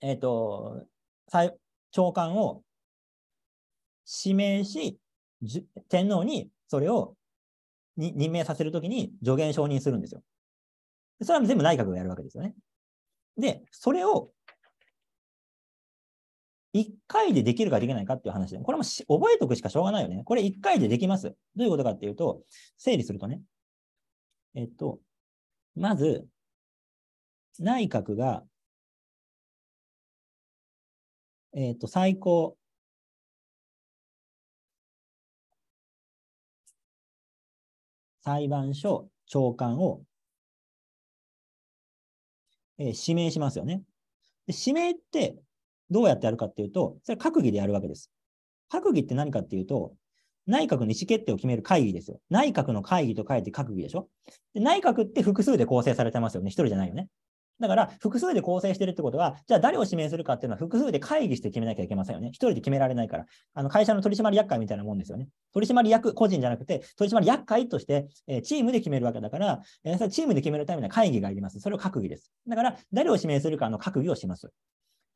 えっと、長官を指名し、天皇にそれを任命させるときに助言承認するんですよ。それは全部内閣がやるわけですよね。で、それを一回でできるかできないかっていう話で、これも覚えておくしかしょうがないよね。これ一回でできます。どういうことかっていうと、整理するとね、えっと、まず、内閣が、えっと、最高、裁判所長官をえ指名しますよね。で指名ってどうやってやるかっていうと、それは閣議でやるわけです。閣議って何かっていうと、内閣の意思決定を決める会議ですよ。内閣の会議と書いて閣議でしょで内閣って複数で構成されてますよね。一人じゃないよね。だから、複数で構成してるってことは、じゃあ誰を指名するかっていうのは複数で会議して決めなきゃいけませんよね。一人で決められないから。あの会社の取締役会みたいなもんですよね。取締役個人じゃなくて、取締役会として、えチームで決めるわけだから、えれチームで決めるためには会議がいります。それを閣議です。だから、誰を指名するかの閣議をします。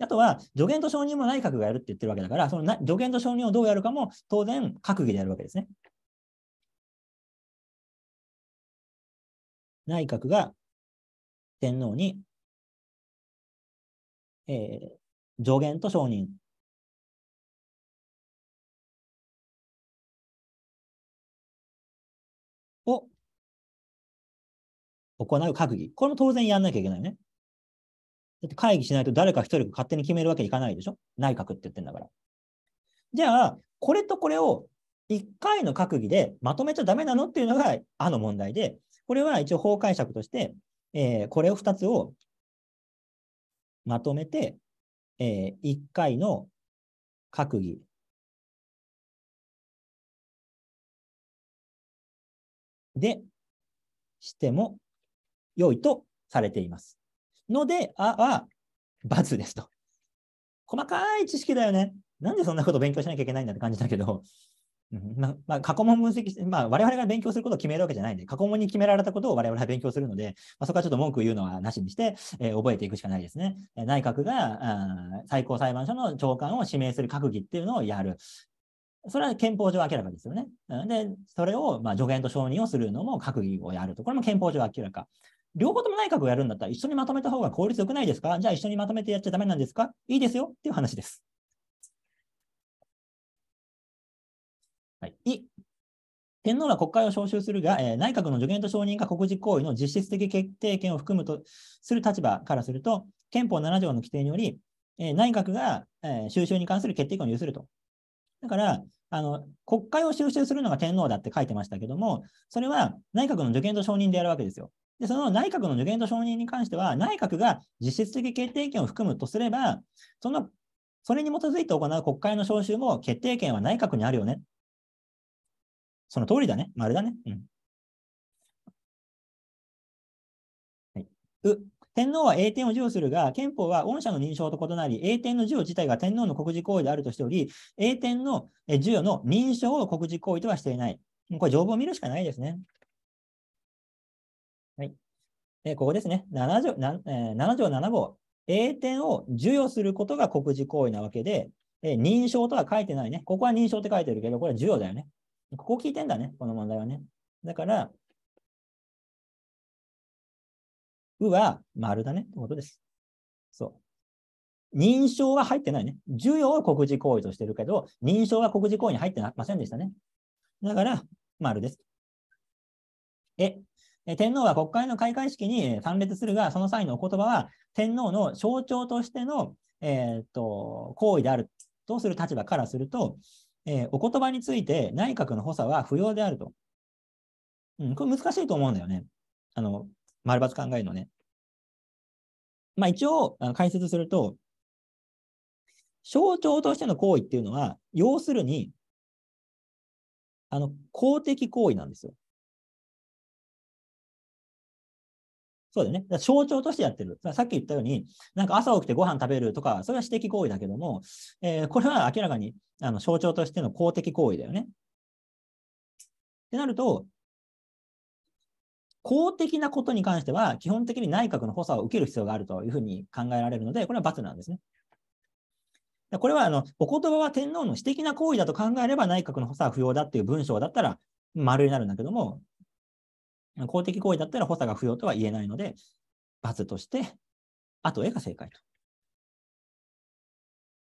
あとは、助言と承認も内閣がやるって言ってるわけだから、その助言と承認をどうやるかも当然閣議でやるわけですね。内閣が天皇にえー、上限と承認を行う閣議。これも当然やんなきゃいけないね。だって会議しないと誰か一人が勝手に決めるわけいかないでしょ内閣って言ってんだから。じゃあ、これとこれを1回の閣議でまとめちゃダメなのっていうのが、あの問題で、これは一応法解釈として、えー、これを2つをまとめて、えー、1回の閣議でしても良いとされています。ので、あは、×ですと。細かい知識だよね。なんでそんなこと勉強しなきゃいけないんだって感じだけど、うんまあ、まあ、過去問分析して、まあ、我々が勉強することを決めるわけじゃないんで、過去問に決められたことを我々は勉強するので、まあ、そこはちょっと文句言うのはなしにして、えー、覚えていくしかないですね。内閣が最高裁判所の長官を指名する閣議っていうのをやる。それは憲法上明らかですよね。で、それを、まあ、助言と承認をするのも閣議をやると。これも憲法上明らか。両方とも内閣をやるんだったら一緒にまとめた方が効率よくないですかじゃあ一緒にまとめてやっちゃダメなんですかいいですよっていう話です。はい、い天皇は国会を召集するが、えー、内閣の助言と承認が国事行為の実質的決定権を含むとする立場からすると、憲法7条の規定により、えー、内閣が、えー、収集に関する決定権を有すると。だから、あの国会を収集するのが天皇だって書いてましたけども、それは内閣の助言と承認でやるわけですよ。で、その内閣の助言と承認に関しては、内閣が実質的決定権を含むとすれば、そのそれに基づいて行う国会の召集も決定権は内閣にあるよねその通りだね。まだね。うん。はい、う、天皇は英典を授与するが、憲法は御社の認証と異なり、英典の授与自体が天皇の国事行為であるとしており、英典の授与の認証を国事行為とはしていない。これ、条文を見るしかないですね。はい。えここですね。7条 7, 7条7号。英典を授与することが国事行為なわけで、え認証とは書いてないね。ここは認証って書いてるけど、これは授与だよね。ここを聞いてんだね、この問題はね。だから、うは丸だねってことです。そう。認証は入ってないね。授与を告示行為としてるけど、認証は告示行為に入ってませんでしたね。だから、丸です。え、天皇は国会の開会式に参列するが、その際のお言葉は、天皇の象徴としての、えーと行為であるとする立場からすると、えー、お言葉について内閣の補佐は不要であると。うん、これ難しいと思うんだよね。あの、丸抜考えるのね。まあ一応解説すると、象徴としての行為っていうのは、要するに、あの、公的行為なんですよ。そうだよね。象徴としてやってる。さっき言ったように、なんか朝起きてご飯食べるとか、それは私的行為だけども、えー、これは明らかにあの象徴としての公的行為だよね。ってなると、公的なことに関しては、基本的に内閣の補佐を受ける必要があるというふうに考えられるので、これは罰なんですね。これはあのお言葉は天皇の私的な行為だと考えれば内閣の補佐は不要だっていう文章だったら丸になるんだけども、公的行為だったら補佐が不要とは言えないので、罰として、後へが正解と。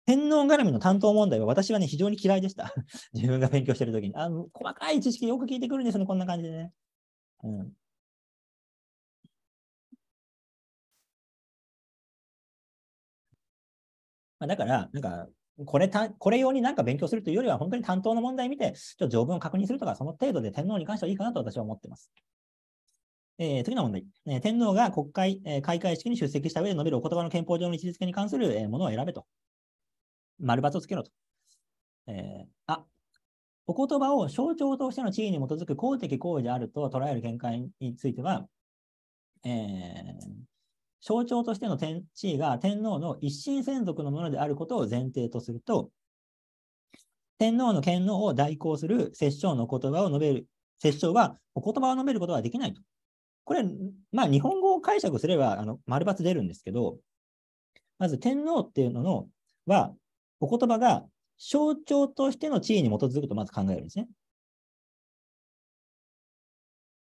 天皇絡みの担当問題は私はね、非常に嫌いでした。自分が勉強してるときに。あの、細かい知識よく聞いてくるんですね、こんな感じでね。うん。まあ、だから、なんか、これた、これ用になんか勉強するというよりは、本当に担当の問題を見て、ちょっと条文を確認するとか、その程度で天皇に関してはいいかなと私は思っています。えー、次の問題、えー、天皇が国会、えー、開会式に出席した上で述べるお言葉の憲法上の位置づけに関する、えー、ものを選べと。丸抜をつけろと。えー、あ、お言葉を象徴としての地位に基づく公的行為であると捉える見解については、えー、象徴としての天地位が天皇の一神専属のものであることを前提とすると、天皇の権能を代行する摂政の言葉を述べる、摂政はお言葉を述べることはできないと。これ、まあ、日本語を解釈すれば、あの、丸抜出るんですけど、まず天皇っていうののは、お言葉が象徴としての地位に基づくとまず考えるんですね。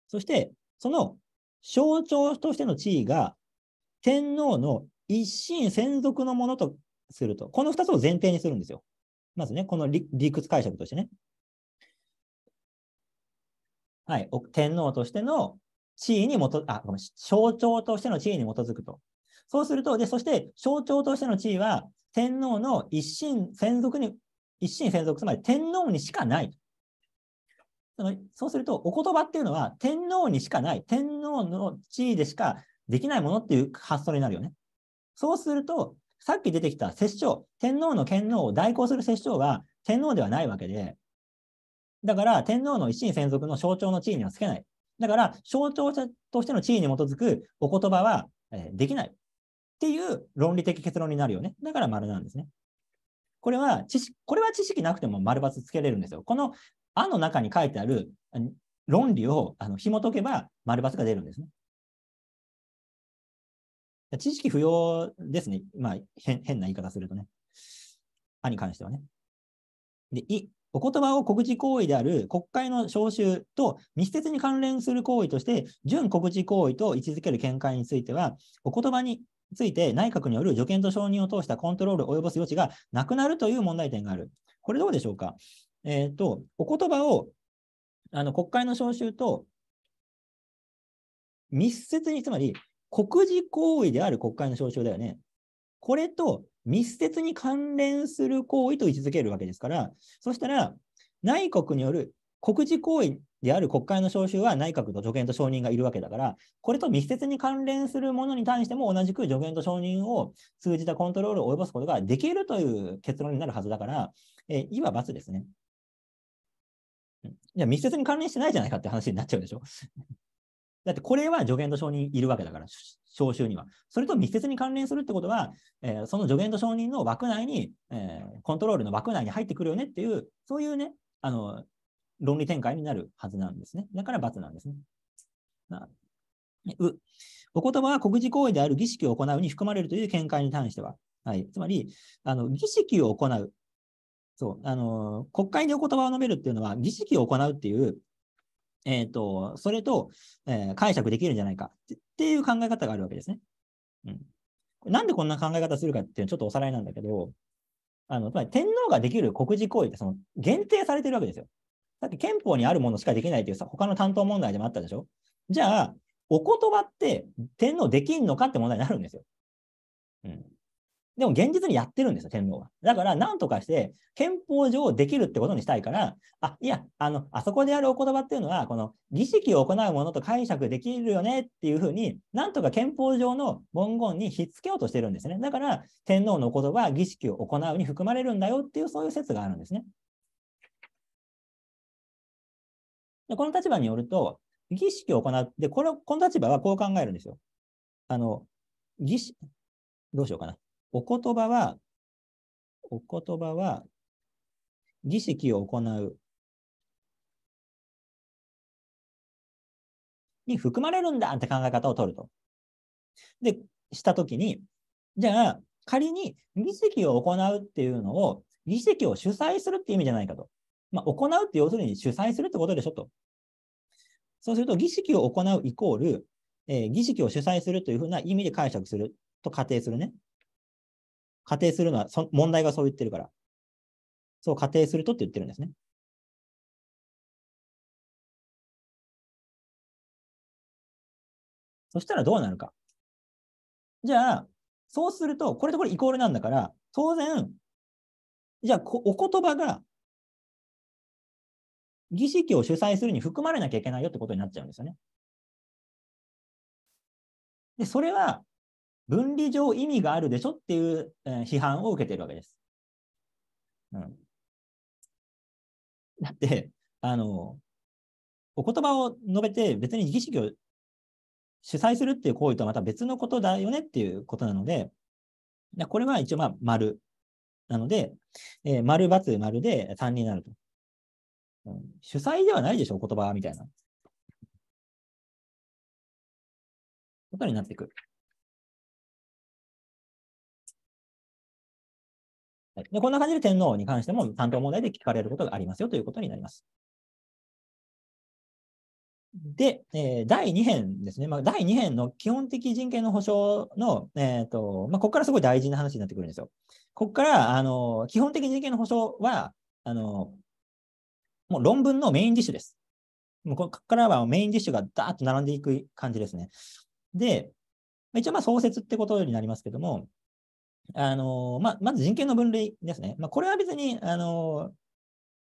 そして、その象徴としての地位が天皇の一心専属のものとすると、この2つを前提にするんですよ。まずね、この理屈解釈としてね。はい、天皇としての地位に基あごめん象徴としての地位に基づくと。そうすると、でそして象徴としての地位は天皇の一身専属に、一心専属、つまり天皇にしかない。そうすると、お言葉っていうのは天皇にしかない、天皇の地位でしかできないものっていう発想になるよね。そうすると、さっき出てきた摂政、天皇の権能を代行する摂政は天皇ではないわけで、だから天皇の一心専属の象徴の地位にはつけない。だから象徴者としての地位に基づくお言葉は、えできないっていう論理的結論になるよね。だから丸なんですね。これは知識、これは知識なくても丸×つけれるんですよ。このあの中に書いてある論理をあの紐解けば丸×が出るんですね。知識不要ですね。まあ、変な言い方するとね。あに関してはね。で、い、お言葉を告示行為である国会の召集と密接に関連する行為として、準告示行為と位置づける見解については、お言葉について内閣による助言と承認を通したコントロールを及ぼす余地がなくなるという問題点がある。これどうでしょうかえっ、ー、と、お言葉をあの国会の召集と密接に、つまり国事行為である国会の召集だよね。これと密接に関連する行為と位置づけるわけですから、そしたら、内閣による国事行為である国会の召集は内閣と助言と承認がいるわけだから、これと密接に関連するものに対しても同じく助言と承認を通じたコントロールを及ぼすことができるという結論になるはずだから、えー、いわば×ですね。じゃあ密接に関連してないじゃないかって話になっちゃうでしょ。だってこれは助言と承認いるわけだから、招集には。それと密接に関連するってことは、えー、その助言と承認の枠内に、えー、コントロールの枠内に入ってくるよねっていう、そういうね、あの、論理展開になるはずなんですね。だから罰なんですね。う、お言葉は国事行為である儀式を行うに含まれるという見解に関しては。はい。つまり、あの、儀式を行う。そう。あの、国会でお言葉を述べるっていうのは、儀式を行うっていう、えっ、ー、と、それと、えー、解釈できるんじゃないかっていう考え方があるわけですね。うん。なんでこんな考え方するかっていうのはちょっとおさらいなんだけど、あの、つまり天皇ができる国事行為ってその限定されてるわけですよ。だって憲法にあるものしかできないっていうさ、他の担当問題でもあったでしょじゃあ、お言葉って天皇できんのかって問題になるんですよ。うん。でも現実にやってるんですよ、天皇は。だから、なんとかして、憲法上できるってことにしたいから、あ、いや、あの、あそこでやるお言葉っていうのは、この儀式を行うものと解釈できるよねっていうふうに、なんとか憲法上の文言に引っつけようとしてるんですね。だから、天皇のお言葉は儀式を行うに含まれるんだよっていう、そういう説があるんですね。でこの立場によると、儀式を行って、このこの立場はこう考えるんですよ。あの、儀式、どうしようかな。お言葉は、お言葉は、儀式を行う。に含まれるんだって考え方を取ると。で、したときに、じゃあ、仮に儀式を行うっていうのを、儀式を主催するって意味じゃないかと。まあ、行うって要するに主催するってことでしょと。そうすると、儀式を行うイコール、えー、儀式を主催するというふうな意味で解釈すると仮定するね。仮定するのは、そ問題がそう言ってるから。そう仮定するとって言ってるんですね。そしたらどうなるか。じゃあ、そうすると、これとこれイコールなんだから、当然、じゃあお言葉が、儀式を主催するに含まれなきゃいけないよってことになっちゃうんですよね。で、それは、分離上意味があるでしょっていう、批判を受けているわけです。うん、だって、あの、お言葉を述べて別に儀式を主催するっていう行為とはまた別のことだよねっていうことなので、これは一応まあ丸なので、えー、丸×丸で3になると、うん。主催ではないでしょ、言葉みたいな。ことになってくる。でこんな感じで天皇に関しても担当問題で聞かれることがありますよということになります。で、えー、第2編ですね、まあ、第2編の基本的人権の保障の、えーとまあ、ここからすごい大事な話になってくるんですよ。ここからあの基本的人権の保障はあのもう論文のメインディッシュです。もうここからはメインディッシュがダーッと並んでいく感じですね。で、一応まあ創設ってことになりますけども、あのまあ、まず人権の分類ですね。まあ、これは別に、あの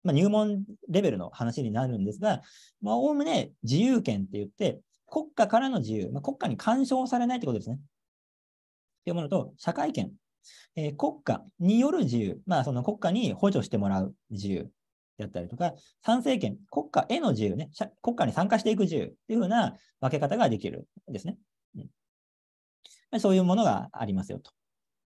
まあ、入門レベルの話になるんですが、おおむね自由権って言って、国家からの自由、まあ、国家に干渉されないということですね。というものと、社会権、えー、国家による自由、まあ、その国家に補助してもらう自由であったりとか、参政権、国家への自由ね、国家に参加していく自由というふうな分け方ができるんですね。うん、そういうものがありますよと。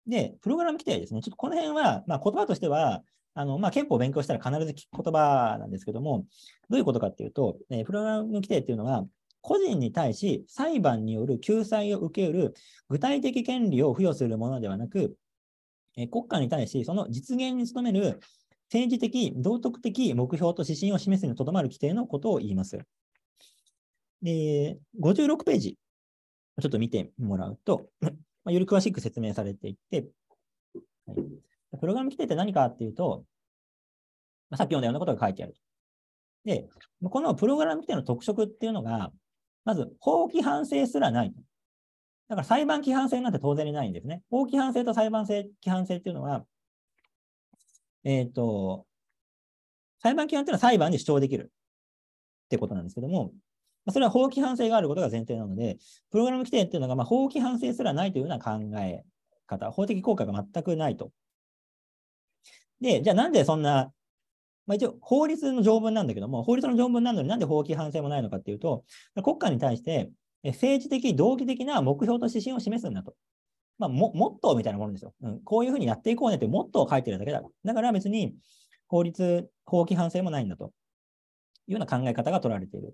で、プログラム規定ですね。ちょっとこの辺は、まあ、言葉としては、あのまあ、憲法を勉強したら必ず聞く言葉なんですけども、どういうことかっていうと、えプログラム規定っていうのは、個人に対し裁判による救済を受けうる具体的権利を付与するものではなく、え国家に対しその実現に努める政治的、道徳的目標と指針を示すにとどまる規定のことを言います。で、56ページ、ちょっと見てもらうと、まあ、より詳しく説明されていて、はい、プログラム規定って何かっていうと、まあ、さっき読んだようなことが書いてある。で、このプログラム規定の特色っていうのが、まず法規範性すらない。だから裁判規範性なんて当然にないんですね。法規範性と裁判性規範性っていうのは、えっ、ー、と、裁判規範っていうのは裁判で主張できるってことなんですけども、まそれは法規反省があることが前提なので、プログラム規定っていうのがま法規反省すらないというような考え方、法的効果が全くないと。で、じゃあなんでそんな、まあ、一応法律の条文なんだけども、法律の条文なのになんで法規反省もないのかっていうと、国家に対して政治的、動機的な目標と指針を示すんだと。まあ、モットーみたいなものですよ、うん。こういうふうにやっていこうねってモットーを書いてるだけだ。だから別に法律、法規反省もないんだというような考え方が取られている。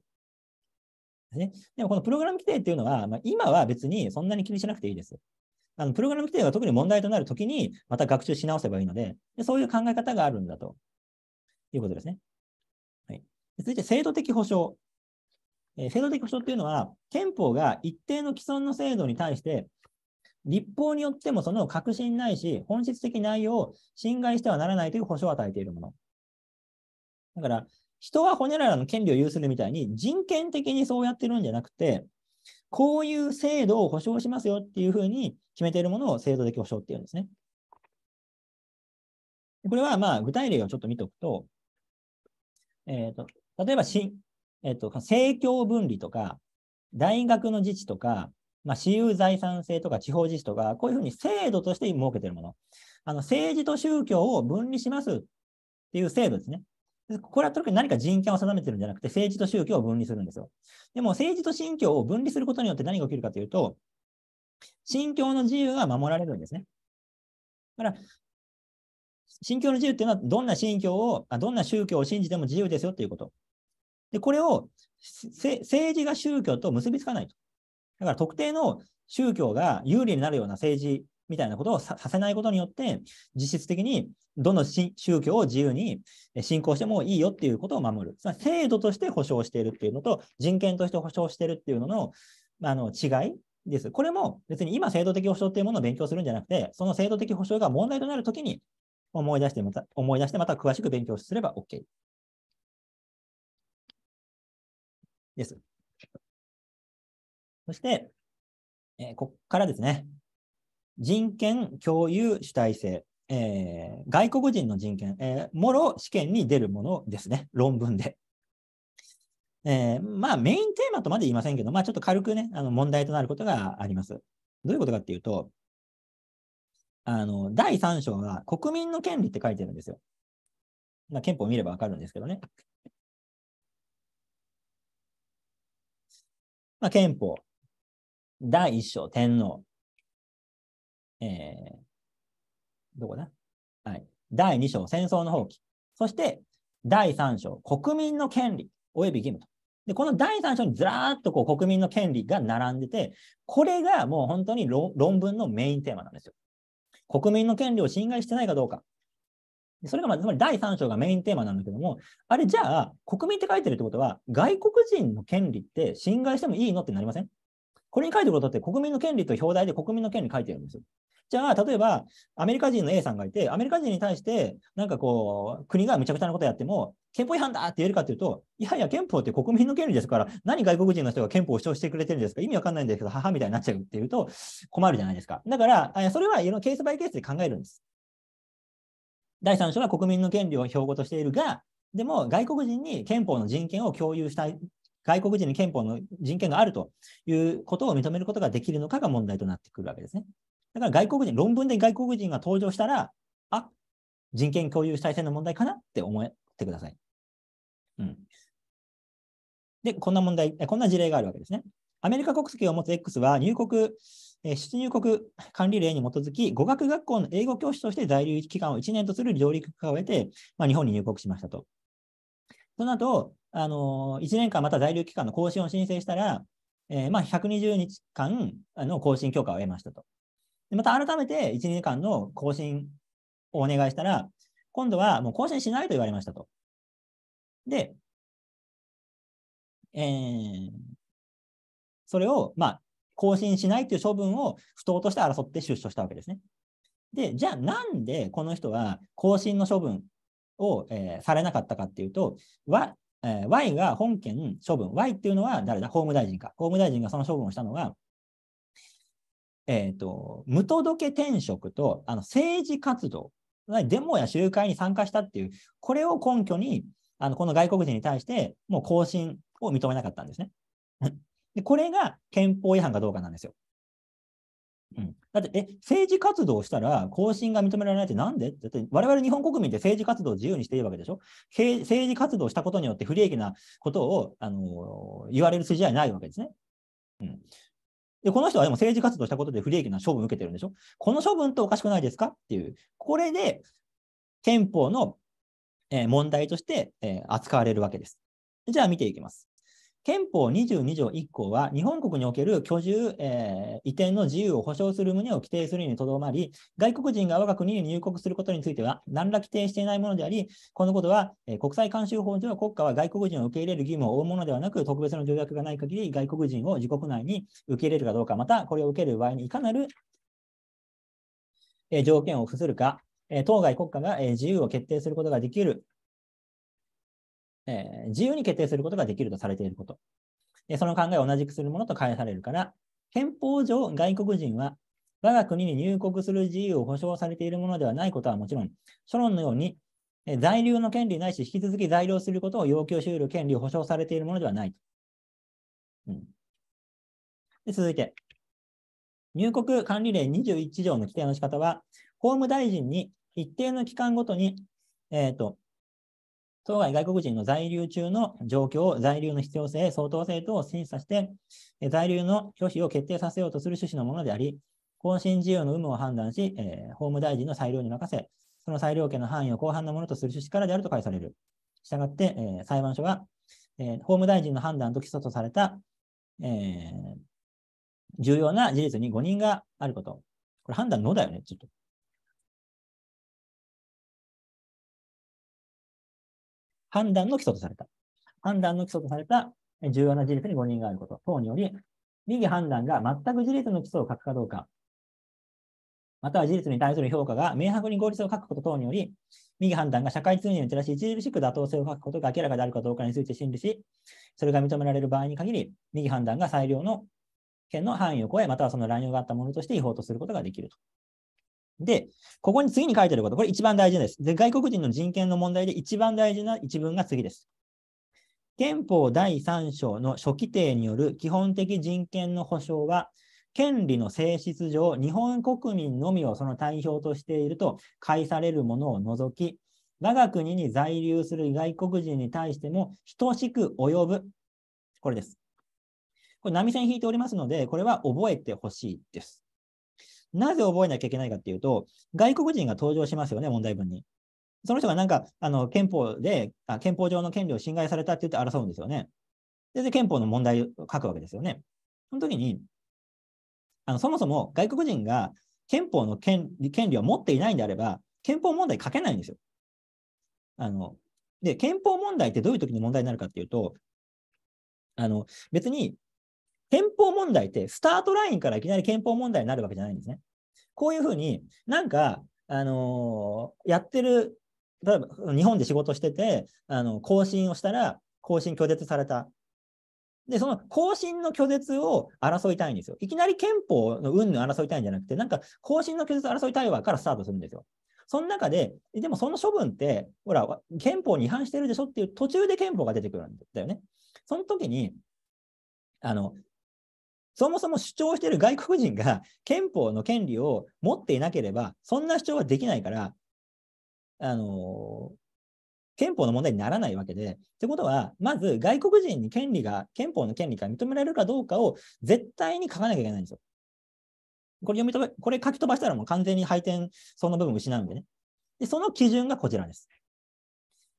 ですね。でもこのプログラム規定っていうのは、まあ、今は別にそんなに気にしなくていいです。あのプログラム規定が特に問題となるときに、また学習し直せばいいのでで、そういう考え方があるんだということですね。はい、続いて、制度的保障。えー、制度的保障っていうのは、憲法が一定の既存の制度に対して、立法によってもその確信ないし、本質的内容を侵害してはならないという保障を与えているもの。だから、人は骨にららの権利を有するみたいに人権的にそうやってるんじゃなくて、こういう制度を保障しますよっていうふうに決めているものを制度的保障っていうんですね。これはまあ具体例をちょっと見ておくと、えーと、例えばし、えーと、と政教分離とか、大学の自治とか、まあ、私有財産制とか地方自治とか、こういうふうに制度として設けているもの。あの政治と宗教を分離しますっていう制度ですね。これは特に何か人権を定めてるんじゃなくて、政治と宗教を分離するんですよ。でも、政治と信教を分離することによって何が起きるかというと、信教の自由が守られるんですね。だから、信教の自由っていうのは、どんな信教をあ、どんな宗教を信じても自由ですよっていうこと。で、これを政治が宗教と結びつかないと。だから、特定の宗教が有利になるような政治みたいなことをさせないことによって、実質的にどの宗教を自由に信仰してもいいよっていうことを守る。つまり制度として保障しているっていうのと、人権として保障しているっていうののあの違いです。これも別に今制度的保障っていうものを勉強するんじゃなくて、その制度的保障が問題となるときに思い出してまた、思い出してまた詳しく勉強すれば OK です。そして、えー、ここからですね、人権共有主体性、えー、外国人の人権、えー、もろ試験に出るものですね、論文で。えー、まあ、メインテーマとまで言いませんけど、まあ、ちょっと軽くね、あの問題となることがあります。どういうことかっていうと、あの、第3章は国民の権利って書いてるんですよ。まあ、憲法を見ればわかるんですけどね。まあ、憲法、第1章、天皇。えー、どこだはい。第2章、戦争の放棄。そして、第3章、国民の権利及び義務と。で、この第3章にずらーっとこう国民の権利が並んでて、これがもう本当に論文のメインテーマなんですよ。国民の権利を侵害してないかどうか。それがまず、つまり第3章がメインテーマなんだけども、あれじゃあ、国民って書いてるってことは、外国人の権利って侵害してもいいのってなりませんこれに書いてることって国民の権利と表題で国民の権利書いてるんですよ。じゃあ、例えば、アメリカ人の A さんがいて、アメリカ人に対して、なんかこう、国がむちゃくちゃなことやっても、憲法違反だって言えるかというと、いやいや、憲法って国民の権利ですから、何外国人の人が憲法を主張してくれてるんですか、意味わかんないんですけど、母みたいになっちゃうっていうと困るじゃないですか。だから、それはいろケースバイケースで考えるんです。第3章は国民の権利を標語としているが、でも外国人に憲法の人権を共有したい、外国人に憲法の人権があるということを認めることができるのかが問題となってくるわけですね。だから外国人、論文で外国人が登場したら、あ人権共有主体性の問題かなって思ってください。うん。で、こんな問題、こんな事例があるわけですね。アメリカ国籍を持つ X は入国、え出入国管理令に基づき、語学学校の英語教師として在留期間を1年とする上陸化を得て、まあ、日本に入国しましたと。その後、あの1年間また在留期間の更新を申請したら、えー、まあ120日間の更新許可を得ましたと。また改めて1、2間の更新をお願いしたら、今度はもう更新しないと言われましたと。で、えー、それを、まあ、更新しないという処分を不当として争って出所したわけですね。で、じゃあなんでこの人は更新の処分を、えー、されなかったかっていうと、え y が本件処分、Y っていうのは誰だ法務大臣か。法務大臣がその処分をしたのは、えっ、ー、と、無届け転職と、あの、政治活動、デモや集会に参加したっていう、これを根拠に、あの、この外国人に対して、もう更新を認めなかったんですね。でこれが憲法違反かどうかなんですよ。うん、だって、え、政治活動をしたら更新が認められないってなんでだって、我々日本国民って政治活動を自由にしているわけでしょ政治活動をしたことによって不利益なことを、あのー、言われる筋合いないわけですね。うん、で、この人はでも政治活動したことで不利益な処分を受けてるんでしょこの処分っておかしくないですかっていう、これで憲法の問題として扱われるわけです。じゃあ見ていきます。憲法22条1項は、日本国における居住、えー、移転の自由を保障する旨を規定するにとどまり、外国人が我が国に入国することについては、何ら規定していないものであり、このことは、えー、国際慣習法上、国家は外国人を受け入れる義務を負うものではなく、特別な条約がない限り、外国人を自国内に受け入れるかどうか、また、これを受ける場合にいかなる、えー、条件を付するか、当該国家が自由を決定することができるえー、自由に決定することができるとされていること。その考えを同じくするものと返されるから、憲法上、外国人は我が国に入国する自由を保障されているものではないことはもちろん、諸論のように、在留の権利ないし、引き続き在留することを要求し得る権利を保障されているものではない。うん、で続いて、入国管理令21条の規定の仕方は、法務大臣に一定の期間ごとに、えーと当該外国人の在留中の状況、在留の必要性、相当性等を審査して、在留の拒否を決定させようとする趣旨のものであり、更新事業の有無を判断し、えー、法務大臣の裁量に任せ、その裁量権の範囲を広範なものとする趣旨からであると解される。したがって、えー、裁判所は、えー、法務大臣の判断と基礎とされた、え重要な事実に誤認があること。これ判断のだよね、ちょっと。判断の基礎とされた。判断の基礎とされた重要な事実に誤認があること等により、右判断が全く事実の基礎を書くかどうか、または事実に対する評価が明白に合理性を書くこと等により、右判断が社会通念を照らし、著しく妥当性を書くことが明らかであるかどうかについて審理し、それが認められる場合に限り、右判断が裁量の件の範囲を超え、またはその乱用があったものとして違法とすることができるとで、ここに次に書いてあること、これ一番大事です。で外国人の人権の問題で一番大事な一文が次です。憲法第3章の初期定による基本的人権の保障は、権利の性質上、日本国民のみをその代表としていると解されるものを除き、我が国に在留する外国人に対しても等しく及ぶ。これです。これ波線引いておりますので、これは覚えてほしいです。なぜ覚えなきゃいけないかっていうと、外国人が登場しますよね、問題文に。その人がなんか、あの、憲法であ、憲法上の権利を侵害されたって言って争うんですよね。で、憲法の問題を書くわけですよね。その時に、あの、そもそも外国人が憲法の権利を持っていないんであれば、憲法問題書けないんですよ。あの、で、憲法問題ってどういう時に問題になるかっていうと、あの、別に憲法問題ってスタートラインからいきなり憲法問題になるわけじゃないんですね。こういうふうになんか、あのー、やってる、例えば日本で仕事してて、あの更新をしたら更新拒絶された。で、その更新の拒絶を争いたいんですよ。いきなり憲法の運の争いたいんじゃなくて、なんか更新の拒絶争いたいわからスタートするんですよ。その中で、でもその処分って、ほら、憲法に違反してるでしょっていう途中で憲法が出てくるんだよね。その時に、あの、そもそも主張している外国人が憲法の権利を持っていなければ、そんな主張はできないから、あの憲法の問題にならないわけで。ってことは、まず外国人に権利が、憲法の権利が認められるかどうかを絶対に書かなきゃいけないんですよ。これ読み飛ば、これ書き飛ばしたらもう完全に配点、その部分失うんでね。で、その基準がこちらです。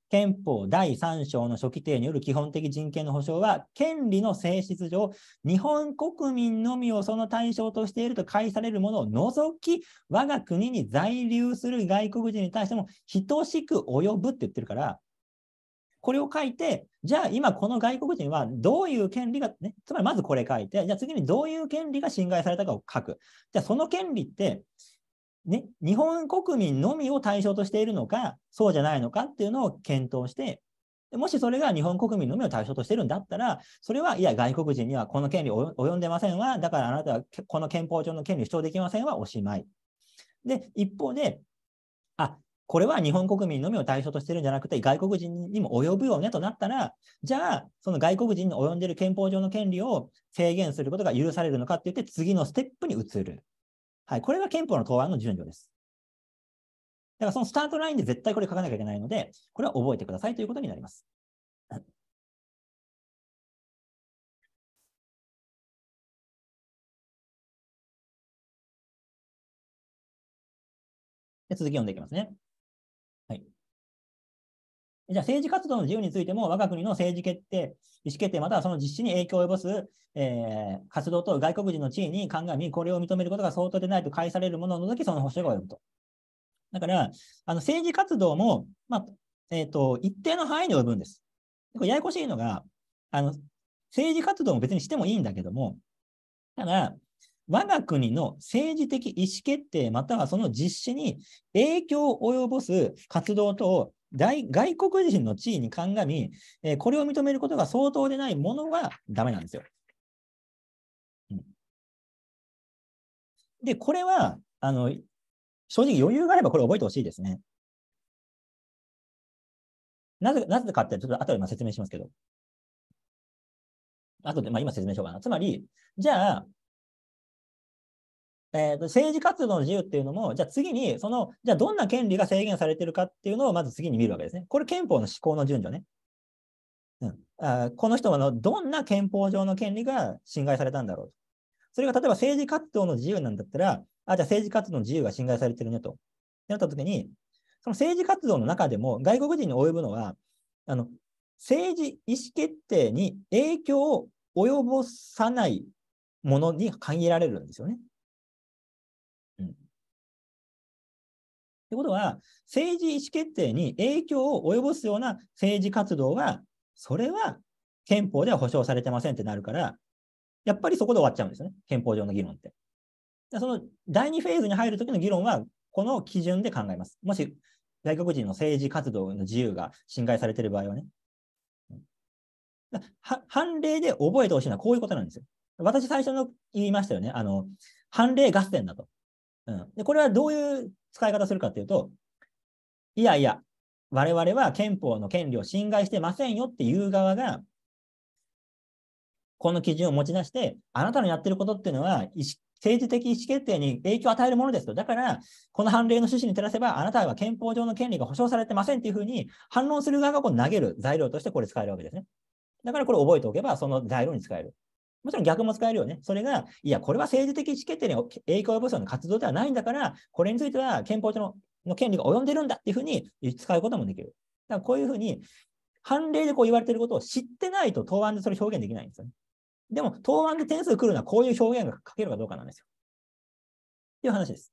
憲法第3章の初期定による基本的人権の保障は、権利の性質上、日本国民のみをその対象としていると解されるものを除き、我が国に在留する外国人に対しても等しく及ぶって言ってるから、これを書いて、じゃあ今この外国人はどういう権利が、ね、つまりまずこれ書いて、じゃあ次にどういう権利が侵害されたかを書く。じゃあその権利って、ね、日本国民のみを対象としているのか、そうじゃないのかっていうのを検討して、もしそれが日本国民のみを対象としてるんだったら、それは、いや、外国人にはこの権利及んでませんわ、だからあなたはこの憲法上の権利を主張できませんわ、おしまい。で、一方で、あ、これは日本国民のみを対象としてるんじゃなくて、外国人にも及ぶよねとなったら、じゃあ、その外国人に及んでる憲法上の権利を制限することが許されるのかって言って、次のステップに移る。はい。これが憲法の答案の順序です。だからそのスタートラインで絶対これ書かなきゃいけないので、これは覚えてくださいということになります。で続き読んでいきますね。じゃあ政治活動の自由についても、我が国の政治決定、意思決定、またはその実施に影響を及ぼす、えー、活動と外国人の地位に鑑み、これを認めることが相当でないと返されるものの時、その保障が及ぶと。だから、あの政治活動も、まあ、えっ、ー、と、一定の範囲に及ぶんです。これややこしいのが、あの、政治活動も別にしてもいいんだけども、ただ、我が国の政治的意思決定またはその実施に影響を及ぼす活動等外国人の地位に鑑み、えー、これを認めることが相当でないものはダメなんですよ。うん、で、これは、あの、正直余裕があればこれ覚えてほしいですね。なぜ、なぜかって、ちょっと後で説明しますけど。後で、まあ今説明しようかな。つまり、じゃあ、えー、と政治活動の自由っていうのも、じゃあ次に、その、じゃあどんな権利が制限されてるかっていうのをまず次に見るわけですね。これ憲法の施行の順序ね。うん、あこの人のどんな憲法上の権利が侵害されたんだろうと。それが例えば政治活動の自由なんだったら、あ、じゃあ政治活動の自由が侵害されてるねと。なった時に、その政治活動の中でも外国人に及ぶのは、あの、政治意思決定に影響を及ぼさないものに限られるんですよね。ってことは、政治意思決定に影響を及ぼすような政治活動は、それは憲法では保障されてませんってなるから、やっぱりそこで終わっちゃうんですよね、憲法上の議論って。その第2フェーズに入るときの議論は、この基準で考えます。もし外国人の政治活動の自由が侵害されている場合はね。判例で覚えてほしいのはこういうことなんですよ。私最初の言いましたよね。あの、判例合戦だと。うん、でこれはどういう使い方するかっていうと、いやいや、我々は憲法の権利を侵害してませんよっていう側が、この基準を持ち出して、あなたのやってることっていうのは政治的意思決定に影響を与えるものですと。だから、この判例の趣旨に照らせば、あなたは憲法上の権利が保障されてませんっていうふうに反論する側がこう投げる材料としてこれ使えるわけですね。だからこれ覚えておけば、その材料に使える。もちろん逆も使えるよね。それが、いや、これは政治的意思決定に影響を及ぼすような活動ではないんだから、これについては憲法上のの権利が及んでるんだっていうふうに使うこともできる。だからこういうふうに、判例でこう言われてることを知ってないと答案でそれ表現できないんですよね。でも、答案で点数来るのはこういう表現が書けるかどうかなんですよ。っていう話です。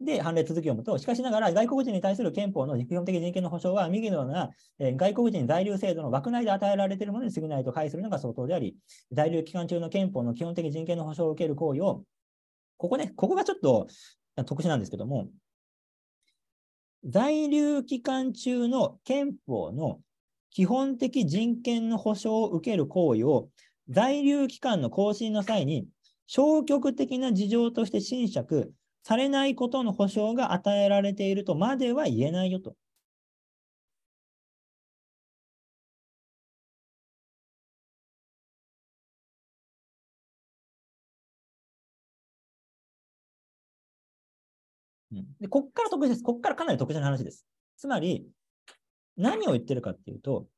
で、判例続きを読むと、しかしながら外国人に対する憲法の基本的人権の保障は、右のような、えー、外国人在留制度の枠内で与えられているものに過ぎないと解するのが相当であり、在留期間中の憲法の基本的人権の保障を受ける行為を、ここね、ここがちょっと特殊なんですけども、在留期間中の憲法の基本的人権の保障を受ける行為を、在留期間の更新の際に、消極的な事情として侵釈、されないことの保証が与えられているとまでは言えないよと。でここから特殊です。ここからかなり特殊な話です。つまり、何を言ってるかっていうと、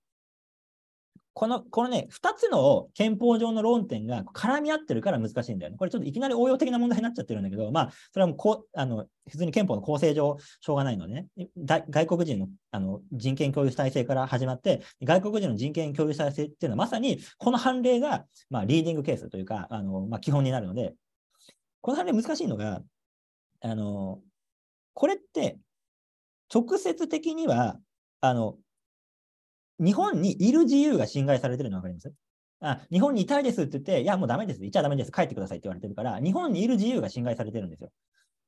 この、このね、二つの憲法上の論点が絡み合ってるから難しいんだよね。これちょっといきなり応用的な問題になっちゃってるんだけど、まあ、それはもうこう、あの、普通に憲法の構成上、しょうがないのね。外国人のあの人権共有体制から始まって、外国人の人権共有体制っていうのはまさに、この判例が、まあ、リーディングケースというか、あの、まあ、基本になるので、この判例難しいのが、あの、これって、直接的には、あの、日本にいる自由が侵害されてるの分かりますあ日本にいたいですって言って、いや、もうダメです、行っちゃダメです、帰ってくださいって言われてるから、日本にいる自由が侵害されてるんですよ。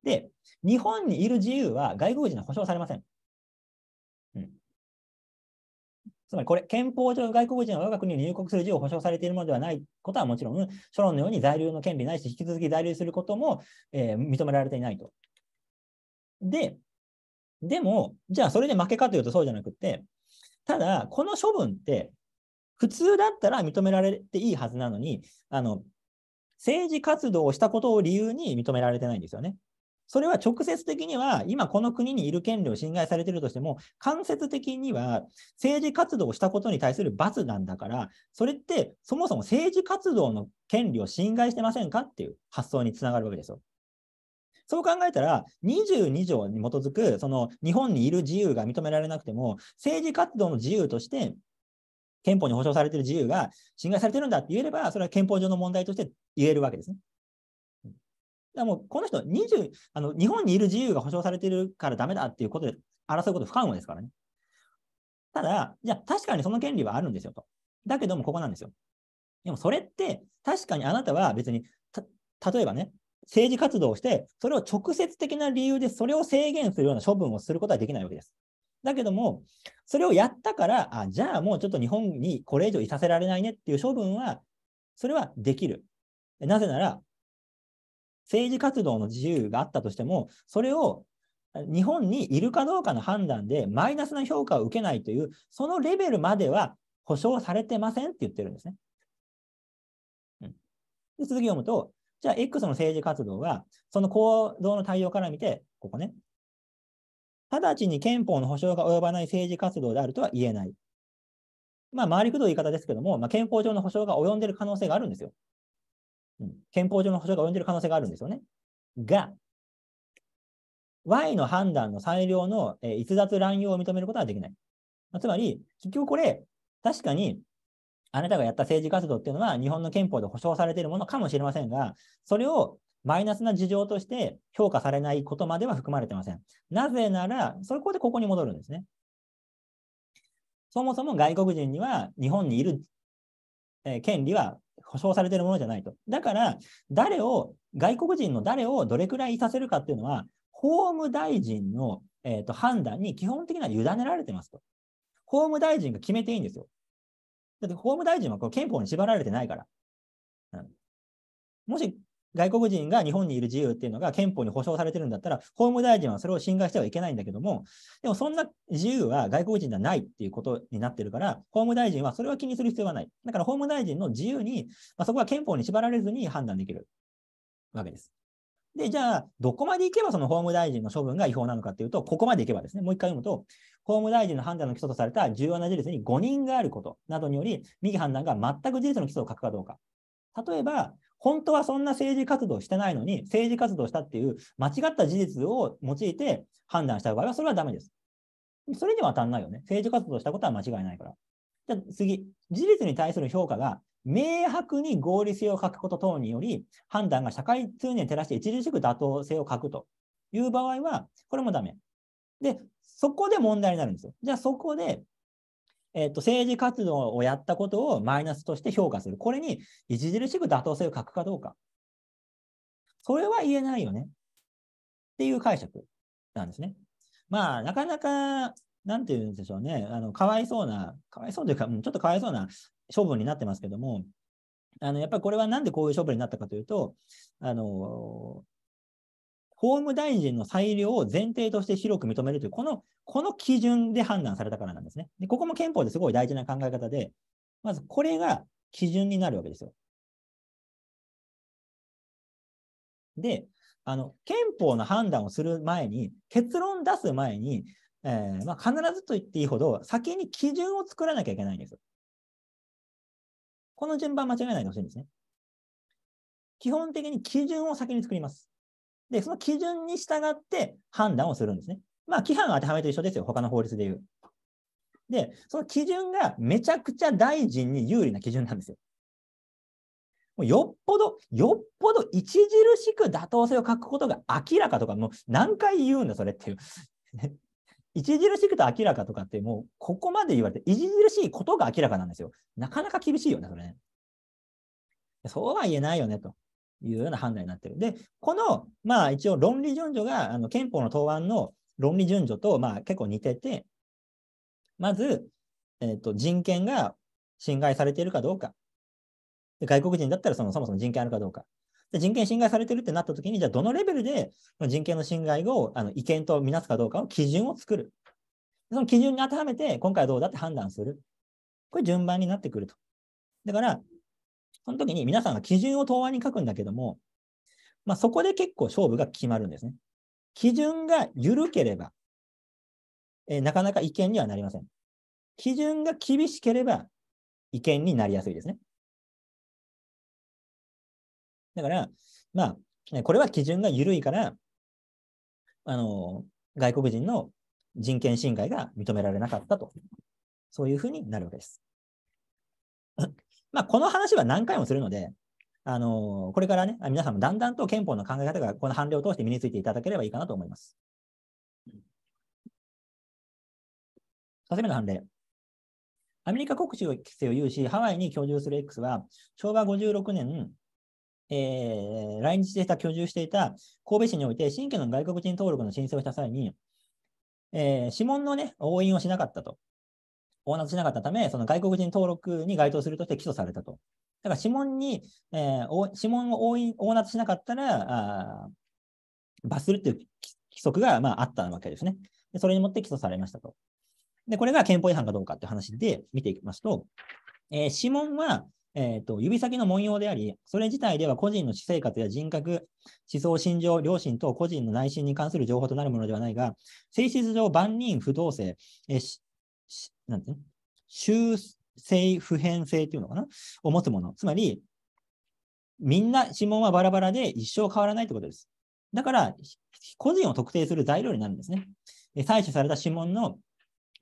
で、日本にいる自由は外国人に保障されません。うん、つまりこれ、憲法上外国人は我が国に入国する自由を保障されているものではないことはもちろん、諸論のように在留の権利ないし、引き続き在留することも、えー、認められていないと。で、でも、じゃあそれで負けかというとそうじゃなくて、ただ、この処分って、普通だったら認められていいはずなのに、あの、政治活動をしたことを理由に認められてないんですよね。それは直接的には、今この国にいる権利を侵害されているとしても、間接的には政治活動をしたことに対する罰なんだから、それってそもそも政治活動の権利を侵害してませんかっていう発想につながるわけですよ。そう考えたら、22条に基づく、その日本にいる自由が認められなくても、政治活動の自由として、憲法に保障されている自由が侵害されてるんだって言えれば、それは憲法上の問題として言えるわけですね。だもうこの人20あの、日本にいる自由が保障されているからダメだっていうことで争うこと不可能ですからね。ただ、じゃあ確かにその権利はあるんですよと。だけどもここなんですよ。でもそれって確かにあなたは別に、例えばね、政治活動をして、それを直接的な理由でそれを制限するような処分をすることはできないわけです。だけども、それをやったから、あじゃあもうちょっと日本にこれ以上いさせられないねっていう処分は、それはできる。なぜなら、政治活動の自由があったとしても、それを日本にいるかどうかの判断でマイナスな評価を受けないという、そのレベルまでは保証されてませんって言ってるんですね。うん、で続き読むと、じゃあ、X の政治活動は、その行動の対応から見て、ここね、直ちに憲法の保障が及ばない政治活動であるとは言えない。まあ、回りくどい言い方ですけども、まあ、憲法上の保障が及んでいる可能性があるんですよ。うん、憲法上の保障が及んでいる可能性があるんですよね。が、Y の判断の裁量の、え逸脱乱用を認めることはできない。つまり、結局これ、確かにあなたがやった政治活動っていうのは日本の憲法で保障されているものかもしれませんが、それをマイナスな事情として評価されないことまでは含まれてません。なぜなら、それこでここに戻るんですね。そもそも外国人には日本にいる、え権利は保障されているものじゃないと。だから、誰を、外国人の誰をどれくらいいさせるかっていうのは、法務大臣の、えーと判断に基本的には委ねられてますと。法務大臣が決めていいんですよ。だって法務大臣はこ憲法に縛られてないから。うん、もし外国人が日本にいる自由っていうのが憲法に保障されてるんだったら、法務大臣はそれを侵害してはいけないんだけども、でもそんな自由は外国人ではないっていうことになってるから、法務大臣はそれは気にする必要はない。だから法務大臣の自由に、まあ、そこは憲法に縛られずに判断できるわけです。で、じゃあ、どこまでいけばその法務大臣の処分が違法なのかというと、ここまでいけばですね、もう一回読むと、法務大臣の判断の基礎とされた重要な事実に誤認があることなどにより、右判断が全く事実の基礎を書くかどうか。例えば、本当はそんな政治活動してないのに、政治活動したっていう間違った事実を用いて判断した場合は、それはダメです。それには当たんないよね。政治活動したことは間違いないから。じゃあ次、事実に対する評価が明白に合理性を欠くこと等により、判断が社会通念に照らして著しく妥当性を欠くという場合は、これもダメ。で、そこで問題になるんですよ。じゃあそこで、えっ、と、政治活動をやったことをマイナスとして評価する。これに著しく妥当性を欠くかどうか。それは言えないよね。っていう解釈なんですね。まあ、なかなか、なんて言うんでしょうね。あの、かわいそうな、かわいそうというか、うん、ちょっとかわいそうな処分になってますけども、あのやっぱりこれはなんでこういう処分になったかというと、あの法務大臣の裁量を前提として広く認めるという、このこの基準で判断されたからなんですねで。ここも憲法ですごい大事な考え方で、まずこれが基準になるわけですよ。で、あの憲法の判断をする前に、結論出す前に、えーまあ、必ずと言っていいほど、先に基準を作らなきゃいけないんですよ。この順番間違えないでほしいんですね。基本的に基準を先に作ります。で、その基準に従って判断をするんですね。まあ、規範当てはめと一緒ですよ。他の法律で言う。で、その基準がめちゃくちゃ大臣に有利な基準なんですよ。もうよっぽど、よっぽど著しく妥当性を欠くことが明らかとか、もう何回言うんだ、それっていう。著しくと明らかとかって、もうここまで言われて、著しいことが明らかなんですよ。なかなか厳しいよね、それね。そうは言えないよね、というような判断になってる。で、この、まあ一応論理順序が、あの憲法の答案の論理順序と、まあ結構似てて、まず、えっ、ー、と、人権が侵害されているかどうか。外国人だったらそのそもそも人権あるかどうか。人権侵害されてるってなった時に、じゃあどのレベルで人権の侵害をあの違憲とみなすかどうかを基準を作る。その基準に当てはめて、今回はどうだって判断する。これ順番になってくると。だから、その時に皆さんが基準を答案に書くんだけども、まあ、そこで結構勝負が決まるんですね。基準が緩ければ、えー、なかなか違憲にはなりません。基準が厳しければ違憲になりやすいですね。だから、まあ、これは基準が緩いから、あの、外国人の人権侵害が認められなかったと。そういうふうになるわけです。まあ、この話は何回もするので、あのこれからね、皆さんもだんだんと憲法の考え方がこの判例を通して身についていただければいいかなと思います。2つ目の判例。アメリカ国籍を有し、ハワイに居住する X は、昭和56年えー、来日していた、居住していた神戸市において、新居の外国人登録の申請をした際に、えー、指紋の、ね、応印をしなかったと。応納しなかったため、その外国人登録に該当するとして起訴されたと。だから指紋に、えー、指紋を応印しなかったら、あ罰するっていう規則が、まあ、あったわけですねで。それにもって起訴されましたと。で、これが憲法違反かどうかって話で見ていきますと、えー、指紋は、えーと、指先の文様であり、それ自体では個人の私生活や人格、思想、心情、良心等個人の内心に関する情報となるものではないが、性質上万人不動性、えししなんて、ね、修正普遍性というのかなを持つもの。つまり、みんな指紋はバラバラで一生変わらないということです。だから、個人を特定する材料になるんですね。採取された指紋の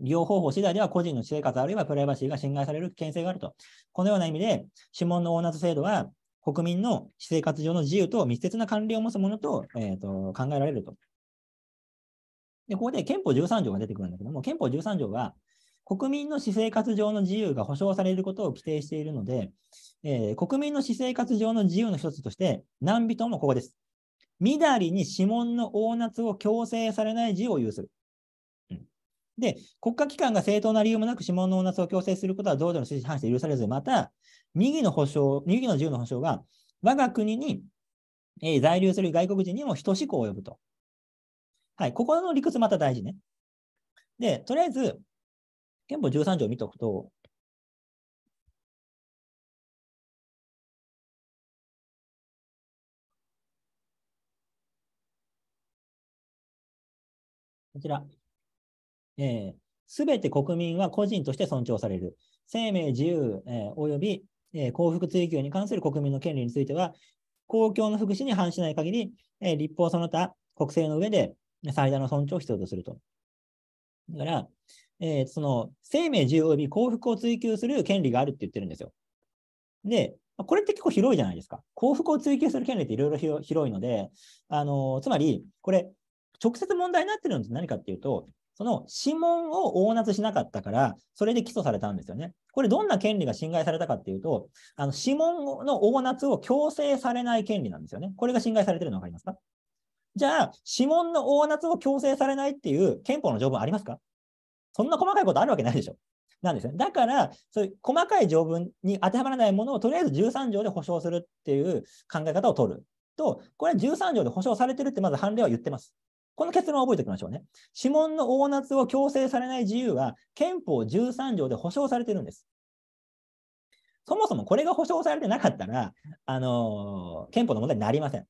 利用方法次第では個人の私生活あるいはプライバシーが侵害される危険性があると。このような意味で、指紋のオーナーズ制度は、国民の私生活上の自由と密接な関連を持つものと,、えーと、考えられると。で、ここで憲法13条が出てくるんだけども、憲法13条は、国民の私生活上の自由が保障されることを規定しているので、えー、国民の私生活上の自由の一つとして、何人もここです。みだりに指紋のオーナを強制されない自由を有する。で、国家機関が正当な理由もなく指紋の音圧を強制することは同条の指示に反して許されず、また、右の保障、右の自由の保障は、我が国に、え在留する外国人にも等しく及ぶと。はい、ここの理屈また大事ね。で、とりあえず、憲法13条を見ておくと、こちら。えー、全て国民は個人として尊重される。生命、自由、えー、及び、えー、幸福追求に関する国民の権利については、公共の福祉に反しない限り、えー、立法その他、国政の上で最大の尊重を必要とすると。だから、えー、その生命、自由及び幸福を追求する権利があるって言ってるんですよ。で、これって結構広いじゃないですか。幸福を追求する権利っていろいろ広いので、あのー、つまり、これ、直接問題になってるのって何かっていうと、その指紋を大捺しなかったから、それで起訴されたんですよね。これ、どんな権利が侵害されたかっていうと、あの指紋の押捺を強制されない権利なんですよね。これが侵害されてるの分かりますかじゃあ、指紋の押捺を強制されないっていう憲法の条文ありますかそんな細かいことあるわけないでしょ。なんですね。だから、そういう細かい条文に当てはまらないものをとりあえず13条で保障するっていう考え方を取ると、これは13条で保障されてるってまず判例は言ってます。この結論を覚えておきましょうね。指紋の大夏を強制されない自由は憲法13条で保障されてるんです。そもそもこれが保障されてなかったら、あのー、憲法の問題になりません。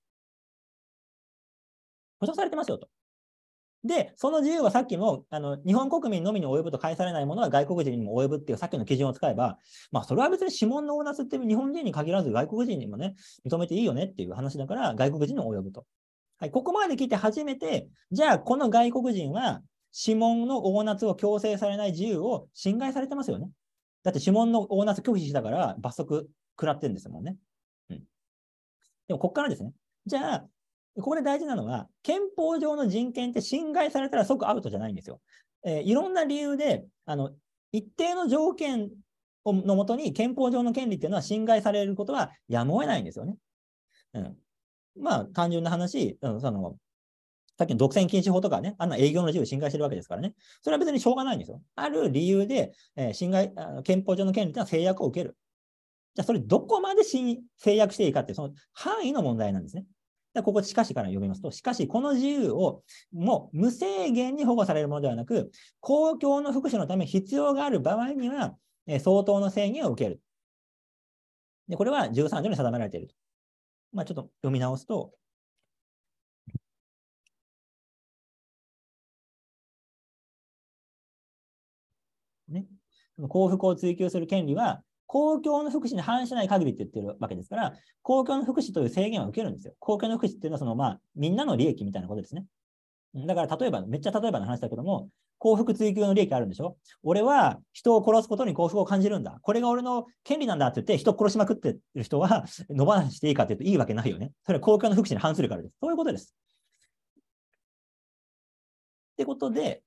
保障されてますよと。で、その自由はさっきもあの日本国民のみに及ぶと返されないものは外国人にも及ぶっていうさっきの基準を使えば、まあ、それは別に指紋のオーナスって日本人に限らず外国人にもね、認めていいよねっていう話だから外国人にも及ぶと。はい、ここまで来て初めて、じゃあこの外国人は指紋のナ夏を強制されない自由を侵害されてますよね。だって指紋のナ夏拒否したから罰則食らってるんですもんね。うん。でもここからですね。じゃあ、ここで大事なのは、憲法上の人権って侵害されたら即アウトじゃないんですよ。えー、いろんな理由で、あの、一定の条件のもとに憲法上の権利っていうのは侵害されることはやむを得ないんですよね。うん。まあ、単純な話、その、さっきの独占禁止法とかね、あんな営業の自由侵害してるわけですからね。それは別にしょうがないんですよ。ある理由で、えー、侵害、憲法上の権利というのは制約を受ける。じゃあ、それどこまで制約していいかって、その範囲の問題なんですね。でここ、しかしから読みますと、しかし、この自由をもう無制限に保護されるものではなく、公共の福祉のため必要がある場合には、え相当の制限を受ける。でこれは13条に定められていると。まあ、ちょっと読み直すと、ね、幸福を追求する権利は、公共の福祉に反しない限りって言ってるわけですから、公共の福祉という制限は受けるんですよ。公共の福祉っていうのは、そのまあ、みんなの利益みたいなことですね。だから例えば、めっちゃ例えばの話だけども、幸福追求の利益あるんでしょ俺は人を殺すことに幸福を感じるんだ。これが俺の権利なんだって言って、人を殺しまくってる人は 野放していいかって言うといいわけないよね。それは公共の福祉に反するからです。そういうことです。ってことで、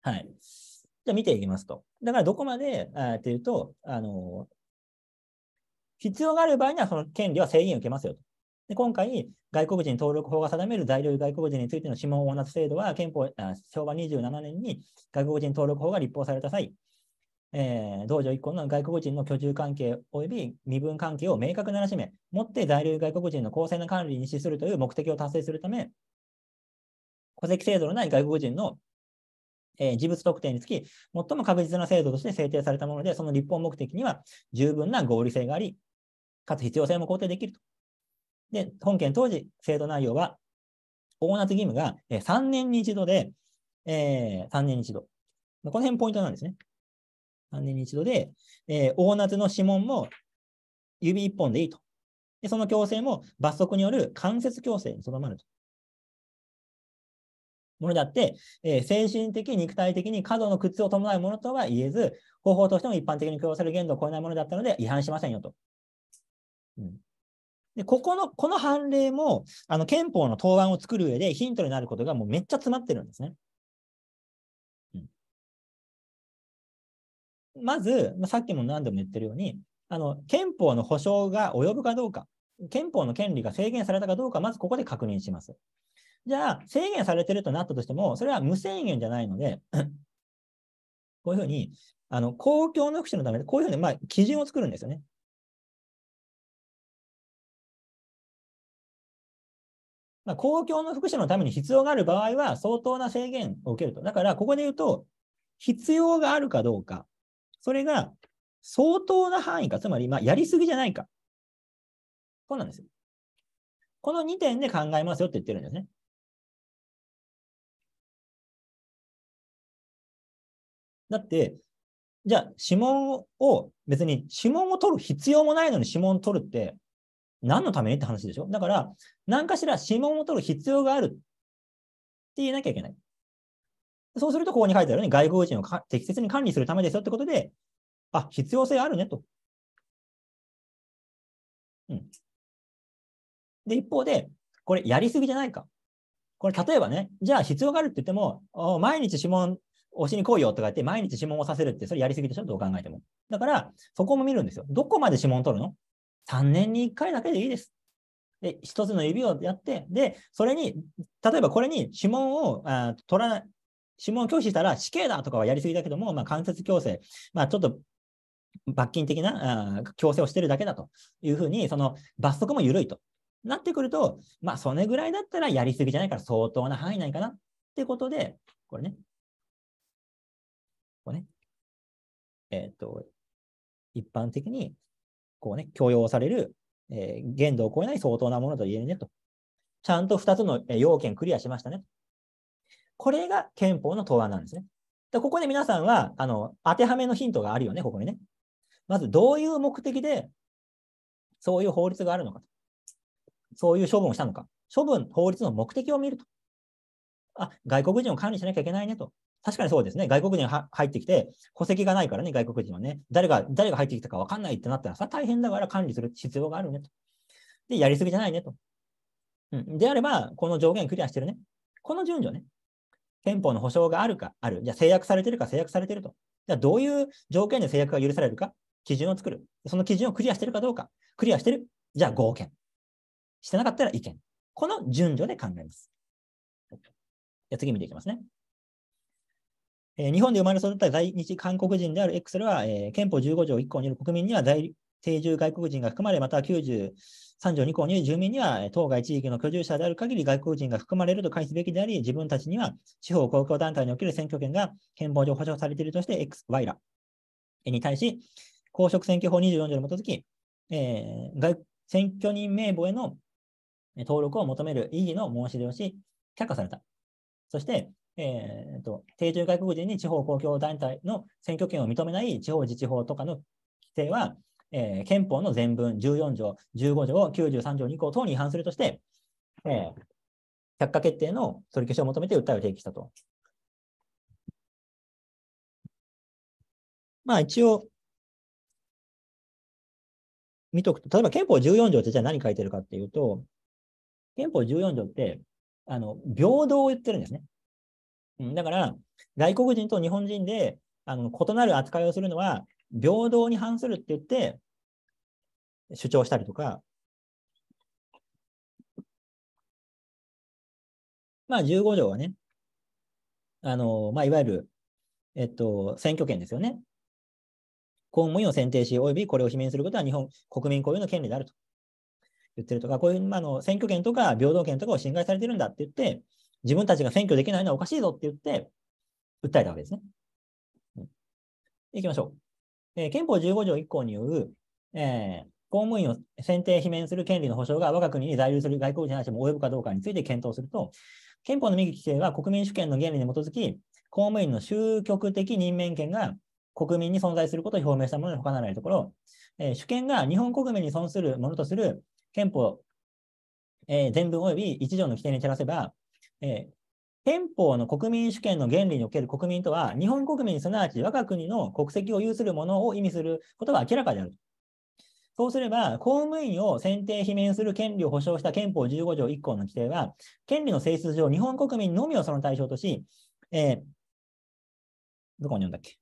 はい。じゃあ見ていきますと。だからどこまで、えっていうと、あの、必要がある場合にはその権利は制限を受けますよと。で今回、外国人登録法が定める在留外国人についての諮問をなす制度は憲法あ、昭和27年に外国人登録法が立法された際、えー、同条以の外国人の居住関係及び身分関係を明確ならしめ、もって在留外国人の公正な管理に資するという目的を達成するため、戸籍制度のない外国人の、えー、事物特定につき、最も確実な制度として制定されたもので、その立法目的には十分な合理性があり、かつ必要性も肯定できるとで、本件当時、制度内容は、大夏義務が3年に一度で、えー、3年に一度。この辺ポイントなんですね。3年に一度で、えー、大夏の指紋も指1本でいいと。でその強制も罰則による間接強制にとどまると。ものであって、えー、精神的、肉体的に過度の苦痛を伴うものとは言えず、方法としても一般的に許容される限度を超えないものだったので違反しませんよと。うん、でここのこの判例もあの憲法の答案を作る上でヒントになることがもうめっちゃ詰まってるんですね。うん、まず、まあ、さっきも何度も言ってるように、あの憲法の保障が及ぶかどうか、憲法の権利が制限されたかどうか、まずここで確認します。じゃあ、制限されてるとなったとしても、それは無制限じゃないのでこういうふうに、あの公共の福祉のためで、こういうふうに、まあ、基準を作るんですよね。まあ、公共の福祉のために必要がある場合は相当な制限を受けると。だから、ここで言うと、必要があるかどうか、それが相当な範囲か、つまり、まやりすぎじゃないか。そうなんですよ。この2点で考えますよって言ってるんですね。だって、じゃあ指紋を別に指紋を取る必要もないのに指紋を取るって何のためにって話でしょだから、何かしら指紋を取る必要があるって言えなきゃいけない。そうすると、ここに書いてあるように、外国人を適切に管理するためですよってことで、あ、必要性あるねと。うん。で、一方で、これやりすぎじゃないか。これ、例えばね、じゃあ必要があるって言っても、毎日指紋をしに来いよとか言って、毎日指紋をさせるって、それやりすぎでしょどう考えても。だから、そこも見るんですよ。どこまで指紋取るの3年に1回だけでいいです。で、一つの指をやって、で、それに、例えばこれに指紋をあ取らない、指紋を拒否したら死刑だとかはやりすぎだけども、まあ、間接矯正、まあ、ちょっと罰金的な強制をしてるだけだというふうに、その罰則も緩いとなってくると、まあ、それぐらいだったらやりすぎじゃないから相当な範囲ないかなってことで、これね、これね、えっ、ー、と、一般的にこうね、強要される、えー、限度を超えない相当なものと言えるねと。ちゃんと2つの要件クリアしましたね。これが憲法の答案なんですね。でここで皆さんはあの当てはめのヒントがあるよね、ここにね。まず、どういう目的でそういう法律があるのかと。そういう処分をしたのか。処分、法律の目的を見ると。あ、外国人を管理しなきゃいけないねと。確かにそうですね。外国人は入ってきて、戸籍がないからね、外国人はね。誰が、誰が入ってきたか分かんないってなったら、さ、大変だから管理する必要があるねと。で、やりすぎじゃないねと。うん。であれば、この上限クリアしてるね。この順序ね。憲法の保障があるか、ある。じゃあ制約されてるか、制約されてると。じゃあどういう条件で制約が許されるか、基準を作る。その基準をクリアしてるかどうか。クリアしてる。じゃあ合憲。してなかったら意見。この順序で考えます。じゃあ次見ていきますね。えー、日本で生まれ育った在日韓国人である X は、えー、憲法15条1項による国民には在定住外国人が含まれ、または93条2項による住民には、当該地域の居住者である限り外国人が含まれると返すべきであり、自分たちには地方公共団体における選挙権が憲法上保障されているとして X、Y らに対し、公職選挙法24条に基づき、えー、選挙人名簿への登録を求める異議の申し出をし、却下された。そして、えーと、定住外国人に地方公共団体の選挙権を認めない地方自治法とかの規定は、えー、憲法の全文14条、15条、93条2項等に違反するとして、えー、却下決定の取り消しを求めて訴えを提起したと。まあ一応、見とくと、例えば憲法14条ってじゃあ何書いてるかっていうと、憲法14条って、あの、平等を言ってるんですね。うん、だから、外国人と日本人であの異なる扱いをするのは、平等に反するって言って、主張したりとか、まあ、15条はね、あのまあ、いわゆる、えっと、選挙権ですよね。公務員を選定し、およびこれを罷免することは日本国民固有の権利であると言ってるとか、こういう、まあ、の選挙権とか平等権とかを侵害されてるんだって言って、自分たちが選挙できないのはおかしいぞって言って、訴えたわけですね。うん、いきましょう。えー、憲法15条1項による、えー、公務員を選定罷免する権利の保障が我が国に在留する外国人の話も及ぶかどうかについて検討すると、憲法の右規定は国民主権の原理に基づき、公務員の終局的任免権が国民に存在することを表明したものに他ならないところ、えー、主権が日本国民に損するものとする憲法、えー、全文及び一条の規定に照らせば、えー憲法の国民主権の原理における国民とは、日本国民すなわち我が国の国籍を有する者を意味することは明らかである。そうすれば、公務員を選定・罷免する権利を保障した憲法15条1項の規定は、権利の性質上、日本国民のみをその対象とし、えー、どこに読んだっけ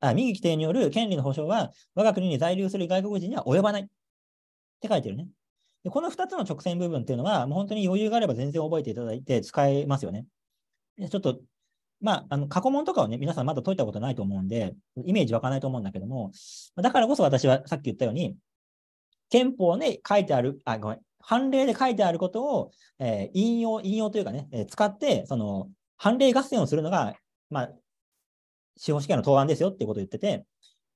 あ右規定による権利の保障は、我が国に在留する外国人には及ばない。って書いてるね。でこの2つの直線部分っていうのは、もう本当に余裕があれば全然覚えていただいて使えますよね。でちょっと、まあ、あの過去問とかをね、皆さんまだ解いたことないと思うんで、イメージ湧かないと思うんだけども、だからこそ私はさっき言ったように、憲法に書いてある、あ、ごめん、判例で書いてあることを、えー、引用、引用というかね、えー、使って、その、判例合戦をするのが、まあ、司法試験の答案ですよっていうことを言ってて、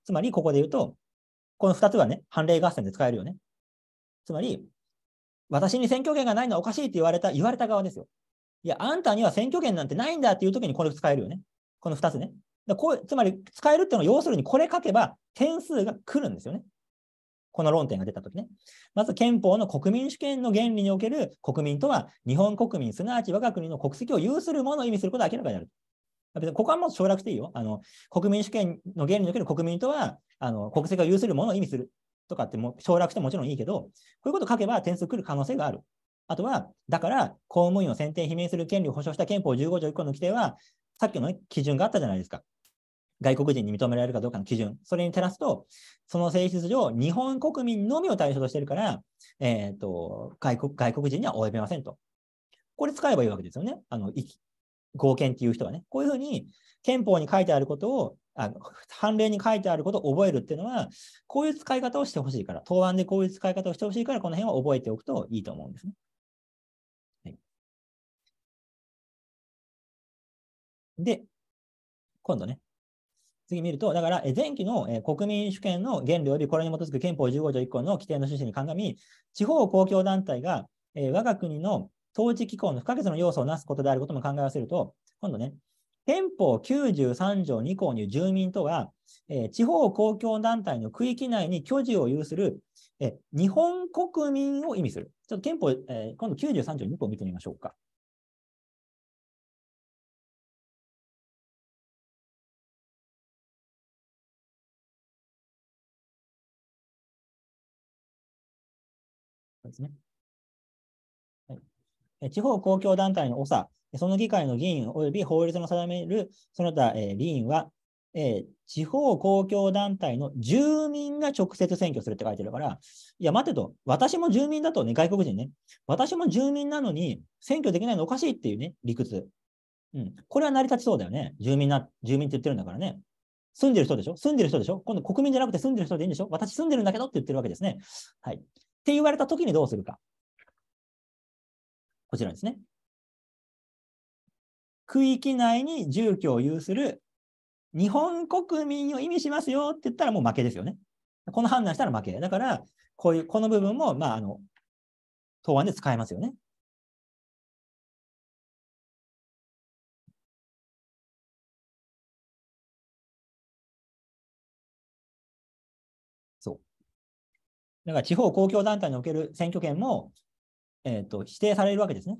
つまりここで言うと、この2つはね、判例合戦で使えるよね。つまり、私に選挙権がないのはおかしいって言われた、言われた側ですよ。いや、あんたには選挙権なんてないんだっていう時にこれ使えるよね。この2つね。だこうつまり、使えるっていうのは、要するにこれ書けば点数が来るんですよね。この論点が出たときね。まず憲法の国民主権の原理における国民とは、日本国民、すなわち我が国の国籍を有するものを意味することが明らかになる。別にここはもう省略していいよ。あの国民主権の原理における国民とは、あの国籍を有するものを意味する。とかっても省略してもちろんいいけど、こういうこと書けば点数来る可能性がある。あとは、だから、公務員を選定・罷免する権利を保障した憲法15条1項の規定は、さっきの、基準があったじゃないですか。外国人に認められるかどうかの基準。それに照らすと、その性質上、日本国民のみを対象としているから、えっ、ー、と外国、外国人には及びませんと。これ使えばいいわけですよね。あの、合憲っていう人はね。こういうふうに憲法に書いてあることをあの判例に書いてあることを覚えるっていうのは、こういう使い方をしてほしいから、答案でこういう使い方をしてほしいから、この辺は覚えておくといいと思うんですね。はい、で、今度ね、次見ると、だから前期の国民主権の原理及びこれに基づく憲法15条1項の規定の趣旨に鑑み、地方公共団体が我が国の統治機構の不可欠の要素をなすことであることも考え合わせると、今度ね、憲法93条2項に住民とは、えー、地方公共団体の区域内に居住を有する、えー、日本国民を意味する。ちょっと憲法、えー、今度93条2項を見てみましょうか。ですね。はい、地方公共団体の長その議会の議員及び法律の定めるその他、えー、議員は、えー、地方公共団体の住民が直接選挙するって書いてるから、いや、待てと、私も住民だとね、外国人ね、私も住民なのに選挙できないのおかしいっていうね、理屈。うん、これは成り立ちそうだよね。住民な、住民って言ってるんだからね。住んでる人でしょ住んでる人でしょ今度国民じゃなくて住んでる人でいいんでしょ私住んでるんだけどって言ってるわけですね。はい。って言われたときにどうするか。こちらですね。区域内に住居を有する日本国民を意味しますよって言ったらもう負けですよね。この判断したら負け。だから、こういう、この部分も、まあ、あの、答案で使えますよね。そう。だから、地方公共団体における選挙権も、えっ、ー、と、指定されるわけですね。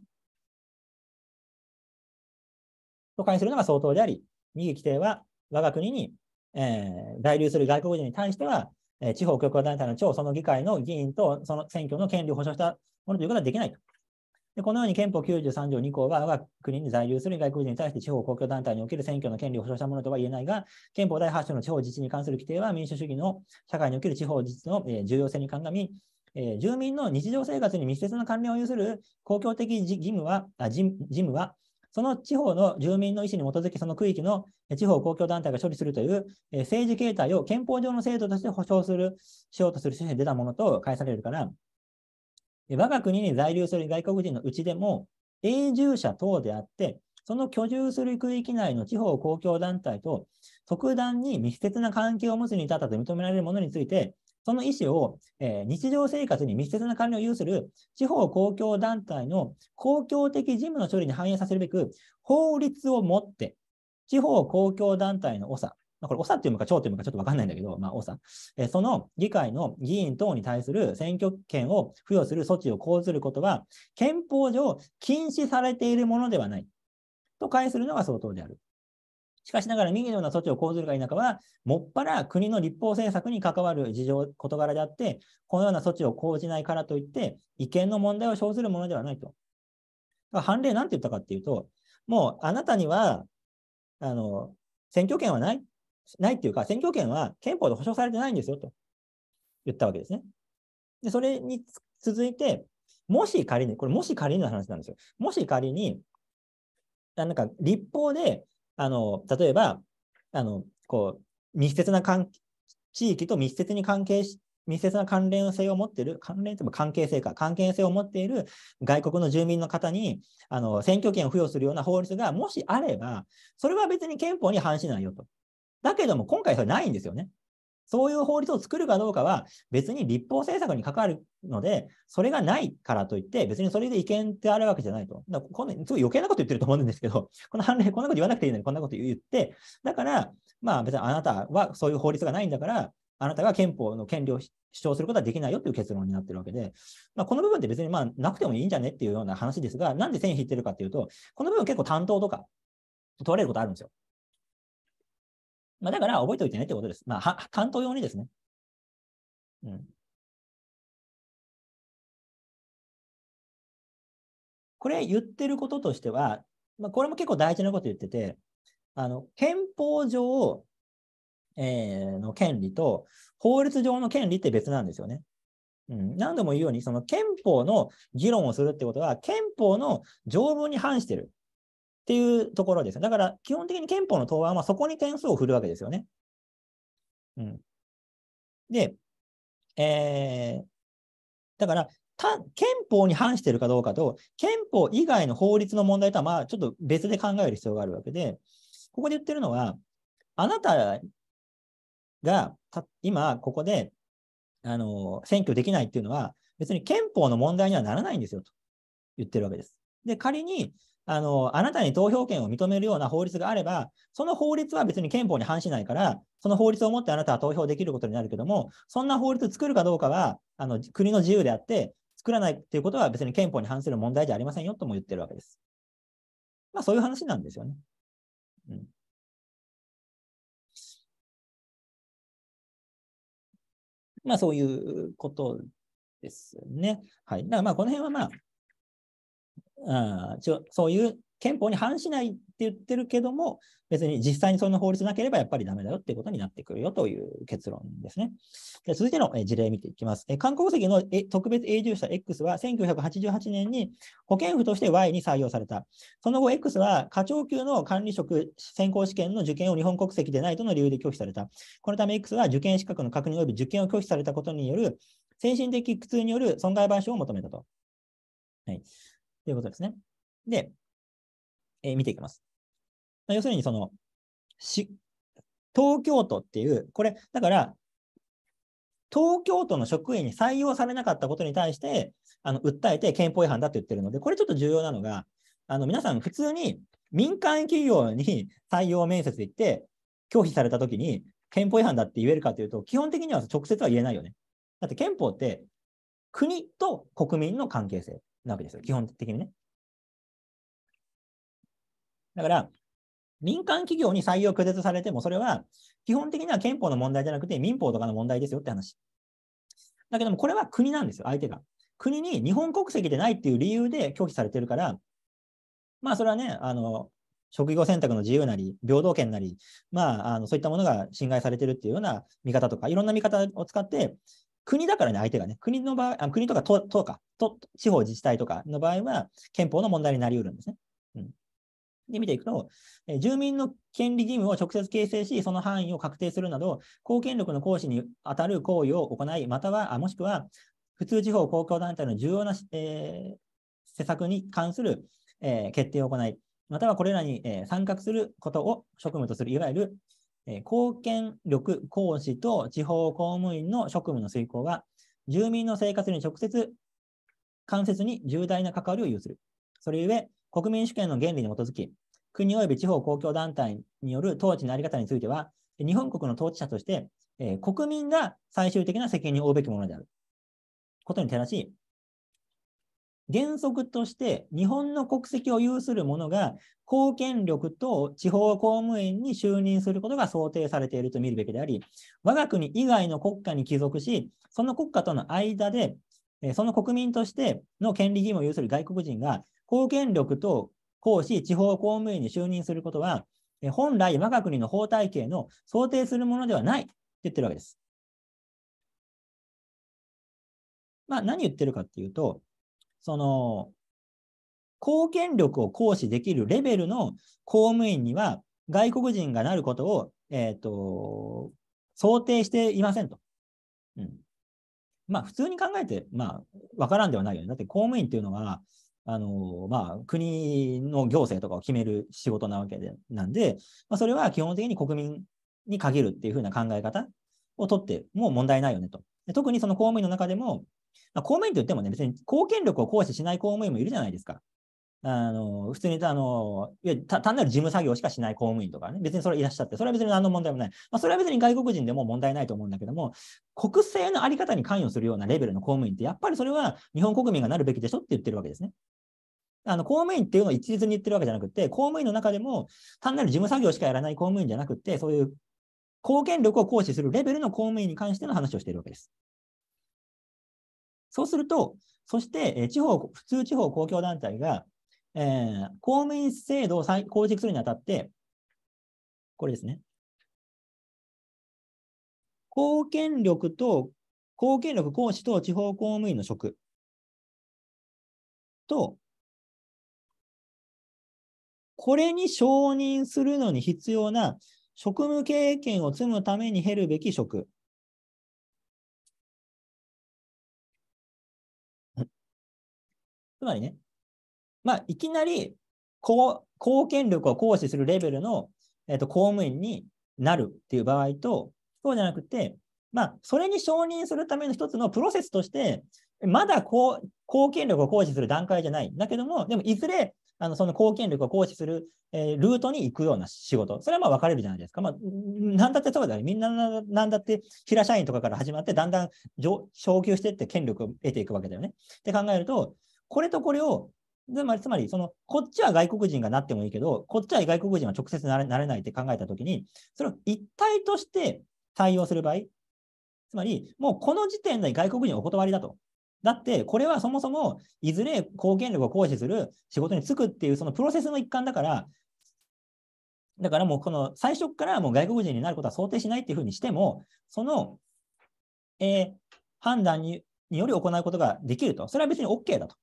とかにするのが相当であり、右規定は我が国に、えー、在留する外国人に対しては、えー、地方局団体の長、その議会の議員とその選挙の権利を保障したものということはできないと。でこのように憲法93条2項は、我が国に在留する外国人に対して地方公共団体における選挙の権利を保障したものとは言えないが、憲法第8条の地方自治に関する規定は、民主主義の社会における地方自治の重要性に鑑み、え住民の日常生活に密接な関連を有する公共的義務は、あ事務はその地方の住民の意思に基づき、その区域の地方公共団体が処理するという政治形態を憲法上の制度として保障する、しようとする趣旨に出たものと返されるから、我が国に在留する外国人のうちでも、永住者等であって、その居住する区域内の地方公共団体と特段に密接な関係を持つに至ったと認められるものについて、その意思を、えー、日常生活に密接な関連を有する地方公共団体の公共的事務の処理に反映させるべく、法律をもって、地方公共団体の長、まあ、これ、長っていうのか、長ていうのかちょっとわかんないんだけど、まあ、長、えー、その議会の議員等に対する選挙権を付与する措置を講ずることは、憲法上禁止されているものではない。と解するのが相当である。しかしながら、右のような措置を講ずるか否かは、もっぱら国の立法政策に関わる事情、事柄であって、このような措置を講じないからといって、違憲の問題を生ずるものではないと。判例なんて言ったかっていうと、もうあなたには、あの、選挙権はない、ないっていうか、選挙権は憲法で保障されてないんですよと言ったわけですね。で、それに続いて、もし仮に、これもし仮にの話なんですよ。もし仮に、なんか立法であの、例えば、あの、こう、密接な関地域と密接に関係し、密接な関連性を持っている、関連というか関係性か、関係性を持っている外国の住民の方にあの選挙権を付与するような法律がもしあれば、それは別に憲法に反しないよと。だけども、今回それないんですよね。そういう法律を作るかどうかは別に立法政策に関わるので、それがないからといって、別にそれで違憲ってあるわけじゃないと。だこんなすごい余計なこと言ってると思うんですけど、この判例、こんなこと言わなくていいのに、こんなこと言って、だから、まあ別にあなたはそういう法律がないんだから、あなたが憲法の権利を主張することはできないよという結論になってるわけで、まあ、この部分って別にまあなくてもいいんじゃねっていうような話ですが、なんで線引いてるかっていうと、この部分結構担当とか取れることあるんですよ。まあ、だから覚えておいてねってことです。まあ、関東用にですね。うん。これ言ってることとしては、まあ、これも結構大事なこと言ってて、あの、憲法上、えー、の権利と法律上の権利って別なんですよね。うん、何度も言うように、その憲法の議論をするってことは、憲法の条文に反してる。っていうところです。だから、基本的に憲法の答案はそこに点数を振るわけですよね。うん、で、えー、だから、憲法に反しているかどうかと、憲法以外の法律の問題とは、まあ、ちょっと別で考える必要があるわけで、ここで言ってるのは、あなたが今、ここで、あの、選挙できないっていうのは、別に憲法の問題にはならないんですよと言ってるわけです。で、仮にあの、あなたに投票権を認めるような法律があれば、その法律は別に憲法に反しないから、その法律をもってあなたは投票できることになるけども、そんな法律作るかどうかは、あの、国の自由であって、作らないっていうことは別に憲法に反する問題じゃありませんよとも言ってるわけです。まあ、そういう話なんですよね。うん。まあ、そういうことですね。はい。だからまあ、この辺はまあ、うん、そういう憲法に反しないって言ってるけども、別に実際にそんな法律なければやっぱりダメだよっていうことになってくるよという結論ですね。で続いての事例見ていきます。え韓国籍の特別永住者 X は1988年に保険婦として Y に採用された。その後 X は課長級の管理職選考試験の受験を日本国籍でないとの理由で拒否された。このため X は受験資格の確認及び受験を拒否されたことによる精神的苦痛による損害賠償を求めたと。はいということですね。で、えー、見ていきます。ま要するに、その、し、東京都っていう、これ、だから、東京都の職員に採用されなかったことに対して、あの、訴えて憲法違反だって言ってるので、これちょっと重要なのが、あの、皆さん普通に民間企業に採用面接行って、拒否されたときに、憲法違反だって言えるかというと、基本的には直接は言えないよね。だって憲法って、国と国民の関係性。なわけですよ。基本的にね。だから、民間企業に採用拒絶されても、それは基本的には憲法の問題じゃなくて民法とかの問題ですよって話。だけども、これは国なんですよ、相手が。国に日本国籍でないっていう理由で拒否されてるから、まあ、それはね、あの、職業選択の自由なり、平等権なり、まあ、あのそういったものが侵害されてるっていうような見方とか、いろんな見方を使って、国だからね、相手がね、国の場合、あ国とか都都か都、地方自治体とかの場合は、憲法の問題になりうるんですね。うん、で、見ていくと、え住民の権利義務を直接形成し、その範囲を確定するなど、公権力の行使に当たる行為を行い、または、あもしくは、普通地方公共団体の重要な、えー、施策に関する、えー、決定を行い、またはこれらに、えー、参画することを職務とする、いわゆるえ権貢献力行使と地方公務員の職務の遂行が住民の生活に直接、間接に重大な関わりを有する。それゆえ、国民主権の原理に基づき、国及び地方公共団体による統治の在り方については、日本国の統治者として、えー、国民が最終的な責任を負うべきものである。ことに照らし、原則として日本の国籍を有する者が公権力と地方公務員に就任することが想定されていると見るべきであり、我が国以外の国家に帰属し、その国家との間で、その国民としての権利義務を有する外国人が公権力と公私地方公務員に就任することは、本来我が国の法体系の想定するものではないって言ってるわけです。まあ、何言ってるかっていうと、その、貢献力を行使できるレベルの公務員には、外国人がなることを、えっ、ー、と、想定していませんと。うん。まあ、普通に考えて、まあ、わからんではないよね。だって公務員っていうのは、あのまあ、国の行政とかを決める仕事なわけでなんで、まあ、それは基本的に国民に限るっていうふうな考え方をとっても問題ないよねと。特にその公務員の中でも、まあ、公務員といってもね、別に貢献力を行使しない公務員もいるじゃないですか。あの普通にあのいや単なる事務作業しかしない公務員とかね、別にそれいらっしゃって、それは別に何の問題もない。まあ、それは別に外国人でも問題ないと思うんだけども、国政のあり方に関与するようなレベルの公務員って、やっぱりそれは日本国民がなるべきでしょって言ってるわけですね。あの公務員っていうのを一律に言ってるわけじゃなくて、公務員の中でも単なる事務作業しかやらない公務員じゃなくて、そういう貢献力を行使するレベルの公務員に関しての話をしているわけです。そうすると、そして、えー、地方、普通地方公共団体が、えー、公務員制度を構築するにあたって、これですね。公権力と、公権力行使と地方公務員の職と、これに承認するのに必要な職務経験を積むために減るべき職つまりね、まあ、いきなり貢献力を行使するレベルの、えー、と公務員になるっていう場合と、そうじゃなくて、まあ、それに承認するための一つのプロセスとして、まだこう貢献力を行使する段階じゃない。だけども、でもいずれあのその貢献力を行使する、えー、ルートに行くような仕事。それはまあ分かれるじゃないですか。まあ、なんだってそうだよ、ね。みんななんだって平社員とかから始まって、だんだん昇級していって権力を得ていくわけだよね。って考えると、これとこれを、つまり、つまりそのこっちは外国人がなってもいいけど、こっちは外国人は直接なれなれないって考えたときに、それを一体として対応する場合、つまり、もうこの時点で外国人お断りだと。だって、これはそもそもいずれ貢献力を行使する仕事に就くっていう、そのプロセスの一環だから、だからもうこの最初からもう外国人になることは想定しないっていうふうにしても、その、えー、判断により行うことができると。それは別に OK だと。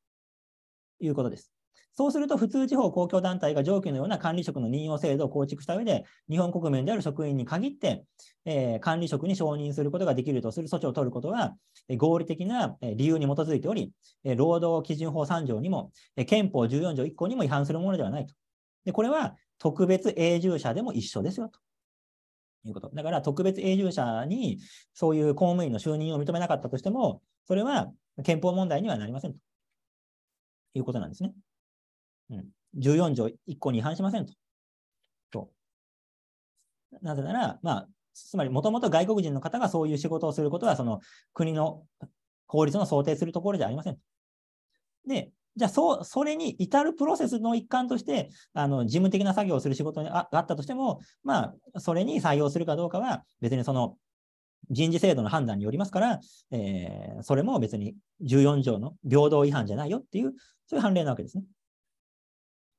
いうことです。そうすると、普通地方公共団体が上記のような管理職の任用制度を構築した上で、日本国民である職員に限って、えー、管理職に承認することができるとする措置を取ることは、えー、合理的な、え理由に基づいており、え労働基準法3条にも、え憲法14条1項にも違反するものではないと。でこれは特別永住者でも一緒ですよと。いうことだから特別永住者にそういう公務員の就任を認めなかったとしても、それは憲法問題にはなりませんと。いうことなんですね。うん、14条1項に違反しませんと。そうなぜなら、まあ、つまりもともと外国人の方がそういう仕事をすることは、その国の法律の想定するところじゃありません。で、じゃあそ、それに至るプロセスの一環として、あの事務的な作業をする仕事があったとしても、まあ、それに採用するかどうかは、別にその人事制度の判断によりますから、えー、それも別に14条の平等違反じゃないよっていうそういう判例なわけですね。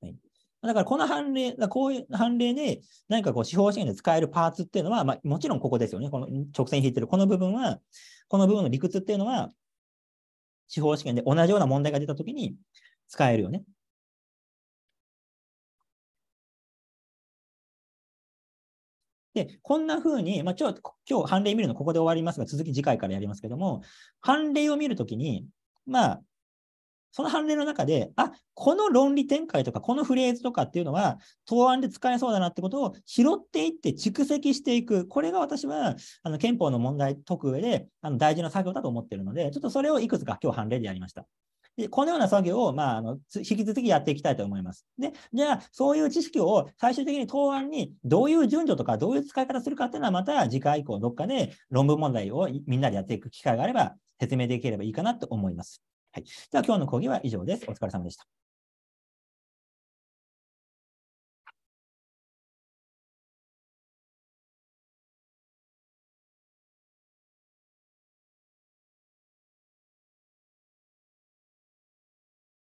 はい、だからこの判例、こういう判例で何かこう司法試験で使えるパーツっていうのは、まあ、もちろんここですよね。この直線引いてるこの部分は、この部分の理屈っていうのは、司法試験で同じような問題が出たときに使えるよね。で、こんな風に、まあ、今日、今日判例見るのここで終わりますが、続き次回からやりますけども、判例を見るときに、まあ、その判例の中で、あ、この論理展開とか、このフレーズとかっていうのは、答案で使えそうだなってことを拾っていって蓄積していく。これが私は、あの、憲法の問題解く上で、あの、大事な作業だと思ってるので、ちょっとそれをいくつか今日判例でやりました。で、このような作業を、まあ、あの、引き続きやっていきたいと思います。で、じゃあ、そういう知識を最終的に答案にどういう順序とか、どういう使い方するかっていうのは、また次回以降、どっかで論文問題をみんなでやっていく機会があれば、説明できればいいかなと思います。はい。じゃあ今日の講義は以上です。お疲れ様でした。